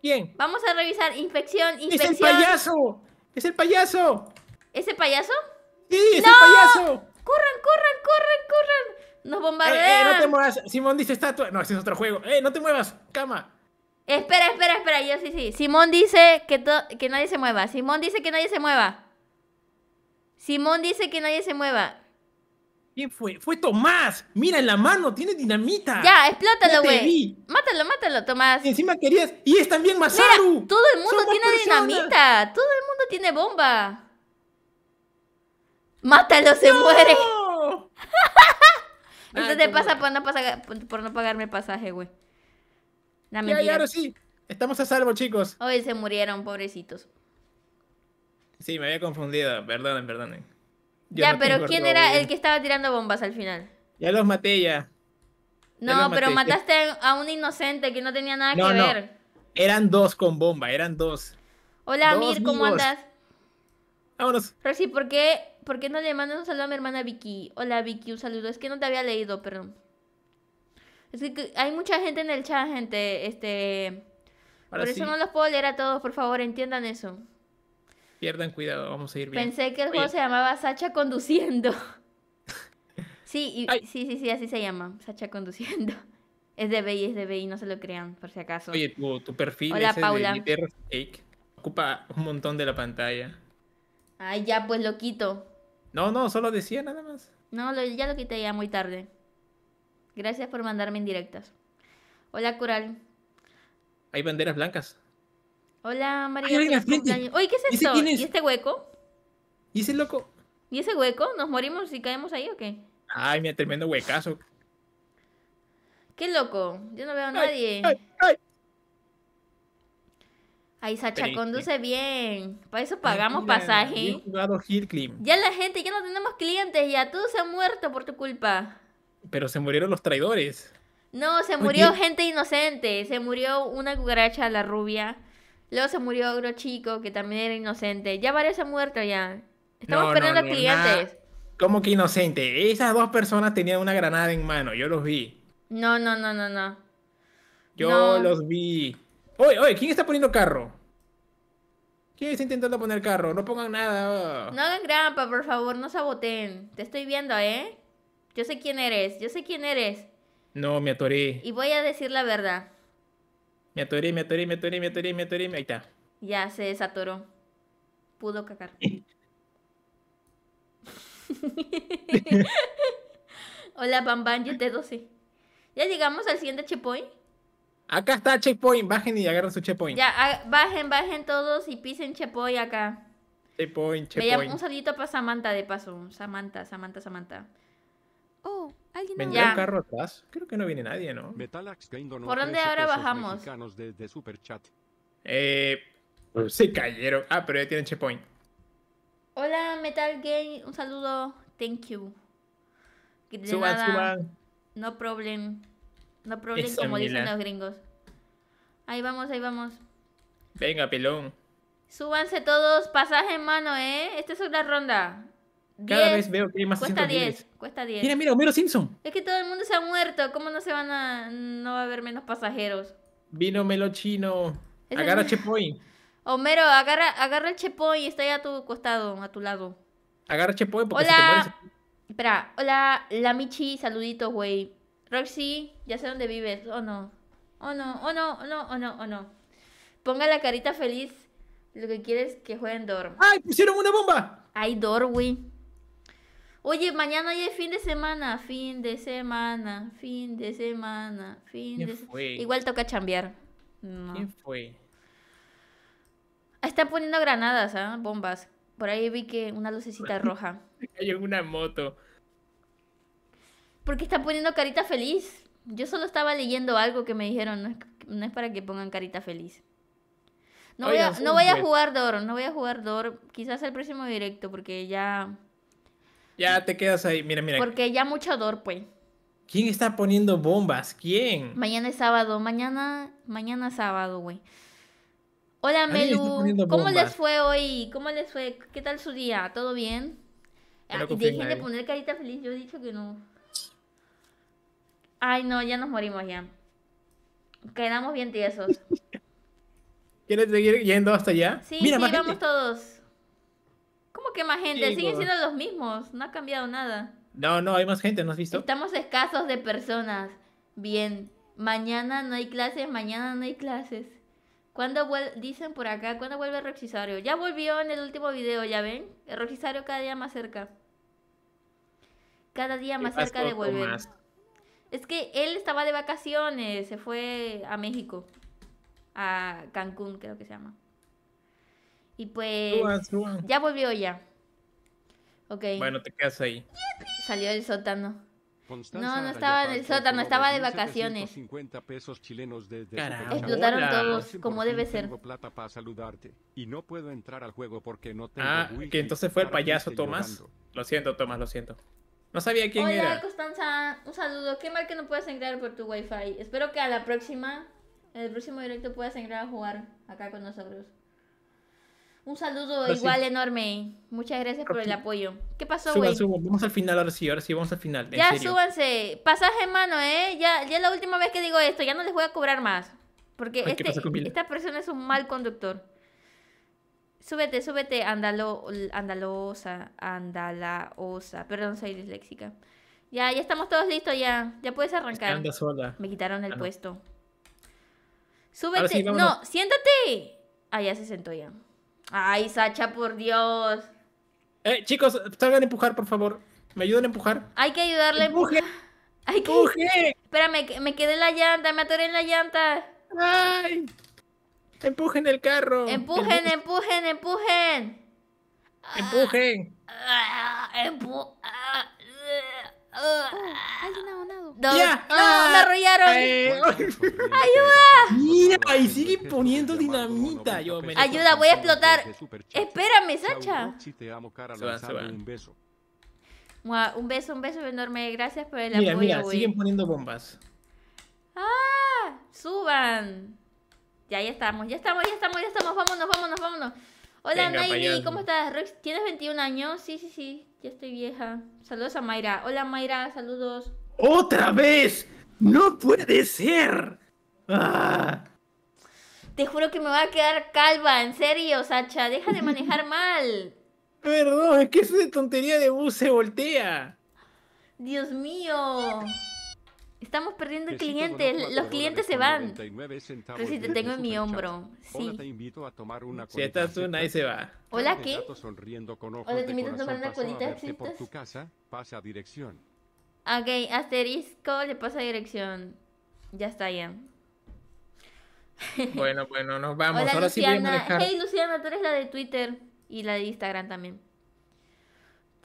¿Quién? Vamos a revisar. Infección, infección. ¡Es el payaso! ¡Es el payaso! ¿Ese payaso? ¡Sí, es el payaso! ¡Corran, corran, corran, corran! ¡Nos bombardean! Eh, eh, no te muevas. Simón dice estatua. No, ese es otro juego. ¡Eh, no te muevas! ¡Cama! Espera, espera, espera. Yo sí, sí. Simón dice que, que nadie se mueva. Simón dice que nadie se mueva. Simón dice que nadie se mueva. ¿Quién fue? Fue Tomás. Mira, en la mano tiene dinamita. Ya, explótalo, güey. Mátalo, mátalo, Tomás. Y encima querías. Y es también Masaru. todo el mundo tiene dinamita. Todo el mundo tiene bomba. Mátalo, se muere. te pasa por no, pagarme el pasaje, güey. Ya, ya, ahora sí. Estamos a salvo, chicos. Hoy se murieron, pobrecitos. Sí, me había confundido. Perdonen, perdonen. Ya, pero ¿quién era el que estaba tirando bombas al final? Ya los maté ya. no, pero mataste a un inocente que no tenía nada que no. ver. Eran dos con bomba, eran dos. Hola, Amir, ¿cómo andas? Vámonos. Pero ¿por qué, ¿por qué no le mandas un saludo a mi hermana Vicky? Hola, Vicky, un saludo. Es que no te había leído, perdón. Es que hay mucha gente en el chat, gente. Este. por eso no los puedo leer a todos, por favor, entiendan eso pierdan cuidado, vamos a ir bien. Pensé que el juego se llamaba Sacha conduciendo. sí, sí, sí, sí, así se llama, Sacha conduciendo. Es de BI, es de BI, no se lo crean, por si acaso. Oye, tu, perfil Hola, Paula. de ocupa un montón de la pantalla. Ay, ya, pues lo quito. No, no, solo decía nada más. No, ya lo quité ya muy tarde. Gracias por mandarme en directas Hola, Coral. Hay banderas blancas. Hola, María. Oye, ¿qué es esto? ¿Y, este hueco? ¿Y ese loco? ¿Y ese hueco? ¿Nos morimos si caemos ahí o qué? Ay, mira, tremendo huecazo. Qué loco. Yo no veo a nadie. Ay, Sacha, conduce bien. Para eso pagamos pasaje. ya la gente, ya no tenemos clientes, ya todo se ha muerto por tu culpa. Pero se murieron los traidores. No, se murió gente inocente. Se murió una cucaracha, la rubia. Luego se murió otro chico que también era inocente. Ya varios han muerto ya. Estamos esperando a clientes ¿Cómo que inocente? Esas dos personas tenían una granada en mano, yo los vi. No, no, no, no, no. Yo los vi. Oye, oye, ¿quién está poniendo carro? ¿Quién está intentando poner carro? No pongan nada. No hagan grampa, por favor, no saboten. Te estoy viendo, ¿eh? Yo sé quién eres, yo sé quién eres. No, me atoré. Y voy a decir la verdad. Me atoré, me atoré, me atoré, me atoré, me atoré, ahí está. Ya se desatoró. Pudo cagar. Hola, Bambam, yo te 12. ¿Ya llegamos al siguiente checkpoint? Acá está checkpoint, bajen y agarren su checkpoint. Ya, ah, bajen, bajen todos y pisen checkpoint acá. Checkpoint, checkpoint. un saludito para Samantha de paso. Samantha, Samantha, Samantha. Oh. ¿Alguien carro atrás? Creo que no viene nadie, ¿no? ¿Por dónde ahora bajamos? Desde Superchat. Eh, se pues cayeron. Ah, pero ya tienen checkpoint. Hola, Metal Game. Un saludo. Thank you. suban, suban. No problem. No problem, como dicen los gringos. Ahí vamos, ahí vamos. Venga, pelón. Súbanse todos, pasaje en mano, ¿eh? Esta es una ronda. Cada vez veo que hay más Cuesta 10, cuesta 10. Mira, mira, Homero Simpson. Es que todo el mundo se ha muerto. ¿Cómo no se van a. No va a haber menos pasajeros? Vino Melo Chino agarra Chepoy. Homero, agarra, agarra el Chepoy. Está ahí a tu costado, a tu lado. Agarra Chepoy porque Hola. te Espera, hola, la Michi, saluditos, güey. Roxy, ya sé dónde vives. Oh no. Oh no, oh no, oh no, oh no, oh no. Ponga la carita feliz. Lo que quieres es que jueguen Dorm ¡Ay, pusieron una bomba! Ay, Dorm, güey. Oye, mañana ya es fin de semana, fin de semana, fin de semana, fin de semana. Igual toca chambear. ¿Quién fue? Ah, están poniendo granadas, ¿ah? Bombas. Por ahí vi que una lucecita roja. Hay cayó una moto. Porque están poniendo carita feliz. Yo solo estaba leyendo algo que me dijeron, no es, para que pongan carita feliz. No, voy, a, no voy a jugar Dor, no voy a jugar Dor. Quizás el próximo directo, porque ya ya te quedas ahí, mira, mira. Porque ya mucho dor, pues. ¿Quién está poniendo bombas? ¿Quién? Mañana es sábado, mañana, mañana es sábado, güey. Hola Melu, ¿cómo les fue hoy? ¿Cómo les fue? ¿Qué tal su día? ¿Todo bien? Ah, dejen de poner carita feliz, yo he dicho que no. Ay, no, ya nos morimos ya. Quedamos bien tiesos. ¿Quieres seguir yendo hasta allá? Sí, Mira, sí, vamos todos que más gente, siguen siendo los mismos, no ha cambiado nada. No, no, hay más gente, ¿no has visto? Estamos escasos de personas. Bien, mañana no hay clases, mañana no hay clases. ¿Cuándo dicen por acá, ¿cuándo vuelve Roxisario? Ya volvió en el último video, ¿ya ven? El Roxisario cada día más cerca. Cada día más cerca de volver. Es que él estaba de vacaciones, se fue a México. A Cancún, creo que se llama. Y pues ya volvió ya. Ok. Bueno, te quedas ahí. Salió del sótano. no, no estaba en el sótano, estaba de vacaciones. Pesos chilenos Explotaron todos, como debe ser. plata para saludarte y no puedo entrar al juego porque no Ah, que entonces fue el payaso Tomás. Lo siento, Tomás, lo siento. No sabía quién era. Hola, Constanza. Un saludo. Qué mal que no puedas entrar por tu wifi. Espero que a la próxima, en el próximo directo puedas entrar a jugar acá con nosotros. Un saludo igual enorme. Muchas gracias por el apoyo. ¿Qué pasó, güey? Vamos al final, ahora sí, ahora sí, vamos al final. Ya, súbanse. Pasaje en mano, ¿eh? Ya, es la última vez que digo esto. Ya no les voy a cobrar más. Porque este esta persona es un mal conductor. Súbete, súbete, andalo, andalosa, andalaosa. Perdón, soy disléxica. Ya, ya estamos todos listos, ya. Ya puedes arrancar. Me quitaron el ah, puesto. Súbete. no, siéntate. Ah, ya se sentó ya. Ay, Sacha, por Dios. Eh, chicos, salgan a empujar, por favor. ¿Me ayudan a empujar? Hay que ayudarle a empujar. Hay que... ¡Empuje! Espérame, me quedé en la llanta, me atoré en la llanta. ¡Ay! ¡Empujen el carro! ¡Empujen, empujen, empujen! ¡Empujen! Ah, empu... No, no me arrollaron. ¡Ayuda! Mira, y sigue poniendo dinamita. Ayuda, voy a explotar. Espérame, Sacha. Se se Un beso. Un beso, un beso enorme. Gracias por el mira, apoyo. Mira, siguen poniendo bombas. ¡Ah! ¡Suban! Ya, ya estamos, ya estamos, ya estamos, ya estamos. Vámonos, vámonos, vámonos. Hola, Naimi, ¿cómo estás? ¿Tienes 21 años? Sí, sí, sí. Ya estoy vieja. Saludos a Mayra. Hola Mayra, saludos. ¡Otra vez! ¡No puede ser! Ah. Te juro que me va a quedar calva, en serio, Sacha. Deja de manejar mal. Perdón, es que de tontería de bus se voltea. Dios mío. Estamos perdiendo clientes, los clientes se van. Pero si te tengo en mi hombro. Sí. te invito a tomar una si estás tú, nadie se va. Hola, ¿qué? Hola, te invito a tomar una colita de por tu casa, pasa dirección. Ok, asterisco, le pasa dirección. Ya está ya. Bueno, bueno, nos vamos. Hola, Ahora Luciana. sí dejar... Hey, Luciana, tú eres la de Twitter y la de Instagram también.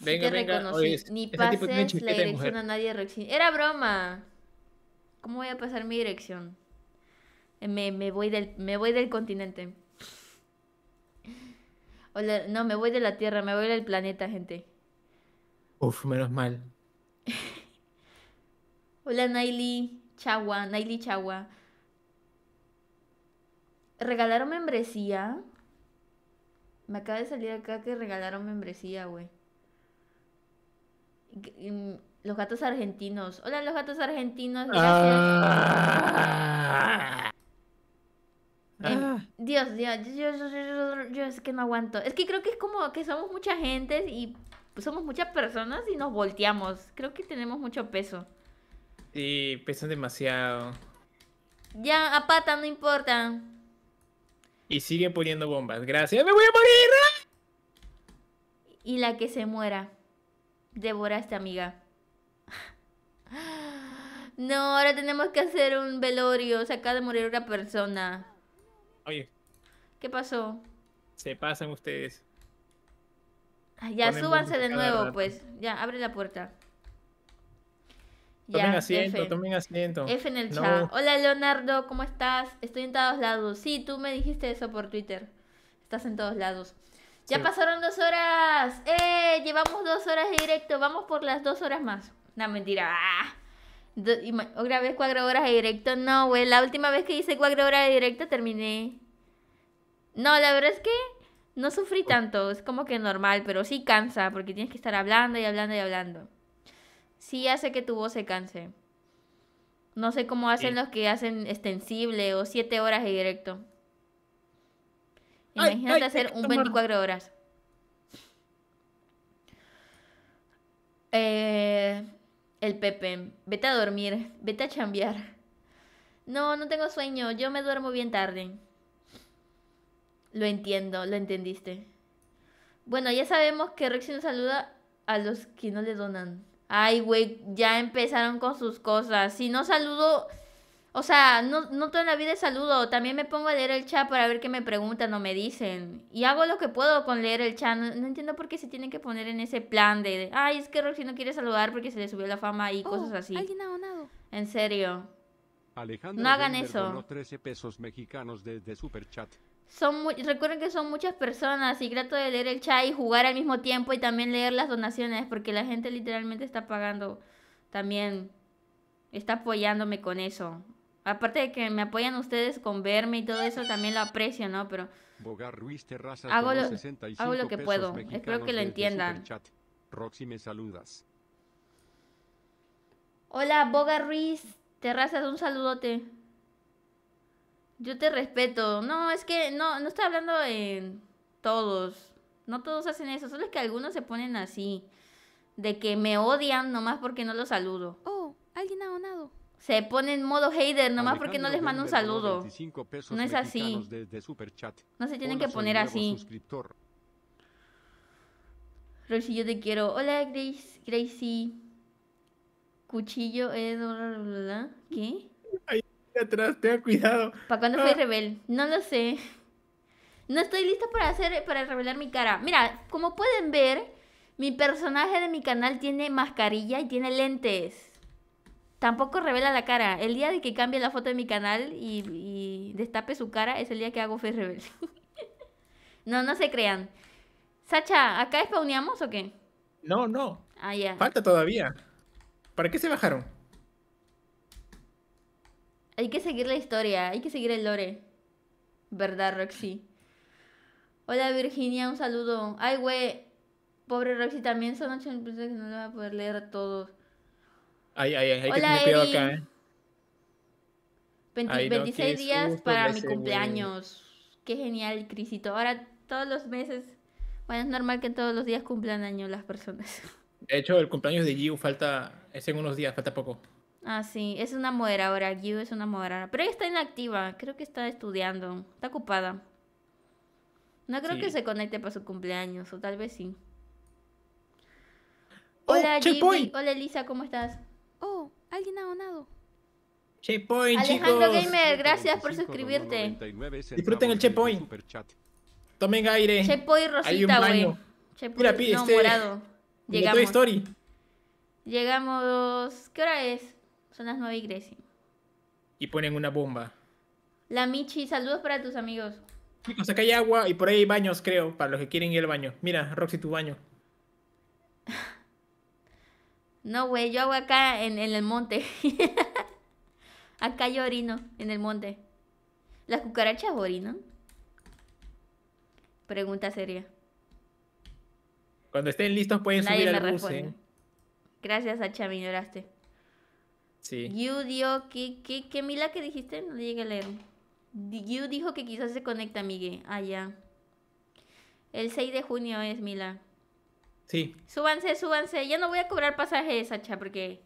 Venga, venga. reconocí. Ni este pases la dirección a nadie. Era broma. ¿Cómo voy a pasar mi dirección? Eh, me, voy, del, me voy del continente. no, me voy de la Tierra, me voy del planeta, gente. Uf, menos mal. Hola, Naili Chagua, Naili Chagua. ¿Regalaron membresía? Me acaba de salir acá que regalaron membresía, güey. Los gatos argentinos. Hola, los gatos argentinos. Ah. Em, ah, Dios, Dios, yo, yo, es que no aguanto. Es que creo que es como que somos mucha gente y somos muchas personas y nos volteamos. Creo que tenemos mucho peso. Y pesan demasiado. Ya, a pata, no importa. Y sigue poniendo bombas. Gracias, me voy a morir. Y la que se muera. Devora esta amiga. No, ahora tenemos que hacer un velorio. Se acaba de morir una persona. Oye. ¿Qué pasó? Se pasan ustedes. Ah, ya, súbanse de nuevo, pues. Ya, abre la puerta. Tomen asiento, tomen asiento. F en el chat. Hola Leonardo, ¿cómo estás? Estoy en todos lados. Sí, tú me dijiste eso por Twitter. Estás en todos lados. Ya pasaron dos horas. ¡Eh! Llevamos dos horas de directo. Vamos por las dos horas más una mentira. ¡Ah! otra vez cuatro horas de directo. No, güey. La última vez que hice cuatro horas de directo terminé. No, la verdad es que no sufrí tanto. Es como que normal, pero sí cansa porque tienes que estar hablando y hablando y hablando. Sí hace que tu voz se canse. No sé cómo hacen los que hacen extensible o siete horas de directo. Imagínate hacer un 24 horas. Eh, el Pepe, vete a dormir, vete a chambear. No, no tengo sueño, yo me duermo bien tarde. Lo entiendo, lo entendiste. Bueno, ya sabemos que Rexy no saluda a los que no le donan. Ay, güey, ya empezaron con sus cosas. Si no saludo, o sea, no, no toda la vida saludo. También me pongo a leer el chat para ver qué me preguntan o me dicen. Y hago lo que puedo con leer el chat. No, entiendo por qué se tienen que poner en ese plan de, ay, es que Roxy no quiere saludar porque se le subió la fama y oh, cosas así. Alguien ha donado. En serio. Alejandro no hagan eso. 13 pesos mexicanos Son recuerden que son muchas personas y trato de leer el chat y jugar al mismo tiempo y también leer las donaciones porque la gente literalmente está pagando también está apoyándome con eso aparte de que me apoyan ustedes con verme y todo eso, también lo aprecio, ¿no? Pero Ruiz hago, lo, hago lo que puedo. Espero que lo entiendan. Roxy, me saludas. Hola, Boga Ruiz Terrazas, un saludote. Yo te respeto. No, es que no, no estoy hablando en todos. No todos hacen eso, solo es que algunos se ponen así. De que me odian nomás porque no lo saludo. Oh, alguien ha donado se pone en modo hater nomás porque no les mando un saludo. No es así. No se tienen que poner así. Rosy, yo te quiero. Hola, Grace, Gracie. Cuchillo, eh, ¿Qué? Ahí atrás, ten cuidado. ¿Para cuándo soy ah. rebel? No lo sé. No estoy lista para hacer, para revelar mi cara. Mira, como pueden ver, mi personaje de mi canal tiene mascarilla y tiene lentes. Tampoco revela la cara. El día de que cambie la foto de mi canal y, destape su cara es el día que hago Face Rebel. no, no se crean. Sacha, ¿acá spawneamos o qué? No, no. Ah, ya. Falta todavía. ¿Para qué se bajaron? Hay que seguir la historia, hay que seguir el lore. ¿Verdad, Roxy? Hola, Virginia, un saludo. Ay, güey. Pobre Roxy, también son 8 pues, que no le va a poder leer a todos. Hola, 26 eh. días para mi cumpleaños. Qué genial, Crisito. Ahora todos los meses. Bueno, es normal que todos los días cumplan años las personas. De hecho, el cumpleaños de Giu falta. Es en unos días, falta poco. Ah, sí. Es una muera ahora. Giu es una muera, Pero ella está inactiva. Creo que está estudiando. Está ocupada. No creo que se conecte para su cumpleaños. O tal vez sí. ¡Oh, Hola, Hola, Elisa. ¿Cómo estás? Oh, alguien ha donado. Checkpoint, Alejandro chicos. Gamer, gracias por suscribirte. Disfruten el checkpoint. Tomen aire. Checkpoint rosita, güey. Mira, pide este... morado. Llegamos. Story. Llegamos. ¿Qué hora es? Son las 9 y trece. Y ponen una bomba. La Michi, saludos para tus amigos. Chicos, acá hay agua y por ahí hay baños, creo, para los que quieren ir al baño. Mira, Roxy, tu baño. No, güey, yo hago acá en, el monte. acá yo orino, en el monte. ¿Las cucarachas orino. Pregunta seria. Cuando estén listos pueden subir al bus, ¿eh? Gracias, a me ignoraste. Sí. ¿Qué dio que, Mila que dijiste, no llegué a leer. Yu dijo que quizás se conecta, Miguel. Ah, ya. El 6 de junio es Mila. Sí. Súbanse, súbanse. Ya no voy a cobrar pasajes, Sacha, porque.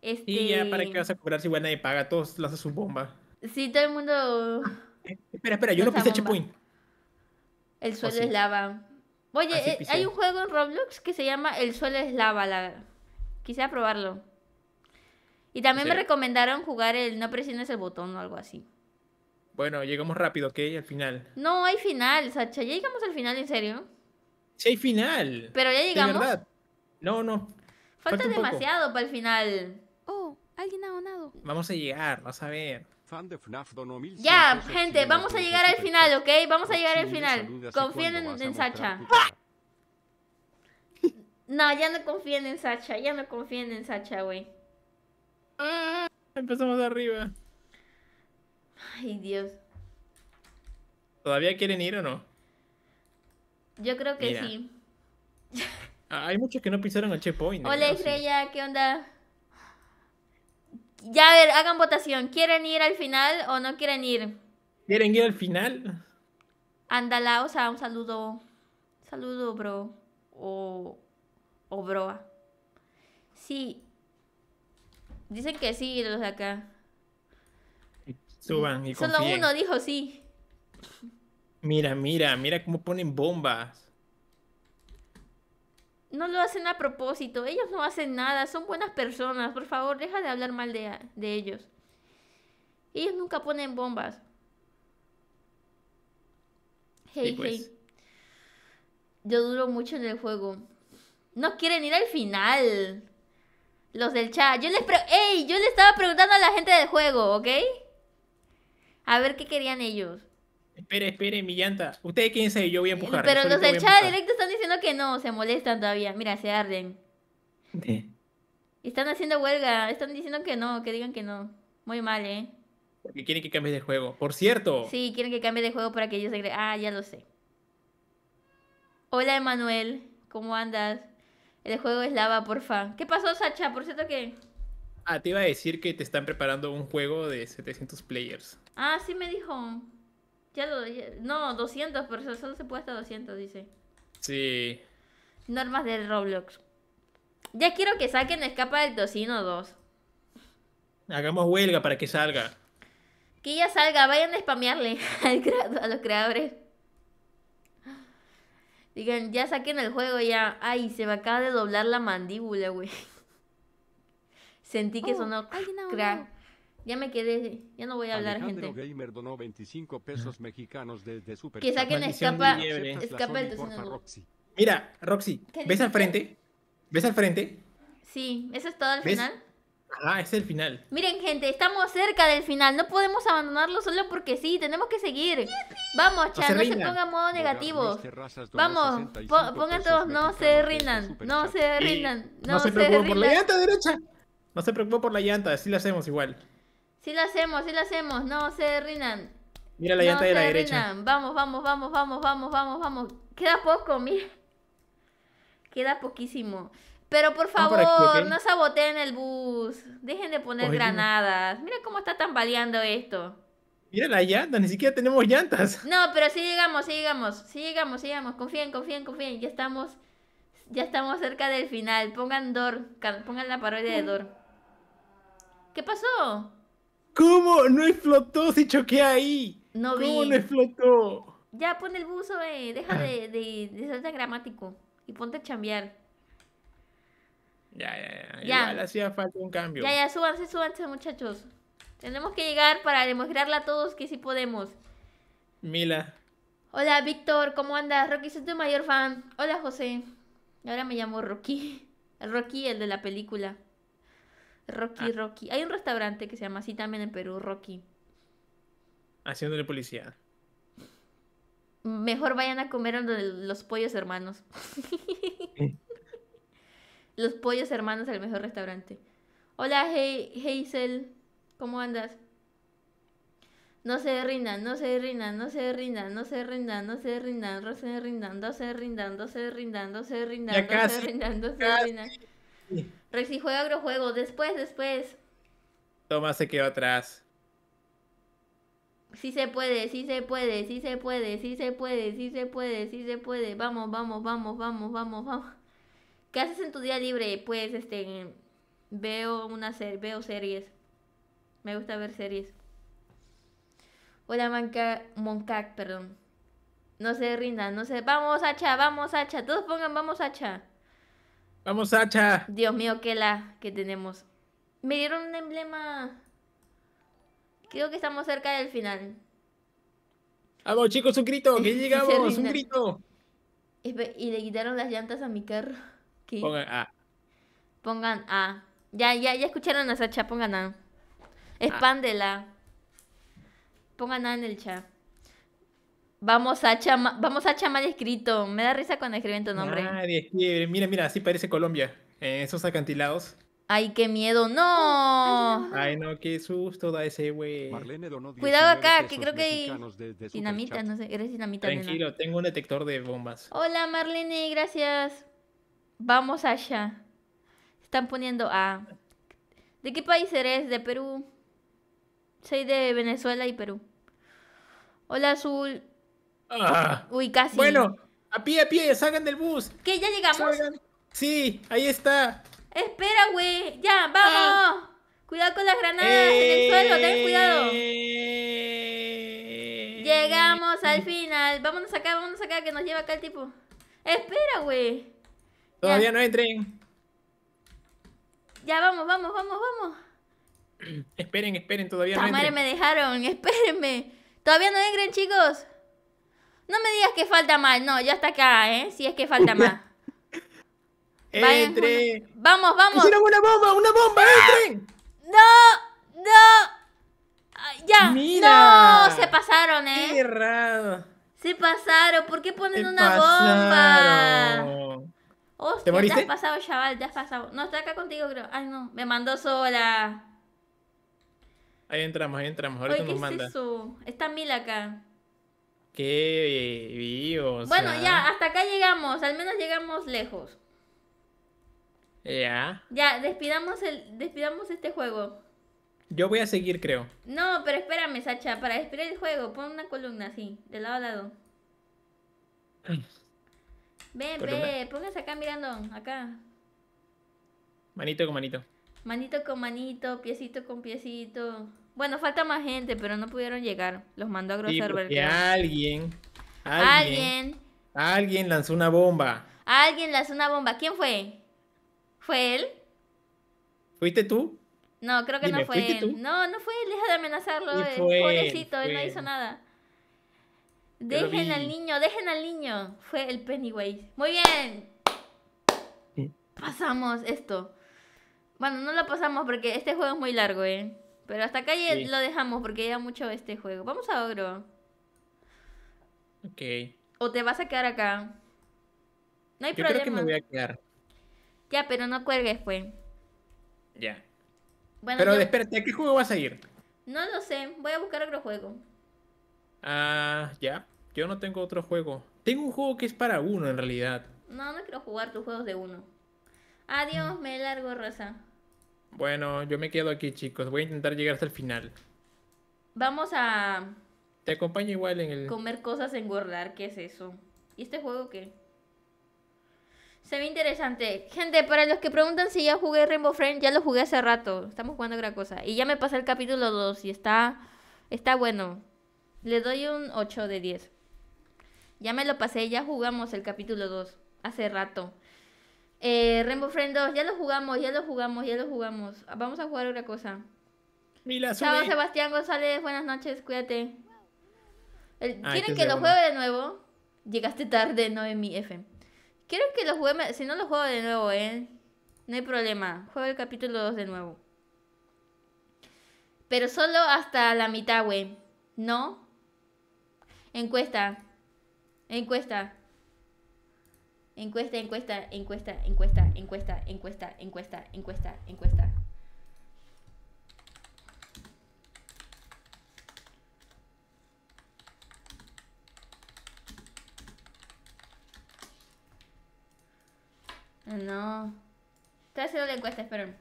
Este... Y ya, ¿para este, qué vas a cobrar si buena y paga? Todos lanzan su bomba. Sí, todo el mundo. espera, espera, yo no puse checkpoint. El suelo oh, es lava. Oye, ah, eh, hay un juego en Roblox que se llama El suelo es lava. La... Quisiera probarlo. Y también me recomendaron jugar el No presiones el botón o algo así. Bueno, llegamos rápido, ¿ok? Al final. No, hay final, Sacha. Ya llegamos al final, en serio. Si hay final. Pero ya llegamos. No, no. Falta, demasiado para el final. Oh, alguien ha donado. Vamos a llegar, vas a ver. Ya, gente, vamos a llegar al final, ¿ok? Vamos a llegar al final. Confíen en, Sacha. No, ya no confíen en Sacha, ya no confíen en Sacha, güey. Ah, empezamos de arriba. Ay, Dios. ¿Todavía quieren ir o no? Yo creo que sí. Ah, hay muchos que no pisaron el checkpoint. Hola, Estrella, ¿qué onda? Ya, a ver, hagan votación. ¿Quieren ir al final o no quieren ir? ¿Quieren ir al final? Ándala, o sea, un saludo. Saludo, bro. O, o broa. Sí. Dicen que sí, los de acá. Suban y Solo uno dijo sí. Mira, mira, mira cómo ponen bombas. No lo hacen a propósito, ellos no hacen nada, son buenas personas, por favor, deja de hablar mal de, ellos. Ellos nunca ponen bombas. Hey, pues. hey. Yo duro mucho en el juego. No quieren ir al final. Los del chat. Yo les pre ¡Ey! Yo le estaba preguntando a la gente del juego, ¿ok? A ver qué querían ellos. Espere, espere, mi llanta. Ustedes quédense, yo voy a empujar. Pero los del chat directo están diciendo que no, se molestan todavía. Mira, se arden. Están haciendo huelga, están diciendo que no, que digan que no. Muy mal, ¿eh? Porque quieren que cambie de juego. Por cierto. Sí, quieren que cambie de juego para que ellos... se Ah, ya lo sé. Hola, Emanuel. ¿Cómo andas? El juego es lava, porfa. ¿Qué pasó, Sacha? Por cierto que... Ah, te iba a decir que te están preparando un juego de 700 players. Ah, sí me dijo. Ya no, 200, pero solo se puede hasta 200, dice. Sí. Normas del Roblox. Ya quiero que saquen Escapa del Tocino 2. Hagamos huelga para que salga. Que ya salga, vayan a spamearle a los creadores. Digan, ya saquen el juego ya. Ay, se me acaba de doblar la mandíbula, güey. Sentí que oh, sonó crack. Ya me quedé, ya no voy a hablar, gente. Gamer donó 25 pesos mexicanos Que saquen escapa, Mira, Roxy, ¿ves al frente? ¿Ves al frente? Sí, ¿eso es todo al final? Ah, es el final. Miren, gente, estamos cerca del final. No podemos abandonarlo solo porque sí. Tenemos que seguir. Vamos, chat, no, se, no pongan modo negativo Vamos, pongan todos. No se este rindan. No se rindan. No, se, preocupen por la llanta derecha. No se preocupen por la llanta. Así la hacemos igual. Sí lo hacemos, sí lo hacemos. No se reinan Mira la llanta de la derecha. Vamos, vamos, vamos, vamos, vamos, vamos, vamos. Queda poco, mira. Queda poquísimo. Pero por favor, no saboteen el bus. Dejen de poner granadas. Mira cómo está tambaleando esto. Mira la llanta, ni siquiera tenemos llantas. No, pero sí llegamos, sí llegamos, sí llegamos, sí llegamos. Confíen, confíen, confíen. Ya estamos, ya estamos cerca del final. Pongan Dor, pongan la parodia de Dor. ¿Qué pasó? ¿Cómo no explotó si choqué ahí? No vi. ¿Cómo explotó? Ya pon el buzo, eh. Deja de, de, ser tan gramático. Y ponte a chambear. Ya, ya, ya. ya. le hacía falta un cambio. Ya, ya, súbanse, súbanse, muchachos. Tenemos que llegar para demostrarle a todos que sí podemos. Mila. Hola, Víctor, ¿cómo andas? Rocky, soy tu mayor fan. Hola, José. Ahora me llamo Rocky. Rocky, el de la película. Rocky, Rocky. Hay un restaurante que se llama así también en Perú, Rocky. Haciéndole policía Mejor vayan a comer los pollos hermanos. los pollos hermanos el mejor restaurante. Hola, hey, Hazel, ¿cómo andas? No se rindan, no se rindan, no se rindan, no se rindan, no se rindan, no se rindan, no se rindan, no se rindan, no se rindan, no se rindan, no se rindan, no se rindan. Rexy juega otro Después, después. Toma se quedó atrás. Sí se puede, si se puede, si se puede, si se puede, si se puede, sí se puede. Vamos, vamos, vamos, vamos, vamos, vamos. ¿Qué haces en tu día libre? Pues, este, veo una ser veo series. Me gusta ver series. Hola, Manca Moncac, perdón. No se rindan, no se... Vamos, Hacha, vamos, Hacha. Todos pongan vamos, Hacha. Vamos, Sacha. Dios mío, qué la que tenemos. Me dieron un emblema. Creo que estamos cerca del final. Vamos, chicos, un grito, que llegamos, un grito. Y le quitaron las llantas a mi carro. Pongan A. Pongan A. Ya, ya, ya escucharon a Sacha, pongan A. Espándela. Pongan A en el chat. Vamos a chamar... vamos a chamar escrito. Me da risa cuando escriben tu nombre. Nadie escribe. Mira, mira, así parece Colombia. Eh, esos acantilados. Ay, qué miedo, no. Ay, no, qué susto da ese güey. Cuidado acá, que creo que hay dinamita, no sé, eres dinamita. Tranquilo, tengo un detector de bombas. Hola, Marlene, gracias. Vamos allá. Están poniendo A. ¿De qué país eres? De Perú. Soy de Venezuela y Perú. Hola, Azul. Ah. Uy, casi. Bueno, a pie, a pie, salgan del bus. que ¿Ya llegamos? Sí, ahí está. Espera, güey. Ya, vamos. Ah. Cuidado con las granadas en el eh. suelo, ten cuidado. Llegamos al mm. final. Vámonos acá, vámonos acá, que nos lleva acá el tipo. Espera, güey. Todavía no entren. Ya, vamos, vamos, vamos, vamos. Esperen, esperen, todavía no entren. Madre, me dejaron, espérenme. Todavía no entren, chicos. No me digas que falta más. No, ya está acá, ¿eh? Si es que falta más. Entre. vamos, vamos. ¡Hicieron una bomba! ¡Una bomba! ¡Ah! ¡Entren! ¡No! ¡No! ¡Ya! ¡Mira! ¡No! Se pasaron, ¿eh? ¡Qué raro! Se pasaron. ¿Por qué ponen una bomba? Hostia, ¿Te moriste? has pasado, chaval. ya has pasado. No, está acá contigo, creo. Ay, no. Me mandó sola. Ahí entramos, ahí entramos. Ahorita Oye, ¿qué nos manda. Es eso? Está Mila acá. ¿Qué? Vi, bueno, ya, hasta acá llegamos, al menos llegamos lejos. Ya. Ya, despidamos, el, despidamos este juego. Yo voy a seguir, creo. No, pero espérame, Sacha, para despedir el juego, pon una columna así, de lado a lado. Ven, ven póngase acá mirando, acá. Manito con manito. Manito con manito, piecito con piecito. Bueno, falta más gente, pero no pudieron llegar. Los mandó a Groser alguien, alguien, alguien. lanzó una bomba. Alguien lanzó una bomba. ¿Quién fue? ¿Fue él? ¿Fuiste tú? No, creo que no fue él. No, no fue él. Deja de amenazarlo. Eh. Fue Pobrecito, él, no hizo nada. Dejen al niño, dejen al niño. Fue el Pennywise. Muy bien. Pasamos esto. Bueno, no lo pasamos porque este juego es muy largo, ¿eh? Pero hasta acá lo dejamos porque ya mucho este juego. Vamos a Ogro. Ok. ¿O te vas a quedar acá? No hay problema. voy Ya, pero no cuelgues, pues. Ya. Bueno, pero espérate, ¿a qué juego vas a ir? No lo sé, voy a buscar otro juego. Ah, ya. Yo no tengo otro juego. Tengo un juego que es para uno en realidad. No, no quiero jugar tus juegos de uno. Adiós, mm. me largo, Rosa. Bueno, yo me quedo aquí, chicos. Voy a intentar llegar hasta el final. Vamos a. Te acompaño igual en el. Comer cosas, engordar, ¿qué es eso? ¿Y este juego qué? Se ve interesante. Gente, para los que preguntan si ya jugué Rainbow Friend, ya lo jugué hace rato. Estamos jugando gran cosa. Y ya me pasé el capítulo 2 y está. Está bueno. Le doy un 8 de 10. Ya me lo pasé, ya jugamos el capítulo 2 hace rato. Eh, Rainbow Friend 2, ya lo jugamos, ya lo jugamos, ya lo jugamos. Vamos a jugar otra cosa. Mila, Sebastián González, buenas noches, cuídate. ¿Quieren que, lo juegue de nuevo? Llegaste tarde, no en mi F. quieren que lo juegue, si no lo juego de nuevo, ¿eh? No hay problema, juego el capítulo 2 de nuevo. Pero solo hasta la mitad, güey. ¿No? Encuesta. Encuesta. Encuesta, encuesta, encuesta, encuesta, encuesta, encuesta, encuesta, encuesta, encuesta. Ah, no. está haciendo la encuesta, esperen.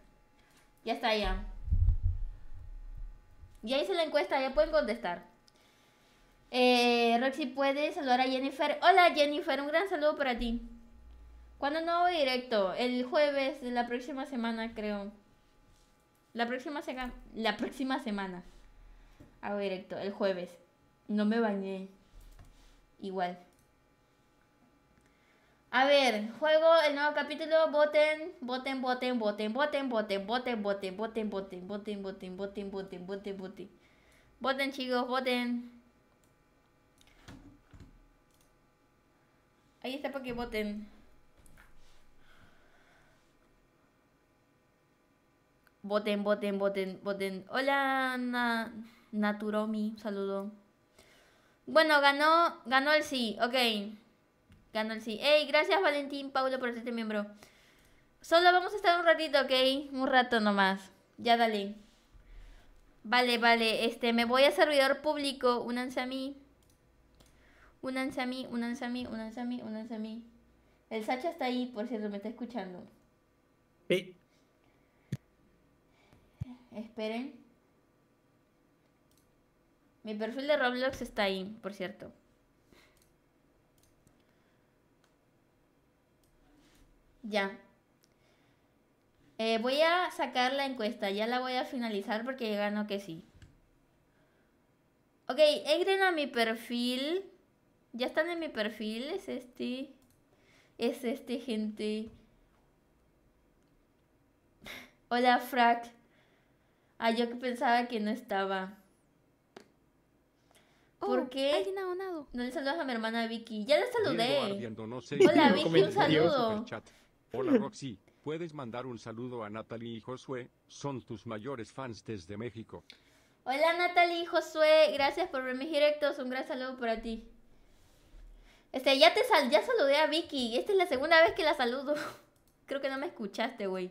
Ya está ya. Ya hice la encuesta, ya pueden contestar. Eh, Roxy ¿puedes saludar a Jennifer. Hola Jennifer, un gran saludo para ti. Cuando no hago directo, el jueves de la próxima semana creo. La próxima semana, la próxima semana hago directo, el jueves. No me bañé. Igual. A ver, juego el nuevo capítulo, voten, voten, voten, voten, voten, voten, voten, voten, voten, voten, voten, voten, voten, voten, voten, voten. boten. chicos, voten. Ahí está para que voten. boten boten boten voten. Hola, Naturomi, saludo. Bueno, ganó, ganó el sí, ok. Ganó el sí. Ey, gracias Valentín Paulo por este miembro. Solo vamos a estar un ratito, ok. Un rato nomás. Ya dale. Vale, vale. Este, me voy a servidor público. Únanse a mí. Únanse a mí, únanse a mí, únanse a mí, únanse a mí. El Sacha está ahí, por cierto, me está escuchando. Esperen. Mi perfil de Roblox está ahí, por cierto. Ya. Eh, voy a sacar la encuesta. Ya la voy a finalizar porque gano que sí. Ok, entren a mi perfil. Ya están en mi perfil. Es este. Es este, gente. Hola, Frack. Ah, yo que pensaba que no estaba. Oh, ¿Por qué? No le saludas a mi hermana Vicky. Ya le saludé. Hola Vicky, un saludo. Hola Roxy. Puedes mandar un saludo a Natalie y Josué. Son tus mayores fans desde México. Hola Natalie y Josué. Gracias por ver mis directos. Un gran saludo para ti. Este, ya te sal ya saludé a Vicky. Esta es la segunda vez que la saludo. Creo que no me escuchaste, güey.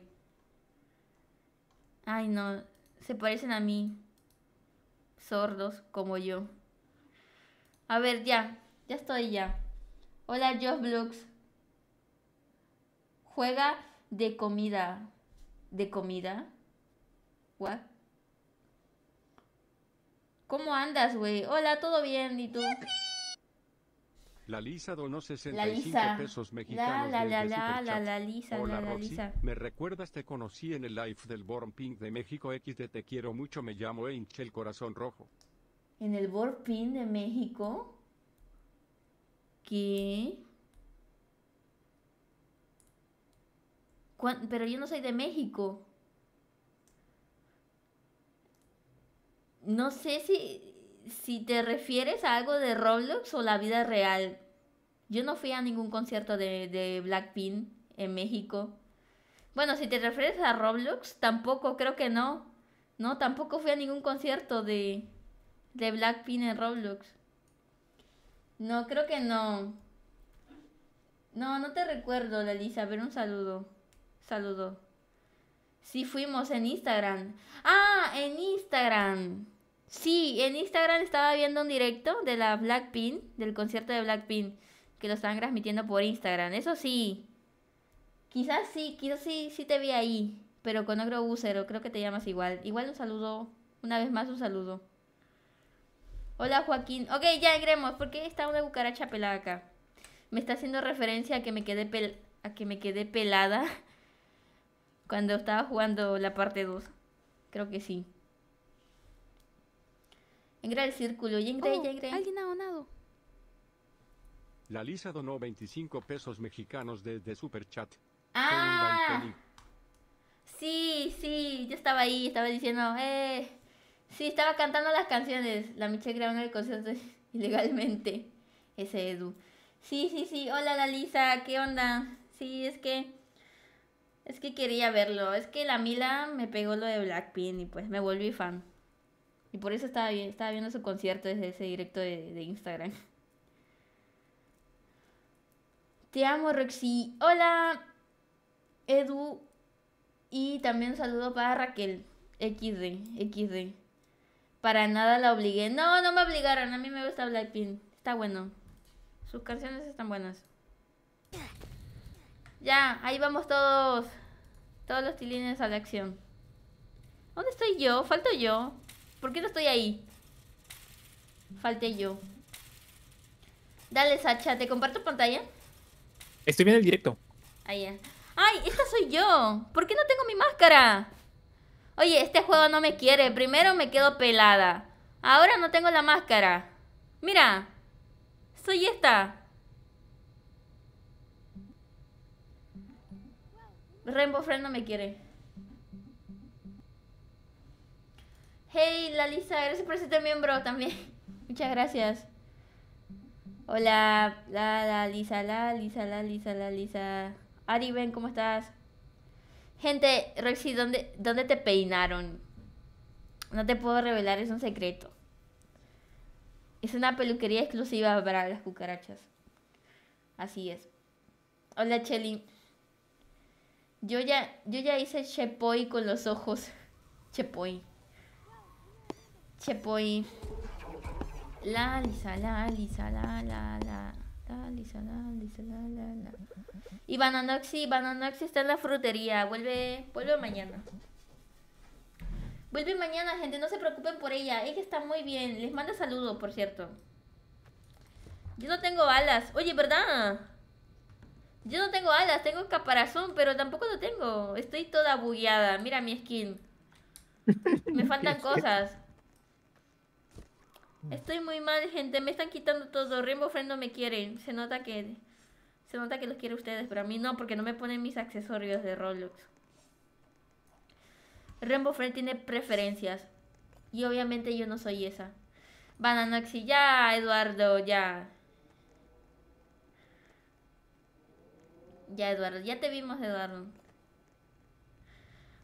Ay, no se parecen a mí. Sordos como yo. A ver, ya. Ya estoy ya. Hola, Josh Blux. Juega de comida. ¿De comida? ¿What? ¿Cómo andas, güey? Hola, ¿todo bien? ¿Y tú? La Lisa donó 65 pesos mexicanos. La, Lisa, la, Lisa. Me recuerdas, te conocí en el live del Born Pink de México de Te quiero mucho, me llamo Enche el Corazón Rojo. ¿En el Born Pink de México? ¿Qué? Pero yo no soy de México. No sé si, si te refieres a algo de Roblox o la vida real. Yo no fui a ningún concierto de, de Blackpink en México. Bueno, si te refieres a Roblox, tampoco, creo que no. No, tampoco fui a ningún concierto de, de Blackpink en Roblox. No, creo que no. No, no te recuerdo, Lalisa. A ver, un saludo. Saludo. Sí, fuimos en Instagram. Ah, en Instagram. Sí, en Instagram estaba viendo un directo de la Blackpink, del concierto de Blackpink que lo estaban transmitiendo por Instagram. Eso sí. Quizás sí, quizás sí, sí te vi ahí. Pero con otro creo que te llamas igual. Igual un saludo. Una vez más un saludo. Hola Joaquín. Ok, ya engremos. ¿Por qué está una cucaracha pelada acá? Me está haciendo referencia a que me quedé, pel a que me quedé pelada cuando estaba jugando la parte 2. Creo que sí. Engra el círculo. y ya oh, Alguien ha donado. La Lisa donó 25 pesos mexicanos desde Chat. Ah. Sí, sí, yo estaba ahí, estaba diciendo, eh. Sí, estaba cantando las canciones. La Michelle grabó en el concierto ilegalmente. Ese Edu. Sí, sí, sí. Hola, la Lisa, ¿qué onda? Sí, es que. Es que quería verlo. Es que la Mila me pegó lo de Blackpink y pues me volví fan. Y por eso estaba, viendo su concierto desde ese directo de Instagram. Te amo, Roxy. Hola, Edu. Y también saludo para Raquel. XD, XD. Para nada la obligué. No, no me obligaron. A mí me gusta Blackpink. Está bueno. Sus canciones están buenas. Ya, ahí vamos todos. Todos los tilines a la acción. ¿Dónde estoy yo? Falto yo. ¿Por qué no estoy ahí? Falté yo. Dale, Sacha, ¿te comparto pantalla? Estoy viendo el directo. Ah, ¡Ay, esta soy yo! ¿Por qué no tengo mi máscara? Oye, este juego no me quiere. Primero me quedo pelada. Ahora no tengo la máscara. Mira. Soy esta. Rainbow Friend no me quiere. Hey, Lalisa, gracias por ser miembro también. Muchas gracias. Hola, la, la, Lisa, la, Lisa, la, Lisa, la, Lisa. Ari, ven, ¿cómo estás? Gente, Roxy, ¿dónde, ¿dónde te peinaron? No te puedo revelar, es un secreto. Es una peluquería exclusiva para las cucarachas. Así es. Hola, Chelly. Yo ya, yo ya hice chepoy con los ojos. Chepoy. Chepoy. La, lisa, la, lisa, la, la, la. La, lisa, la, lisa, la, la, Y Bananoxi, Bananoxi está en la frutería. Vuelve, vuelve mañana. Vuelve mañana, gente. No se preocupen por ella. Ella está muy bien. Les manda saludos, por cierto. Yo no tengo alas. Oye, ¿verdad? Yo no tengo alas. Tengo caparazón, pero tampoco lo tengo. Estoy toda bugueada. Mira mi skin. Me faltan cosas. Mm. Estoy muy mal, gente. Me están quitando todo. Rainbow Friend no me quiere. Se nota que se nota que los quiere ustedes, pero a mí no, porque no me ponen mis accesorios de Roblox. Rainbow Friend tiene preferencias. Y obviamente yo no soy esa. Bananoxi, ya, Eduardo, ya. Ya, Eduardo, ya te vimos, Eduardo.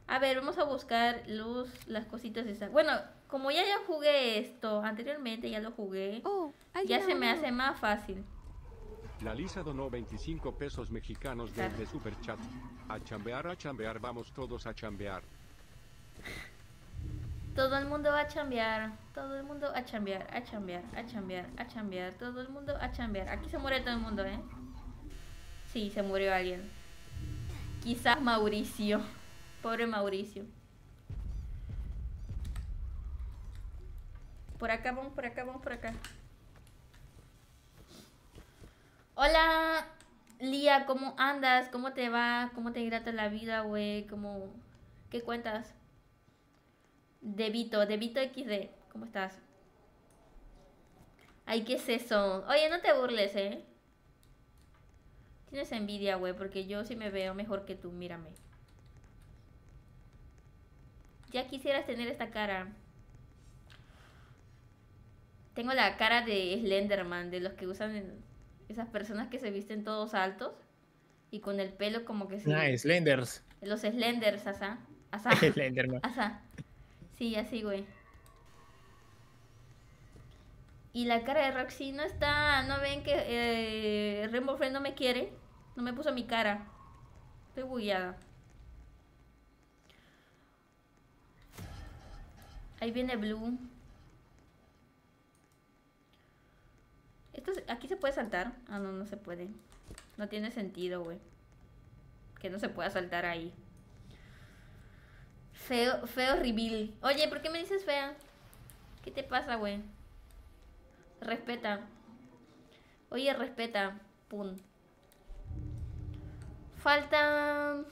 A ver, vamos a buscar luz, las cositas esas. Bueno, como ya ya jugué esto anteriormente, ya lo jugué. Oh, ya se me hace más fácil. La Lisa donó 25 pesos mexicanos desde Super Chat. A chambear, a chambear, vamos todos a chambear. Todo el mundo va a chambear, todo el mundo a chambear, a chambear, a chambear, a chambear, todo el mundo a chambear. Aquí se muere todo el mundo, ¿eh? Sí, se murió alguien. Quizás Mauricio. Pobre Mauricio. Por acá, vamos, por acá, vamos, por acá. Hola, Lía, ¿cómo andas? ¿Cómo te va? ¿Cómo te grata la vida, güey? ¿Cómo... ¿Qué cuentas? Debito, Debito XD, ¿cómo estás? Ay, ¿qué es eso? Oye, no te burles, ¿eh? Tienes envidia, güey, porque yo sí me veo mejor que tú, mírame. Ya quisieras tener esta cara. Tengo la cara de Slenderman, de los que usan esas personas que se visten todos altos y con el pelo como que se... Ah, Slenders. Los Slenders, asa asa Slenderman. Sí, así, güey. Y la cara de Roxy no está... ¿No ven que eh, Rainbow Friend no me quiere? No me puso mi cara. Estoy bugueada. Ahí viene Blue. Esto, ¿Aquí se puede saltar? Ah, no, no se puede. No tiene sentido, güey. Que no se pueda saltar ahí. Feo, feo reveal. Oye, ¿por qué me dices fea? ¿Qué te pasa, güey? Respeta. Oye, respeta. Pum. Faltan...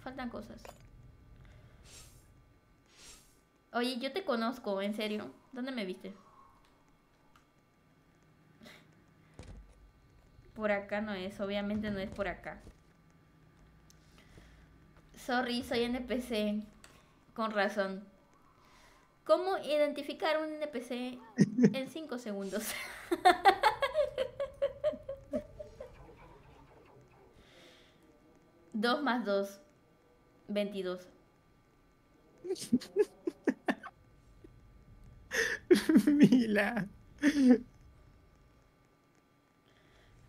Faltan cosas. Oye, yo te conozco, en serio. ¿Dónde me viste? Por acá no es, obviamente no es por acá. Sorry, soy NPC. Con razón. ¿Cómo identificar un NPC en 5 segundos? 2 más dos. Veintidós. Mila.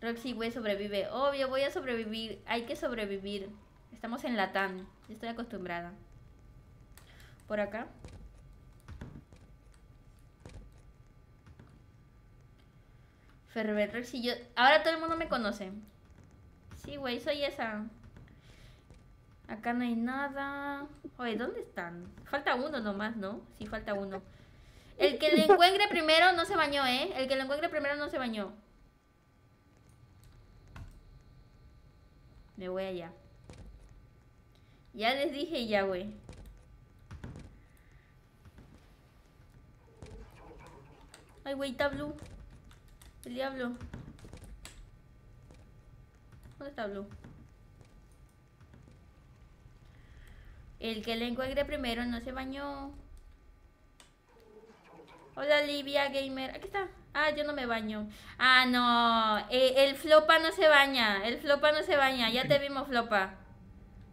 Roxy güey, sobrevive. Obvio, voy a sobrevivir. Hay que sobrevivir. Estamos en tan. Estoy acostumbrada. Por acá. Ferber Roxy, yo... Ahora todo el mundo me conoce. Sí, güey, soy esa. Acá no hay nada. Oye, ¿dónde están? Falta uno nomás, ¿no? Sí, falta uno. El que le encuentre primero no se bañó, ¿eh? El que le encuentre primero no se bañó. Me voy allá. Ya les dije ya, güey. Ay, güey, está Blue. El diablo. ¿Dónde está Blue? El que le encuentre primero no se bañó. Hola Livia Gamer. Aquí está. Ah, yo no me baño. Ah, no. Eh, el flopa no se baña. El flopa no se baña. Ya te vimos, flopa.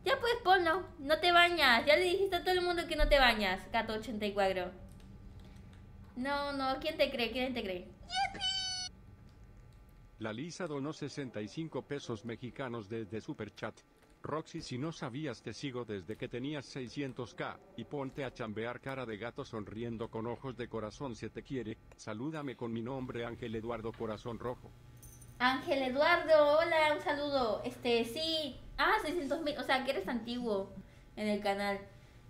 Ya pues ponlo. No te bañas. Ya le dijiste a todo el mundo que no te bañas. Gato 84. No, no. ¿Quién te cree? ¿Quién te cree? La Lisa donó 65 pesos mexicanos desde Super Chat. Roxy si no sabías te sigo desde que tenías 600k, y ponte a chambear cara de gato sonriendo con ojos de corazón si te quiere, salúdame con mi nombre Ángel Eduardo Corazón Rojo. Ángel Eduardo, hola, un saludo, este, sí, ah, 600 mil, o sea que eres antiguo en el canal,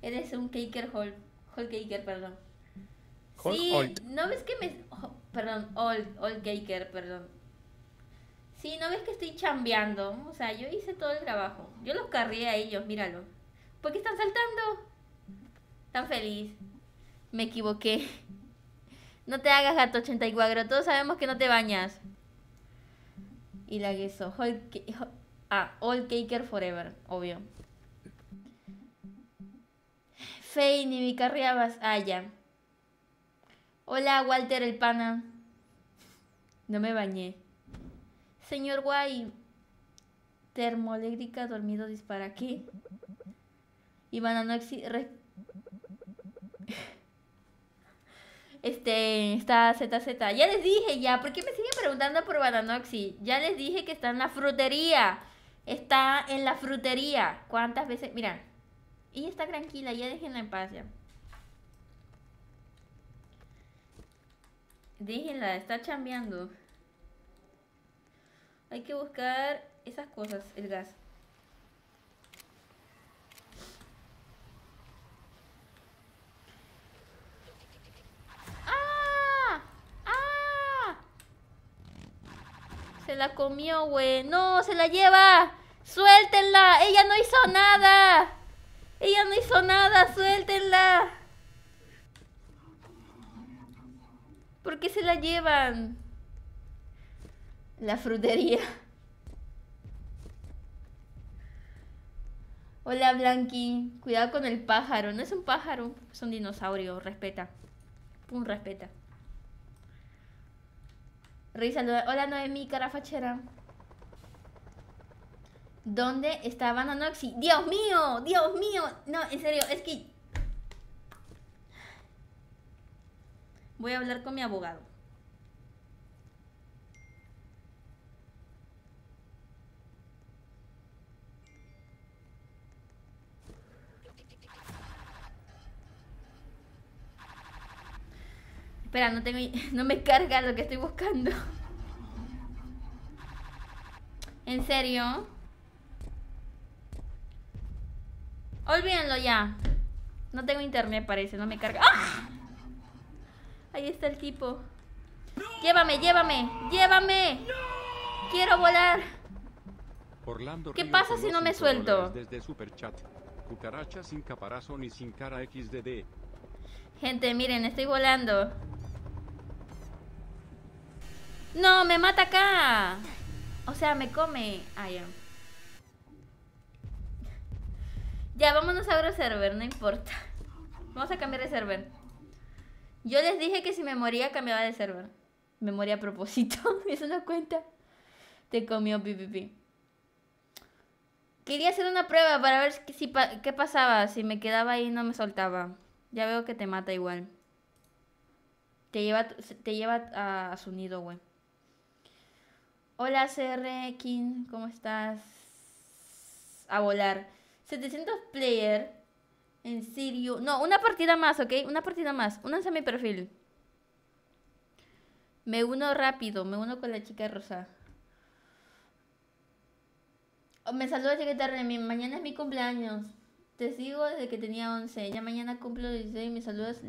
eres un caker hall, caker, perdón. sí, ¿no ves que me, oh, perdón, old, old caker, perdón, Sí, no ves que estoy chambeando. O sea, yo hice todo el trabajo. Yo los carrié a ellos, míralo. ¿Por qué están saltando? Tan feliz. Me equivoqué. No te hagas gato 84. Todos sabemos que no te bañas. Y la gueso. Ah, All Caker Forever, obvio. Faye, ni me carriabas. Ah, ya. Hola, Walter el pana. No me bañé. Señor Guay, termoeléctrica dormido dispara aquí. Y bananoxi, Este, está ZZ. Ya les dije ya. ¿Por qué me siguen preguntando por Bananoxi? Ya les dije que está en la frutería. Está en la frutería. ¿Cuántas veces? Mira. Y está tranquila. Ya déjenla en paz ya. Déjenla. Está chambeando. Hay que buscar esas cosas, el gas. ¡Ah! ¡Ah! Se la comió, güey. ¡No! ¡Se la lleva! ¡Suéltenla! ¡Ella no hizo nada! ¡Ella no hizo nada! ¡Suéltenla! ¿Por qué se la llevan? la frutería. Hola Blanqui, cuidado con el pájaro. No es un pájaro, es un dinosaurio. Respeta. Pum, respeta. Risa, hola Noemi, carafachera. ¿Dónde estaba Nanoxi? ¡Dios mío! ¡Dios mío! No, en serio, es que... Voy a hablar con mi abogado. Espera, no tengo... No me carga lo que estoy buscando. ¿En serio? Olvídenlo ya. No tengo internet, parece. No me carga. ¡Ah! Ahí está el tipo. Llévame, llévame, llévame. Quiero volar. Orlando ¿Qué pasa si no me suelto? Desde Cucaracha sin caparazón y sin cara XDD. Gente, miren, estoy volando. No, me mata acá. O sea, me come. Ah, ya. Ya, vámonos a otro server, no importa. Vamos a cambiar de server. Yo les dije que si me moría, cambiaba de server. Me moría a propósito. Es una cuenta. Te comió pipipi. Quería hacer una prueba para ver si qué pasaba. Si me quedaba ahí no me soltaba. Ya veo que te mata igual. Te lleva, te lleva a su nido, güey. Hola CR King, ¿cómo estás? A volar. 700 player. En sirio No, una partida más, ¿ok? Una partida más. Únanse a mi perfil. Me uno rápido. Me uno con la chica rosa. Oh, me saluda llegué tarde. mañana es mi cumpleaños. Te sigo desde que tenía 11. Ya mañana cumplo 16 me saludas.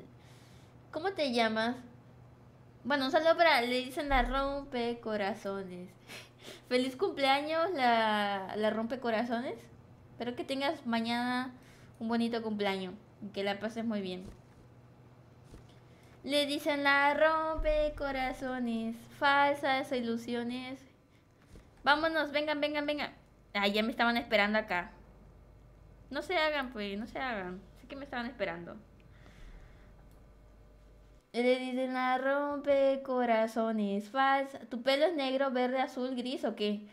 ¿Cómo te llamas? Bueno, un saludo para, le dicen la rompe corazones. Feliz cumpleaños, la, la rompe corazones. Espero que tengas mañana un bonito cumpleaños. Y que la pases muy bien. Le dicen la rompe corazones. Falsas ilusiones. Vámonos, vengan, vengan, vengan. Ay, ya me estaban esperando acá. No se hagan, pues, no se hagan. Sé que me estaban esperando. Le dicen la rompe corazones falsa. ¿Tu pelo es negro, verde, azul, gris o qué?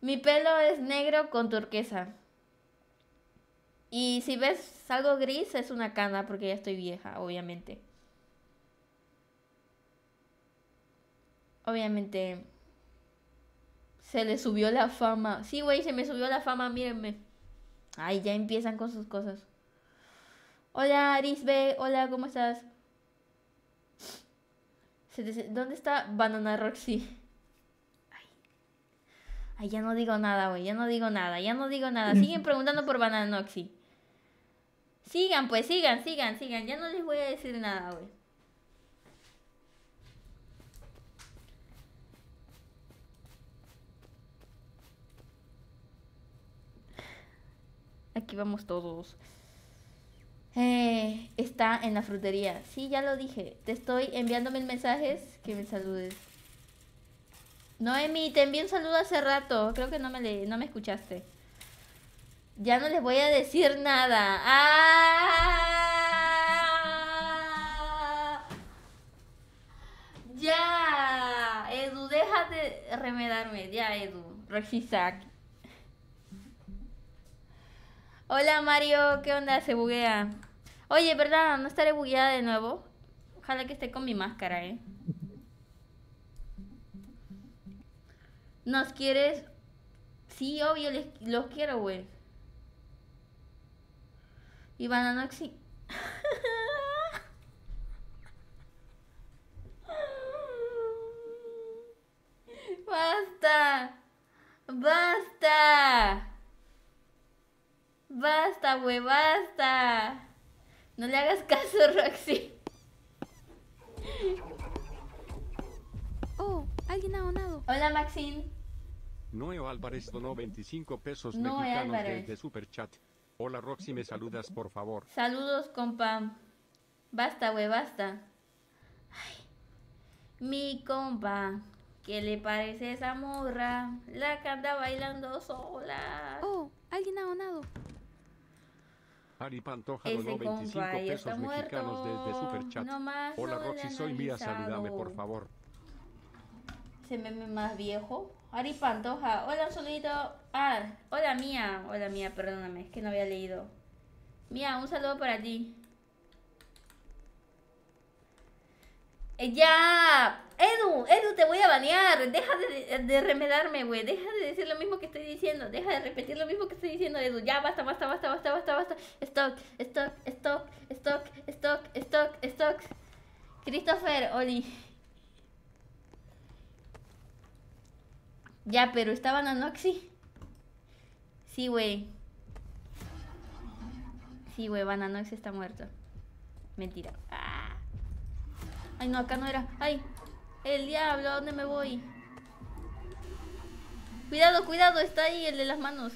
Mi pelo es negro con turquesa. Y si ves algo gris es una cana porque ya estoy vieja, obviamente. Obviamente. Se le subió la fama. Sí, güey, se me subió la fama, mírenme. Ay, ya empiezan con sus cosas. Hola, Arisbe. Hola, ¿cómo estás? ¿Dónde está Banana Roxy? Ay. ya no digo nada, güey. Ya no digo nada. Ya no digo nada. Siguen preguntando por Banana Roxy. Sigan, pues, sigan, sigan, sigan. Ya no les voy a decir nada, güey. Aquí vamos todos. Eh, está en la frutería. Sí, ya lo dije. Te estoy enviando mil mensajes que me saludes. Noemi, te envié un saludo hace rato. Creo que no me, le, no me escuchaste. Ya no les voy a decir nada. Ah. Ya. Edu, déjate remedarme. Ya, Edu. aquí Hola Mario, ¿qué onda? Se buguea. Oye, ¿verdad? No estaré bugueada de nuevo. Ojalá que esté con mi máscara, ¿eh? ¿Nos quieres? Sí, obvio, los quiero, güey. Ivana no ¡Basta! ¡Basta! ¡Basta! Basta, güey, basta. No le hagas caso, Roxy. Oh, alguien ha donado. Hola, Maxine. Noé Álvarez donó 25 pesos eh, mexicanos Álvarez. desde Superchat. Hola, Roxy, me saludas, por favor. Saludos, compa. Basta, güey, basta. mi compa. ¿Qué le parece esa morra? La canta bailando sola. Oh, alguien ha donado. Ari Pantoja 25 pesos mexicanos desde Superchat. No Hola Roxy, soy mía, saludame por favor. Se meme más viejo. Ari Pantoja. Hola, Solito Ah, hola mía. Hola mía, perdóname, es que no había leído. Mía, un saludo para ti. Eh, ya, Edu, Edu, te voy a banear. Deja de, remedarme, güey. Deja de decir lo mismo que estoy diciendo. Deja de repetir lo mismo que estoy diciendo, Edu. Ya, basta, basta, basta, basta, basta, basta. Stock, stock, stock, stock, stock, stock, stock. Christopher, Oli. Ya, pero está a Sí, güey. Sí, güey, Bananox está muerto. Mentira. ¡Ah! Ay, no, acá no era. Ay, el diablo, ¿a dónde me voy? Cuidado, cuidado, está ahí el de las manos.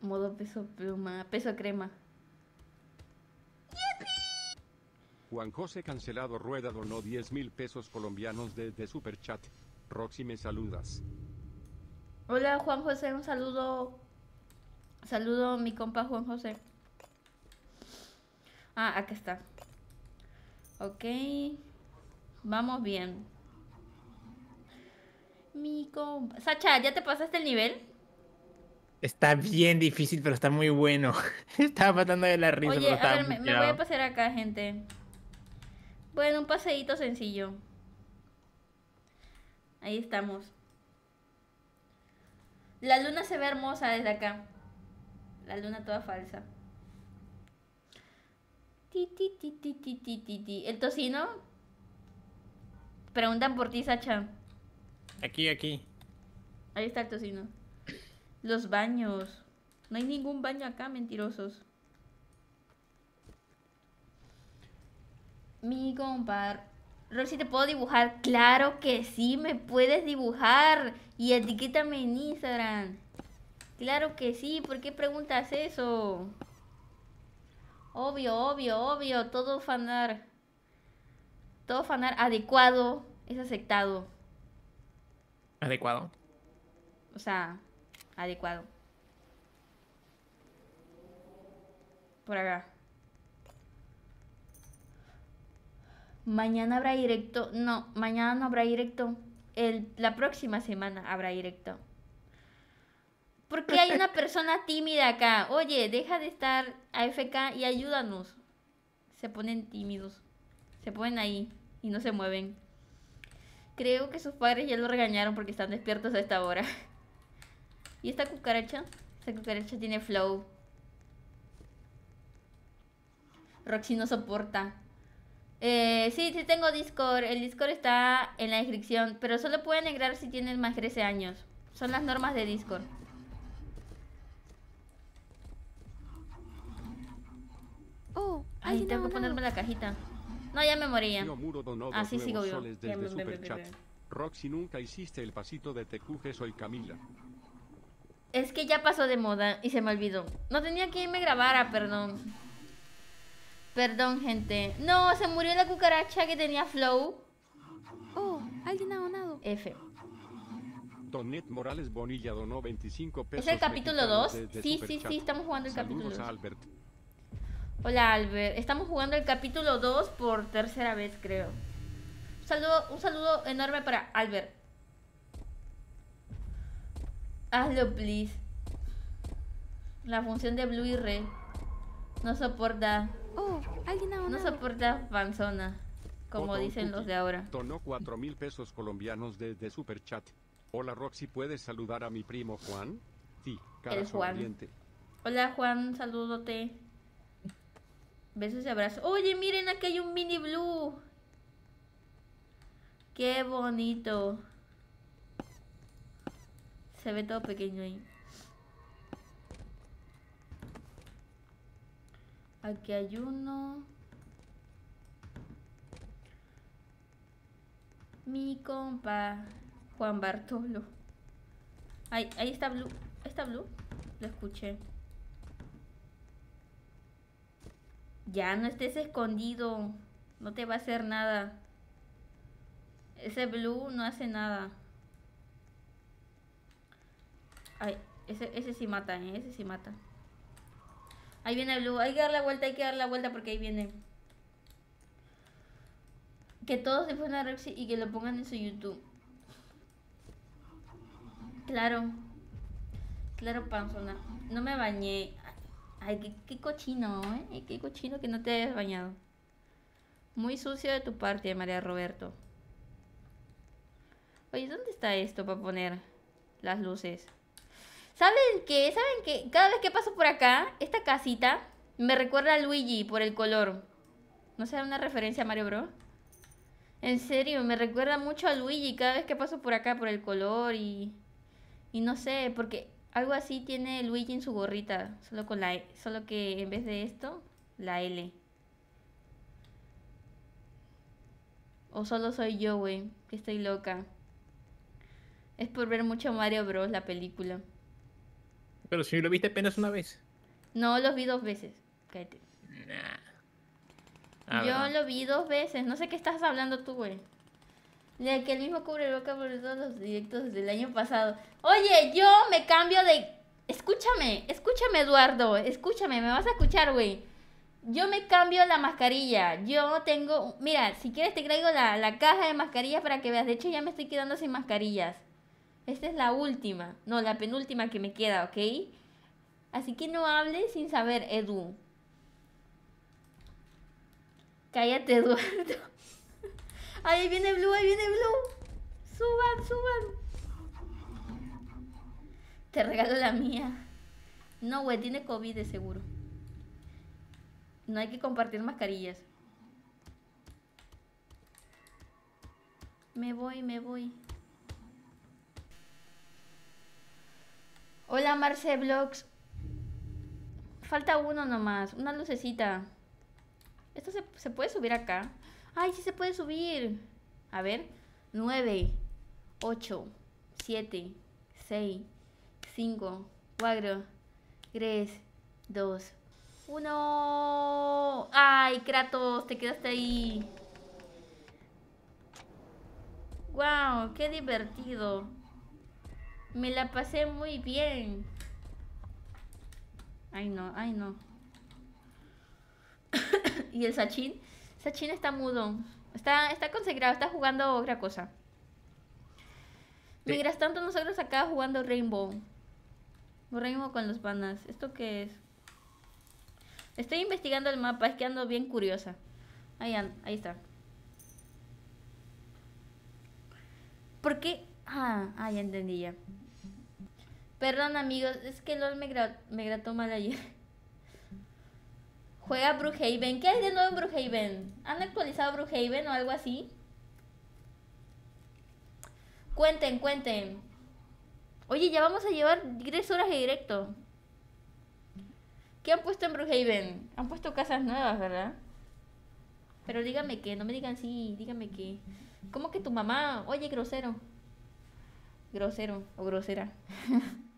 Modo peso pluma, peso crema. Juan José Cancelado Rueda donó 10 mil pesos colombianos desde Superchat. Roxy me saludas. Hola Juan José, un saludo Saludo mi compa Juan José. Ah, aquí está. Ok. Vamos bien. Mi compa. Sacha, ¿ya te pasaste el nivel? Está bien difícil, pero está muy bueno. Estaba matando de la risa. Oye, a ver, me, me, voy a pasar acá, gente. Bueno, un paseíto sencillo. Ahí estamos. La luna se ve hermosa desde acá la luna toda falsa. Ti, ti, ti, El tocino. Preguntan por ti, Sacha. Aquí, aquí. Ahí está el tocino. Los baños. No hay ningún baño acá, mentirosos. Mi compadre si ¿te puedo dibujar? Claro que sí, me puedes dibujar. Y etiquétame en Instagram. Claro que sí, ¿por qué preguntas eso? Obvio, obvio, obvio, todo fanar. Todo fanar adecuado es aceptado. Adecuado. O sea, adecuado. Por acá. Mañana habrá directo. No, mañana no habrá directo. la próxima semana habrá directo. Porque hay una persona tímida acá. Oye, deja de estar AFK y ayúdanos. Se ponen tímidos. Se ponen ahí y no se mueven. Creo que sus padres ya lo regañaron porque están despiertos a esta hora. ¿Y esta cucaracha? Esta cucaracha tiene flow. Roxy no soporta. Eh, sí, sí tengo Discord. El Discord está en la descripción. Pero solo pueden entrar si tienen más de 13 años. Son las normas de Discord. Ay, tengo que ponerme la cajita. No, ya me moría. Así sigo vivo. nunca hiciste el pasito de soy Camila. Es que ya pasó de moda y se me olvidó. No tenía que me grabara, ah, perdón. Perdón, gente. No, se murió la cucaracha que tenía Flow. Oh, alguien ha donado. F. Morales Bonilla donó 25 pesos. ¿Es el capítulo 2? Sí, sí, sí, estamos jugando el capítulo 2. Hola Albert, estamos jugando el capítulo 2 por tercera vez creo. Un saludo, un saludo enorme para Albert. Hazlo, please. La función de Blue y Red no soporta... Oh, alguien no soporta panzona, como dicen los de ahora. Donó 4 mil pesos colombianos desde Chat. Hola Roxy, ¿puedes saludar a mi primo Juan? Sí, cara El Juan. Hola Juan, saludote. Besos y abrazos. Oye, miren, aquí hay un mini blue. Qué bonito. Se ve todo pequeño ahí. Aquí hay uno. Mi compa. Juan Bartolo. Ahí, ahí está Blue. ¿Está Blue? Lo escuché. Ya no estés escondido. No te va a hacer nada. Ese blue no hace nada. Ay, ese, ese sí mata, ¿eh? ese sí mata. Ahí viene el blue. Hay que dar la vuelta, hay que dar la vuelta porque ahí viene. Que todos se pongan a Roxy y que lo pongan en su YouTube. Claro. Claro, panzona. No me bañé. Ay, qué, cochino, ¿eh? Qué cochino que no te hayas bañado. Muy sucio de tu parte, María Roberto. Oye, ¿dónde está esto para poner las luces? ¿Saben qué? ¿Saben qué? Cada vez que paso por acá, esta casita me recuerda a Luigi por el color. ¿No será una referencia a Mario Bro? En serio, me recuerda mucho a Luigi cada vez que paso por acá por el color y... Y no sé, porque algo así tiene Luigi en su gorrita, solo, con la, e, solo que en vez de esto, la L. O solo soy yo, güey, que estoy loca. Es por ver mucho Mario Bros. la película. Pero si lo viste apenas una vez. No, los vi dos veces. Cállate. Ah, yo lo vi dos veces. No sé qué estás hablando tú, güey que el mismo cubre boca por todos los directos del año pasado. Oye, yo me cambio de. Escúchame, escúchame, Eduardo. Escúchame, me vas a escuchar, güey. Yo me cambio la mascarilla. Yo tengo. Mira, si quieres te traigo la, la caja de mascarillas para que veas. De hecho, ya me estoy quedando sin mascarillas. Esta es la última. No, la penúltima que me queda, ¿ok? Así que no hables sin saber, Edu. Cállate, Eduardo. Ahí viene Blue, ahí viene Blue. Suban, suban. Te regalo la mía. No, güey, tiene COVID de seguro. No hay que compartir mascarillas. Me voy, me voy. Hola Marce Vlogs. Falta uno nomás, una lucecita. ¿Esto se, puede subir acá? Ay, sí se puede subir. A ver. 9, 8, 7, 6, 5, 4, 3, 2, 1. Ay, Kratos, te quedaste ahí. Wow, qué divertido. Me la pasé muy bien. Ay, no, ay, no. ¿Y el Sachin? Esta china está mudo Está, está consagrado, está jugando otra cosa. Sí. Mientras tanto, nosotros acá jugando Rainbow. Rainbow con los panas. ¿Esto qué es? Estoy investigando el mapa, es que ando bien curiosa. Ahí, ahí está. ¿Por qué? Ah, ah, ya entendí ya. Perdón amigos, es que LOL me, me grató mal ayer. Juega Brookhaven. ¿Qué hay de nuevo en Brookhaven? ¿Han actualizado Brookhaven o algo así? Cuenten, cuenten. Oye, ya vamos a llevar 10 horas de directo. ¿Qué han puesto en Brookhaven? Han puesto casas nuevas, ¿verdad? Pero dígame que, no me digan sí, dígame qué. ¿Cómo que tu mamá? Oye, grosero. Grosero o grosera.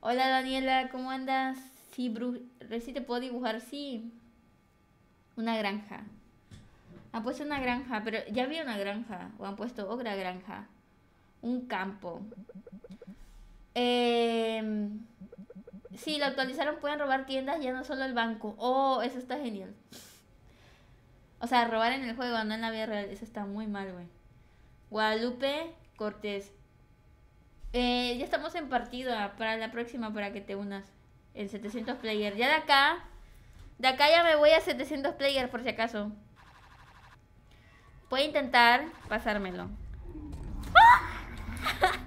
Hola Daniela, ¿cómo andas? Sí, Bru ver si te puedo dibujar, sí. Una granja. Han puesto una granja, pero ya había una granja. O han puesto otra granja. Un campo. Eh, em, sí, lo actualizaron. Pueden robar tiendas, ya no solo el banco. Oh, eso está genial. O sea, robar en el juego, no en la vida real. Eso está muy mal, güey. Guadalupe Cortés. Eh, ya estamos en partida ah, para la próxima, para que te unas. El 700 player. Ya de acá. De acá ya me voy a 700 player por si acaso. Voy a intentar pasármelo. ¡Ah!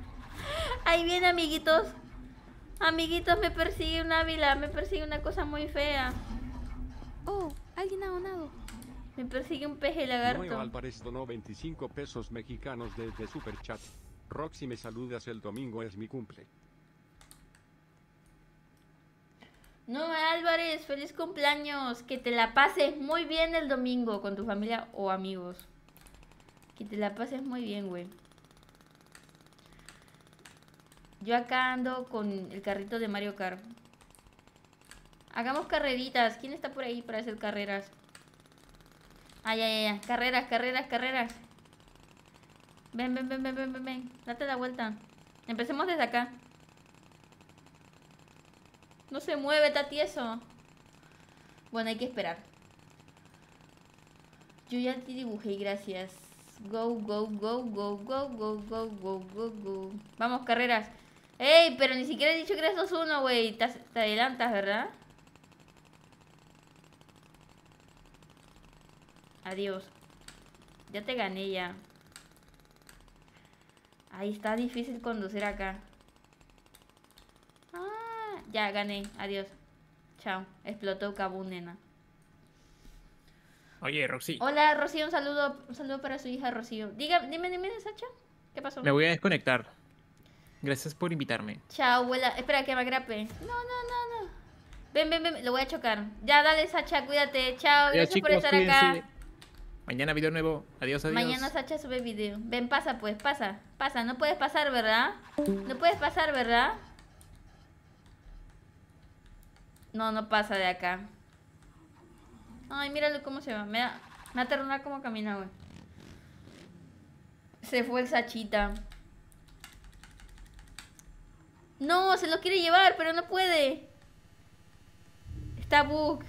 Ahí viene, amiguitos. Amiguitos, me persigue un ávila. Me persigue una cosa muy fea. Oh, alguien ha donado. Me persigue un peje lagarto. Bueno, Álvarez donó 25 pesos mexicanos desde Superchat. Roxy, me saludas el domingo, es mi cumple. No, Álvarez, feliz cumpleaños. Que te la pases muy bien el domingo con tu familia o amigos. Que te la pases muy bien, güey. Yo acá ando con el carrito de Mario Kart. Hagamos carreritas. ¿Quién está por ahí para hacer carreras? Ay, ay, ay. Carreras, carreras, carreras. Ven, ven, ven, ven, ven, ven. Date la vuelta. Empecemos desde acá. No se mueve, está tieso. Bueno, hay que esperar. Yo ya te dibujé, gracias. Go, go, go, go, go, go, go, go, go, go. Vamos, carreras. ¡Ey! Pero ni siquiera he dicho que eres 2-1, güey. Te, te adelantas, ¿verdad? Adiós. Ya te gané ya. Ahí está difícil conducir acá ya gané. Adiós. Chao. Explotó cabunena nena. Oye, Roxy. Hola, Rocío, un saludo, un saludo para su hija Rocío. Diga, dime, dime, Sacha, ¿qué pasó? Me voy a desconectar. Gracias por invitarme. Chao, abuela. Espera que me agrape. No, no, no, no. Ven, ven, ven, lo voy a chocar. Ya, dale, Sacha, cuídate. Chao, gracias por estar acá. Mañana video nuevo. Adiós, adiós. Mañana Sacha sube video. Ven, pasa pues, pasa. Pasa, no puedes pasar, ¿verdad? No puedes pasar, ¿verdad? No, no pasa de acá. Ay, míralo cómo se va. Me da, me cómo camina, güey. Se fue el Sachita. No, se lo quiere llevar, pero no puede. Está bug.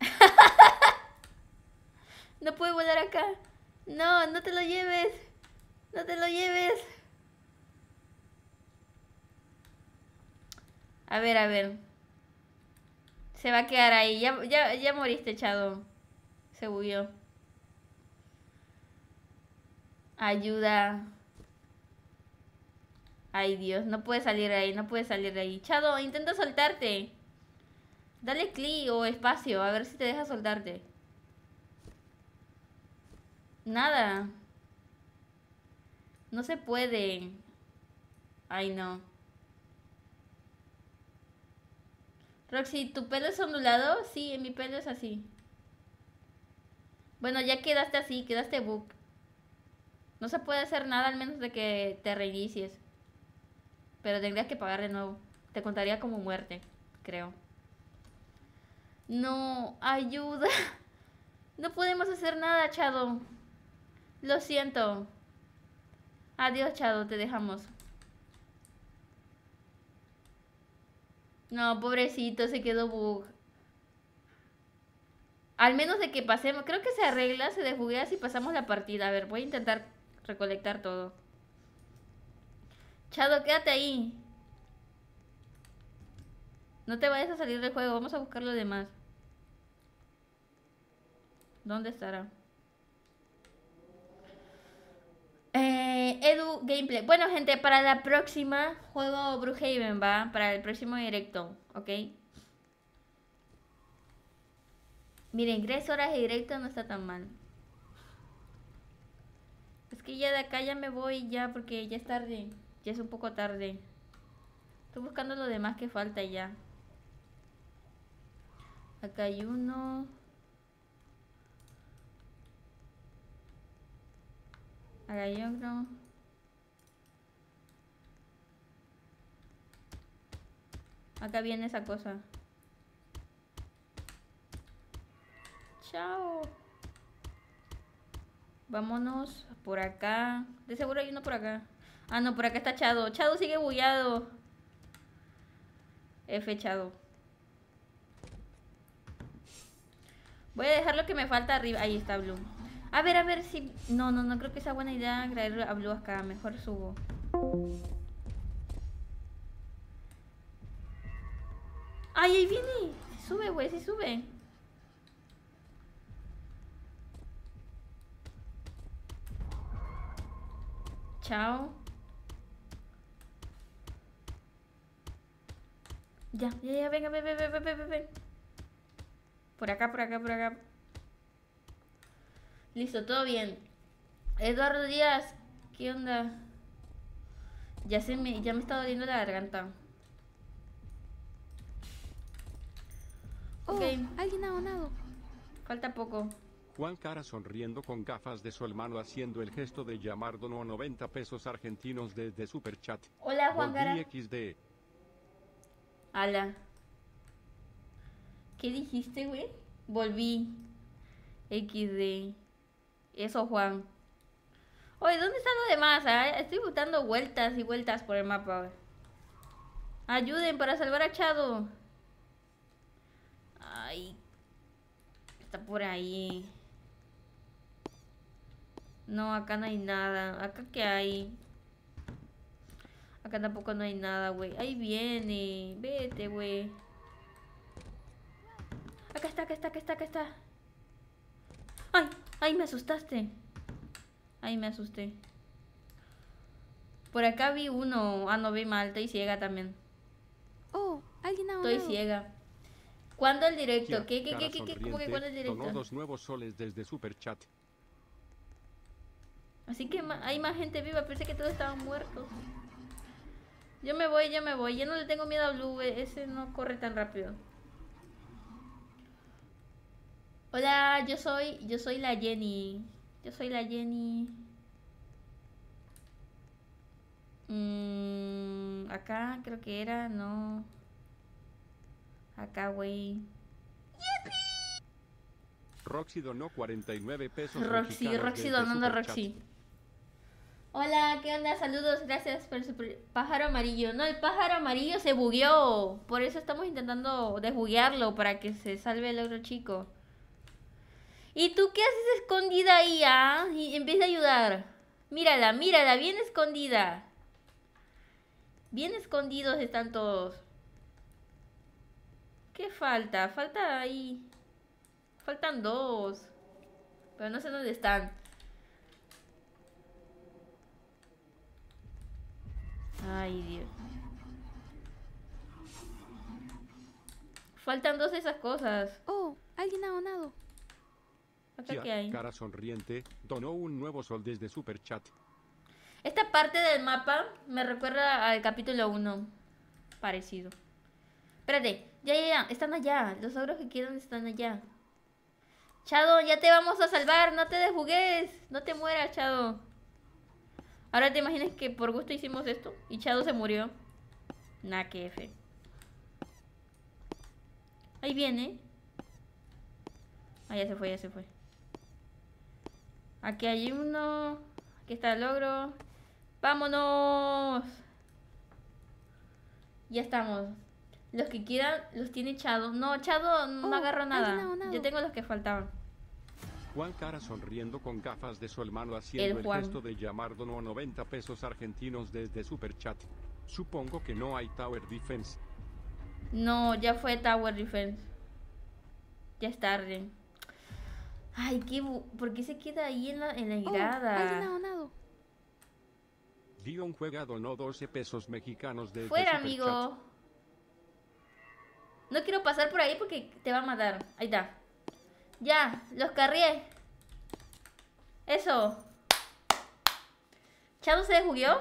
no puede volar acá. No, no te lo lleves. No te lo lleves. A ver, a ver. Se va a quedar ahí. Ya, ya, ya moriste, Chado. Se huyó. Ayuda. Ay, Dios. No puede salir de ahí. No puede salir de ahí. Chado, intenta soltarte. Dale clic o espacio. A ver si te deja soltarte. Nada. No se puede. Ay, no. Roxy, ¿tu pelo es ondulado? Sí, mi pelo es así. Bueno, ya quedaste así, quedaste book No se puede hacer nada al menos de que te reinicies. Pero tendrías que pagar de nuevo. Te contaría como muerte, creo. No, ayuda. No podemos hacer nada, Chado. Lo siento. Adiós, Chado, te dejamos. No, pobrecito, se quedó bug. Al menos de que pasemos. Creo que se arregla, se desbuguea si pasamos la partida. A ver, voy a intentar recolectar todo. Chado, quédate ahí. No te vayas a salir del juego. Vamos a buscar lo demás. ¿Dónde estará? Eh, Edu Gameplay. Bueno, gente, para la próxima juego Bruhaven, ¿va? Para el próximo directo, ¿ok? Miren, tres horas de directo no está tan mal. Es que ya de acá ya me voy ya porque ya es tarde. Ya es un poco tarde. Estoy buscando lo demás que falta ya. Acá hay uno. Acá yo creo. Acá viene esa cosa. Chao. Vámonos por acá. De seguro hay uno por acá. Ah, no, por acá está Chado. Chado sigue bullado. F Chado. Voy a dejar lo que me falta arriba. Ahí está Bloom. A ver, a ver si. No, no, no creo que sea buena idea Graer a Blue acá. Mejor subo. ¡Ay, ahí viene! sube, güey, sí sube. Chao. Ya, ya, ya, venga, ven, ven, ven, ven, ven. Por acá, por acá, por acá. Listo, todo bien. Eduardo Díaz, ¿qué onda? Ya se me, ya me está doliendo la garganta. Oh, okay. alguien donado. Falta poco. Juan Cara sonriendo con gafas de su hermano haciendo el gesto de llamar dono 90 pesos argentinos desde Superchat. Hola Juan Cara. XD. Ala. ¿Qué dijiste, güey? Volví. XD. Eso, Juan. Oye, ¿dónde están los demás? Ah? Estoy buscando vueltas y vueltas por el mapa. Ayuden para salvar a Chado. Ay. Está por ahí. No, acá no hay nada. Acá qué hay. Acá tampoco no hay nada, güey. Ahí viene. Vete, güey. Acá está, acá está, acá está, acá está. ¡Ay! Ay, me asustaste. Ay, me asusté. Por acá vi uno. Ah, no vi mal. Estoy ciega también. Oh, alguien ahora. Estoy ciega. ¿Cuándo el directo? ¿Qué, qué, qué, qué, qué? cómo que cuándo el directo? nuevos soles desde Chat. Así que hay más gente viva. Pensé que todos estaban muertos. Yo me voy, yo me voy. Yo no le tengo miedo a Blue. E, ese no corre tan rápido. Hola, yo soy, yo soy la Jenny. Yo soy la Jenny. Mm, acá creo que era, no. Acá, güey. Roxy donó 49 pesos. Roxy, Roxy donando Roxy. Hola, ¿qué onda? Saludos, gracias por su pájaro amarillo. No, el pájaro amarillo se bugueó. Por eso estamos intentando desbuguearlo para que se salve el otro chico. ¿Y tú qué haces escondida ahí, ah? Y empieza a ayudar. Mírala, mírala, bien escondida. Bien escondidos están todos. ¿Qué falta? Falta ahí. Faltan dos. Pero no sé dónde están. Ay, Dios. Faltan dos de esas cosas. Oh, alguien ha donado. Cara sonriente donó un nuevo sol desde Esta parte del mapa me recuerda al capítulo 1. Parecido. Espérate, ya, ya, ya, están allá. Los ogros que quieran están allá. Chado, ya te vamos a salvar, no te desjugues. No te mueras, Chado. Ahora te imaginas que por gusto hicimos esto y Chado se murió. Nah, que fe Ahí viene. Ah, ya se fue, ya se fue. Aquí hay uno. Aquí está el logro. ¡Vámonos! Ya estamos. Los que quieran los tiene Chado. No, Chado no agarro oh, agarró nada. Yo tengo los que faltaban. Juan Cara sonriendo con gafas de su hermano haciendo el, gesto de llamar a 90 pesos argentinos desde Chat? Supongo que no hay Tower Defense. No, ya fue Tower Defense. Ya es tarde. Ay, qué ¿por qué se queda ahí en la, en la oh, grada? Oh, Dion juega 12 pesos mexicanos de Fuera, amigo. No quiero pasar por ahí porque te va a matar. Ahí está. Ya, los carrié. Eso. ¿Chado se desjugueó?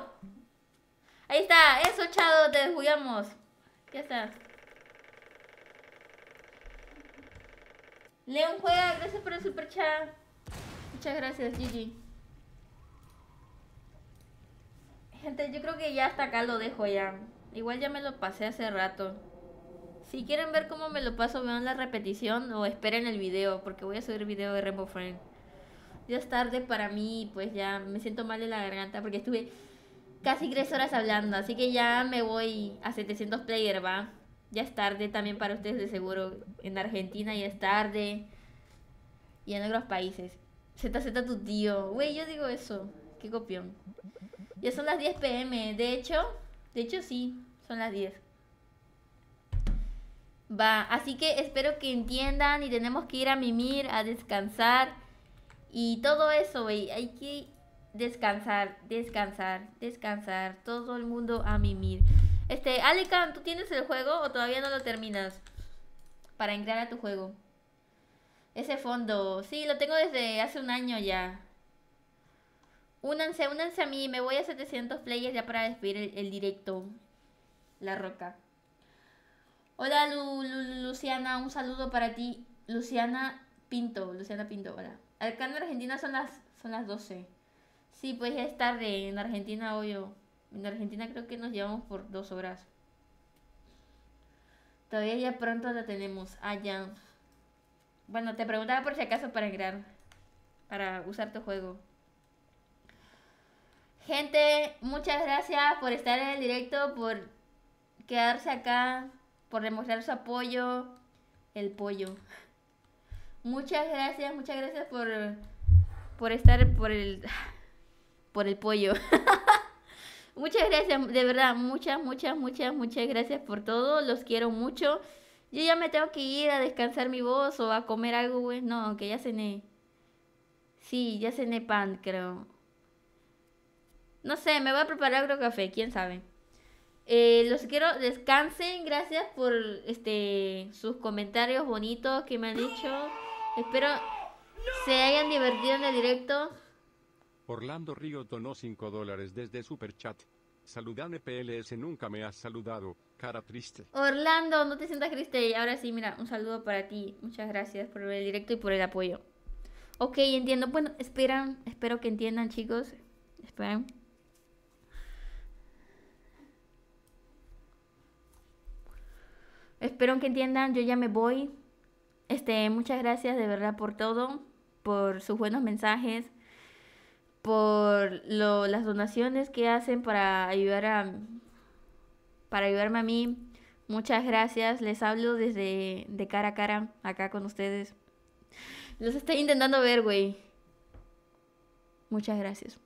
Ahí está, eso, Chado, te desjugamos. Ya está. Leon juega, gracias por el super chat. Muchas gracias, Gigi. Gente, yo creo que ya hasta acá lo dejo ya. Igual ya me lo pasé hace rato. Si quieren ver cómo me lo paso, vean la repetición o esperen el video, porque voy a subir video de Rainbow Friend. Ya es tarde para mí, pues ya me siento mal de la garganta porque estuve casi tres horas hablando, así que ya me voy a 700 player, va. Ya es tarde también para ustedes de seguro. En Argentina ya es tarde. Y en otros países. ZZ tu tío. Güey, yo digo eso. Qué copión. Ya son las 10 pm. De hecho, de hecho sí, son las 10. Va, así que espero que entiendan y tenemos que ir a mimir, a descansar. Y todo eso, güey. Hay que descansar, descansar, descansar. Todo el mundo a mimir. Este, Alecan, ¿tú tienes el juego o todavía no lo terminas? Para entrar a tu juego. Ese fondo. Sí, lo tengo desde hace un año ya. Únanse, únanse a mí. Me voy a 700 players ya para despedir el, directo. La roca. Hola Luciana, un saludo para ti. Luciana Pinto, Luciana Pinto, hola. Acá en Argentina son las, son las 12. Sí, pues ya es tarde en Argentina, yo. En Argentina creo que nos llevamos por dos horas. Todavía ya pronto la tenemos. Ah, ya Bueno, te preguntaba por si acaso para entrar. Para usar tu juego. Gente, muchas gracias por estar en el directo, por quedarse acá, por demostrar su apoyo. El pollo. Muchas gracias, muchas gracias por, por estar por el, por el pollo. Muchas gracias, de verdad, muchas, muchas, muchas, muchas gracias por todo. Los quiero mucho. Yo ya me tengo que ir a descansar mi voz o a comer algo, güey. No, aunque ya cené. Sí, ya cené pan, creo. No sé, me voy a preparar otro café, quién sabe. Eh, los quiero, descansen, gracias por este sus comentarios bonitos que me han dicho. Espero se hayan divertido en el directo. Orlando Río donó 5 dólares desde Superchat. Saludame PLS, nunca me has saludado, cara triste. Orlando, no te sientas triste. Ahora sí, mira, un saludo para ti. Muchas gracias por el directo y por el apoyo. Ok, entiendo. Bueno, esperan, espero que entiendan, chicos. Esperan. Espero que entiendan, yo ya me voy. Este, muchas gracias de verdad por todo, por sus buenos mensajes, por lo, las donaciones que hacen para ayudar a para ayudarme a mí. Muchas gracias. Les hablo desde de cara a cara acá con ustedes. Los estoy intentando ver, güey. Muchas gracias.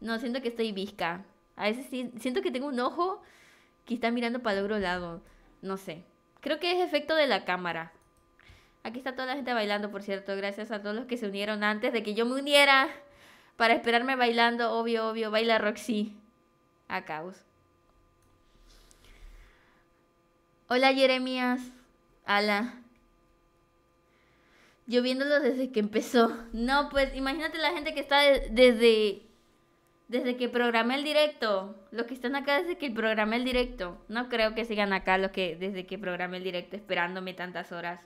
No, siento que estoy visca. A veces sí, siento que tengo un ojo que está mirando para el otro lado. No sé. Creo que es efecto de la cámara. Aquí está toda la gente bailando, por cierto. Gracias a todos los que se unieron antes de que yo me uniera para esperarme bailando, obvio, obvio, baila Roxy. A caos. Hola Jeremías. Ala. Yo viéndolo desde que empezó. No, pues imagínate la gente que está desde desde que programé el directo. Los que están acá desde que programé el directo. No creo que sigan acá los que desde que programé el directo esperándome tantas horas.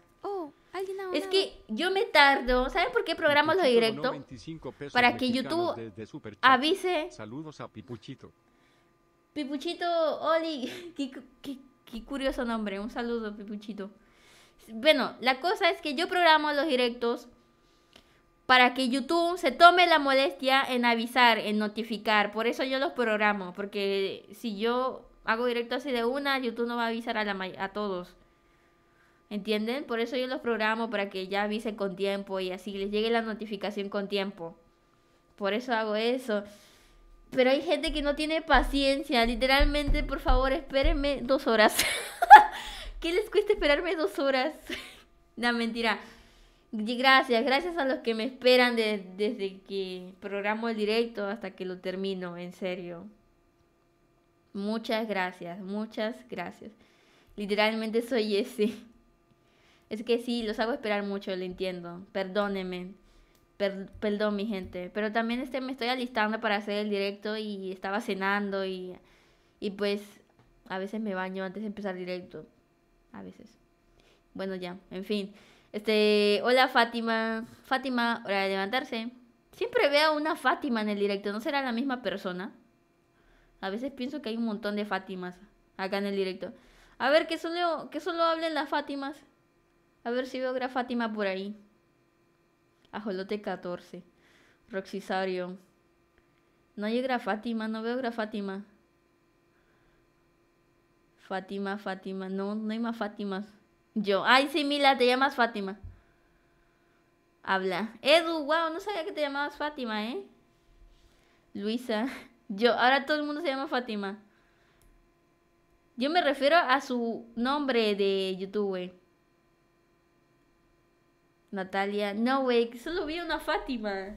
Es que yo me tardo. ¿Saben por qué programo los directos? Para que YouTube avise. Saludos a Pipuchito. Pipuchito, Oli. Qué, curioso nombre. Un saludo, Pipuchito. Bueno, la cosa es que yo programo los directos para que YouTube se tome la molestia en avisar, en notificar. Por eso yo los programo. Porque si yo hago directo así de una, YouTube no va a avisar a, la, a todos. ¿Entienden? Por eso yo los programo para que ya avisen con tiempo y así les llegue la notificación con tiempo. Por eso hago eso. Pero hay gente que no tiene paciencia. Literalmente, por favor, espérenme dos horas. ¿Qué les cuesta esperarme dos horas? no, mentira. Gracias, gracias a los que me esperan desde que programo el directo hasta que lo termino, en serio. Muchas gracias, muchas gracias. Literalmente soy ese. Es que sí, los hago esperar mucho, lo entiendo. perdóneme perdón, mi gente. Pero también este, me estoy alistando para hacer el directo y estaba cenando y, pues a veces me baño antes de empezar el directo. A veces. Bueno, ya, en fin. Este, hola Fátima. Fátima, hora de levantarse. Siempre veo una Fátima en el directo, ¿no será la misma persona? A veces pienso que hay un montón de Fátimas acá en el directo. A ver, que solo, que solo hablen las Fátimas. A ver si veo a Fátima por ahí. Ajolote 14. Roxisario. No hay Fátima, no veo Grafátima. Fátima. Fátima, Fátima. No, no hay más Fátimas. Yo. Ay, sí, Mila, te llamas Fátima. Habla. Edu, wow, no sabía que te llamabas Fátima, ¿eh? Luisa. Yo. Ahora todo el mundo se llama Fátima. Yo me refiero a su nombre de YouTube. Natalia, no, güey, solo vi una Fátima.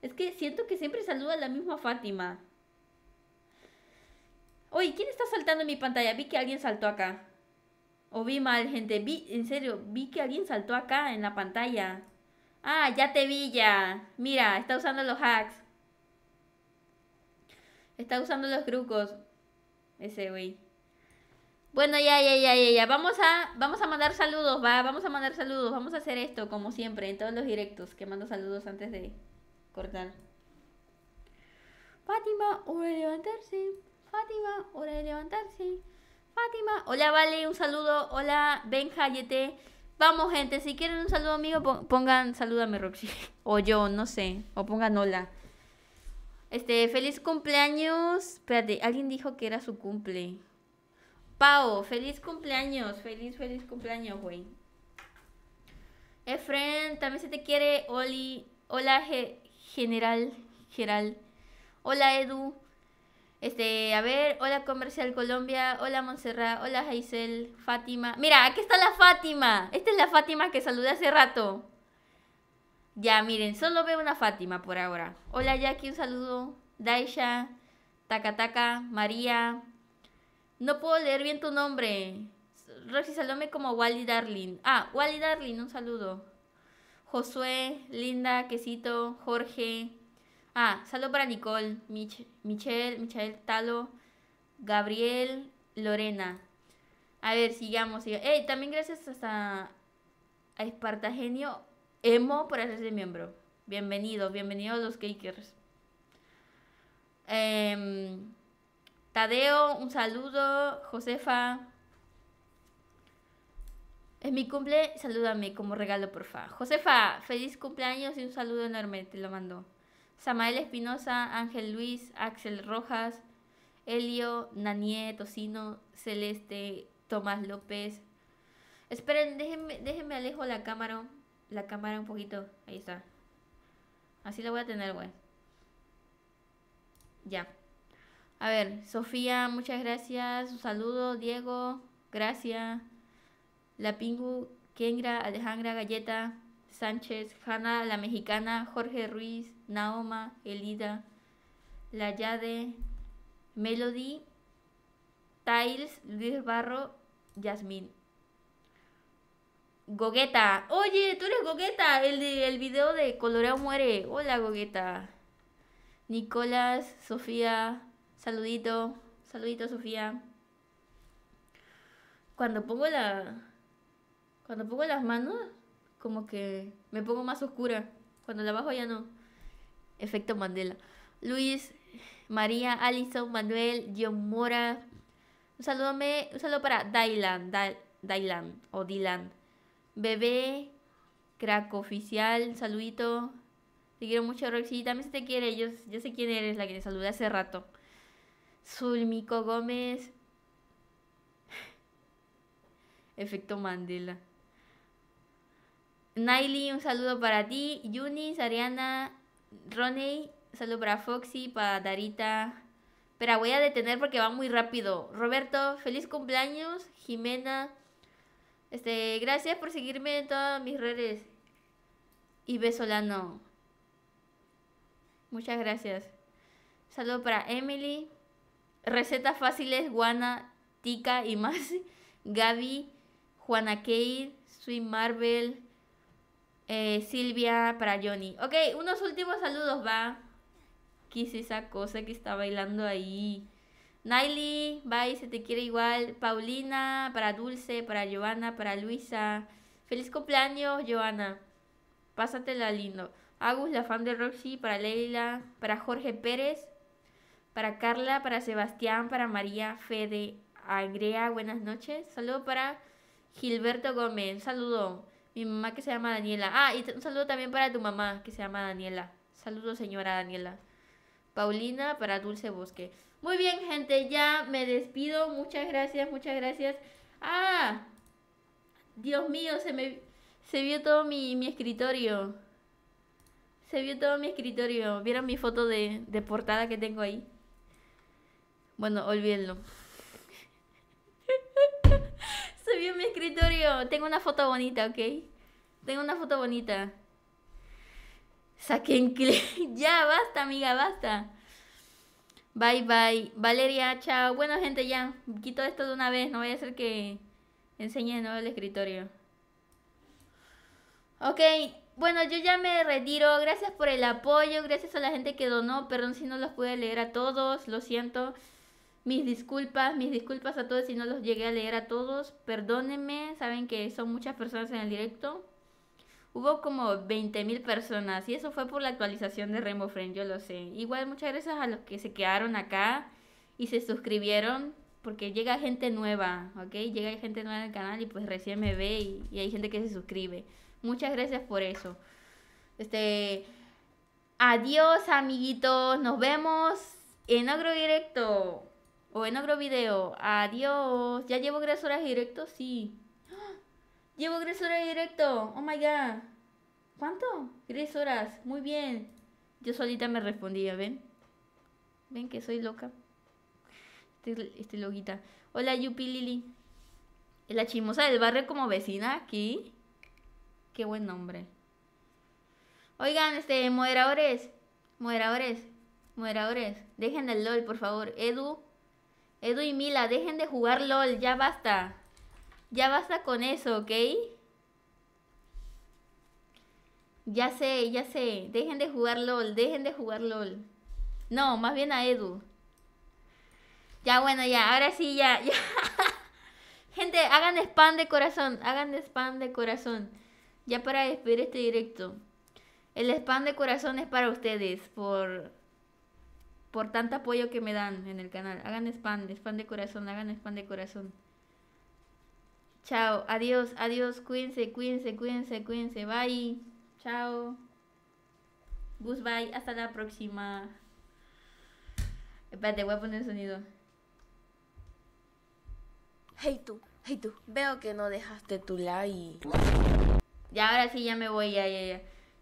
Es que siento que siempre saluda a la misma Fátima. Oye, ¿quién está saltando en mi pantalla? Vi que alguien saltó acá. O vi mal, gente. Vi, en serio, vi que alguien saltó acá en la pantalla. Ah, ya te vi ya. Mira, está usando los hacks. Está usando los trucos. Ese güey. Bueno, ya, ya, ya, ya, ya. Vamos a, vamos a mandar saludos, va. Vamos a mandar saludos. Vamos a hacer esto, como siempre, en todos los directos. Que mando saludos antes de cortar. Fátima, hora de levantarse. Fátima, hora de levantarse. Fátima. Hola, Vale, un saludo. Hola, Ben Vamos, gente, si quieren un saludo amigo, pongan salúdame, Roxy. O yo, no sé. O pongan hola. Este, feliz cumpleaños. Espérate, alguien dijo que era su cumpleaños. Pau, feliz cumpleaños, feliz, feliz cumpleaños, güey. Efren, también se te quiere, Oli. Hola, general, Geral. Hola, Edu. Este, a ver, hola Comercial Colombia, hola Montserrat, hola Heisel. Fátima. Mira, aquí está la Fátima. Esta es la Fátima que saludé hace rato. Ya, miren, solo veo una Fátima por ahora. Hola Jackie, un saludo. Daisha, Takataka, María, no puedo leer bien tu nombre. Roxy Salome como Wally Darling. Ah, Wally Darling, un saludo. Josué, Linda, Quesito, Jorge. Ah, saludo para Nicole, Mich Michelle, Michael Talo, Gabriel, Lorena. A ver, sigamos. sigamos. también gracias hasta a Espartagenio Emo por hacerse miembro. Bienvenidos, a los Cakers. Eh, em, Tadeo, un saludo. Josefa. Es mi cumple, salúdame como regalo, porfa. Josefa, feliz cumpleaños y un saludo enorme, te lo mando. Samael Espinosa, Ángel Luis, Axel Rojas, Elio, Nanie, Tocino, Celeste, Tomás López. Esperen, déjenme, déjenme alejo la cámara, la cámara un poquito. Ahí está. Así la voy a tener, güey. Ya. A ver, Sofía, muchas gracias. Un saludo, Diego, gracias. La Pingu, Kengra, Alejandra, Galleta, Sánchez, Hanna, la mexicana, Jorge Ruiz, Naoma, Elida, La Yade, Melody, Tiles, Luis Barro, Yasmín. Gogueta. Oye, tú eres Gogueta, el, video de Coloreo muere. Hola, Gogueta. Nicolás, Sofía, Saludito, saludito Sofía. Cuando pongo la. Cuando pongo las manos, como que me pongo más oscura. Cuando la bajo ya no. Efecto Mandela. Luis, María, Alison, Manuel, John Mora. Un saludo, un saludo para Dylan, Dylan o Dylan. Bebé, crack oficial, saludito. Te quiero mucho, Roxy. También se te quiere. Yo, yo sé quién eres, la que te saludé hace rato. Zulmico Gómez. Efecto Mandela. Nayli, un saludo para ti. Yunis, Ariana, Ronnie, saludo para Foxy, para Darita. Pero voy a detener porque va muy rápido. Roberto, feliz cumpleaños. Jimena, este, gracias por seguirme en todas mis redes. Y Besolano. Muchas gracias. Saludo para Emily. Recetas fáciles, Guana, Tika y más. Gaby, Juana Kate, Sweet Marvel, eh, Silvia para Johnny. Ok, unos últimos saludos, va. quise esa cosa que está bailando ahí? Nayli, bye, se te quiere igual. Paulina, para Dulce, para Joana, para Luisa. Feliz cumpleaños, Joana Pásatela lindo. Agus, la fan de Roxy, para Leila, para Jorge Pérez, para Carla, para Sebastián, para María, Fede, Agrea, buenas noches. Saludo para Gilberto Gómez, saludo. Mi mamá que se llama Daniela. Ah, y un saludo también para tu mamá que se llama Daniela. Saludo señora Daniela. Paulina para Dulce Bosque. Muy bien, gente, ya me despido. Muchas gracias, muchas gracias. Ah, Dios mío, se me se vio todo mi, mi escritorio. Se vio todo mi escritorio. ¿Vieron mi foto de portada que tengo ahí? Bueno, olvídenlo. Subí a mi escritorio. Tengo una foto bonita, ¿ok? Tengo una foto bonita. Saquen clic. ya, basta, amiga, basta. Bye, bye. Valeria, chao. Bueno, gente, ya. Quito esto de una vez. No voy a hacer que enseñe de nuevo el escritorio. Ok. Bueno, yo ya me retiro. Gracias por el apoyo. Gracias a la gente que donó. Perdón si no los pude leer a todos. Lo siento. Mis disculpas, mis disculpas a todos si no los llegué a leer a todos. Perdónenme, saben que son muchas personas en el directo. Hubo como 20.000 personas y eso fue por la actualización de Rainbow Friend, yo lo sé. Igual muchas gracias a los que se quedaron acá y se suscribieron porque llega gente nueva, ¿ok? Llega gente nueva al canal y pues recién me ve y, hay gente que se suscribe. Muchas gracias por eso. Este, adiós amiguitos, nos vemos en otro directo. O en otro video. Adiós. ¿Ya llevo tres horas directo? Sí. Llevo tres horas directo. Oh my god. ¿Cuánto? Tres horas. Muy bien. Yo solita me respondía, ¿ven? ¿Ven que soy loca? Estoy, estoy loquita. Hola, Yupi Lili. La chimosa del barrio como vecina aquí. Qué buen nombre. Oigan, este, moderadores. Moderadores. Moderadores. Dejen el LOL, por favor. Edu, Edu y Mila, dejen de jugar LOL, ya basta. Ya basta con eso, ¿ok? Ya sé, ya sé. Dejen de jugar LOL, dejen de jugar LOL. No, más bien a Edu. Ya, bueno, ya, ahora sí, ya, Gente, hagan spam de corazón, hagan spam de corazón. Ya para despedir este directo. El spam de corazón es para ustedes, por por tanto apoyo que me dan en el canal. Hagan spam, spam de corazón, hagan spam de corazón. Chao, adiós, adiós, cuídense, cuídense, cuídense, cuídense, bye. Chao. Bye, hasta la próxima. Espérate, voy a poner el sonido. Hey tú, hey tú, veo que no dejaste tu like. Ya, ahora sí, ya me voy, ya, ya, ya.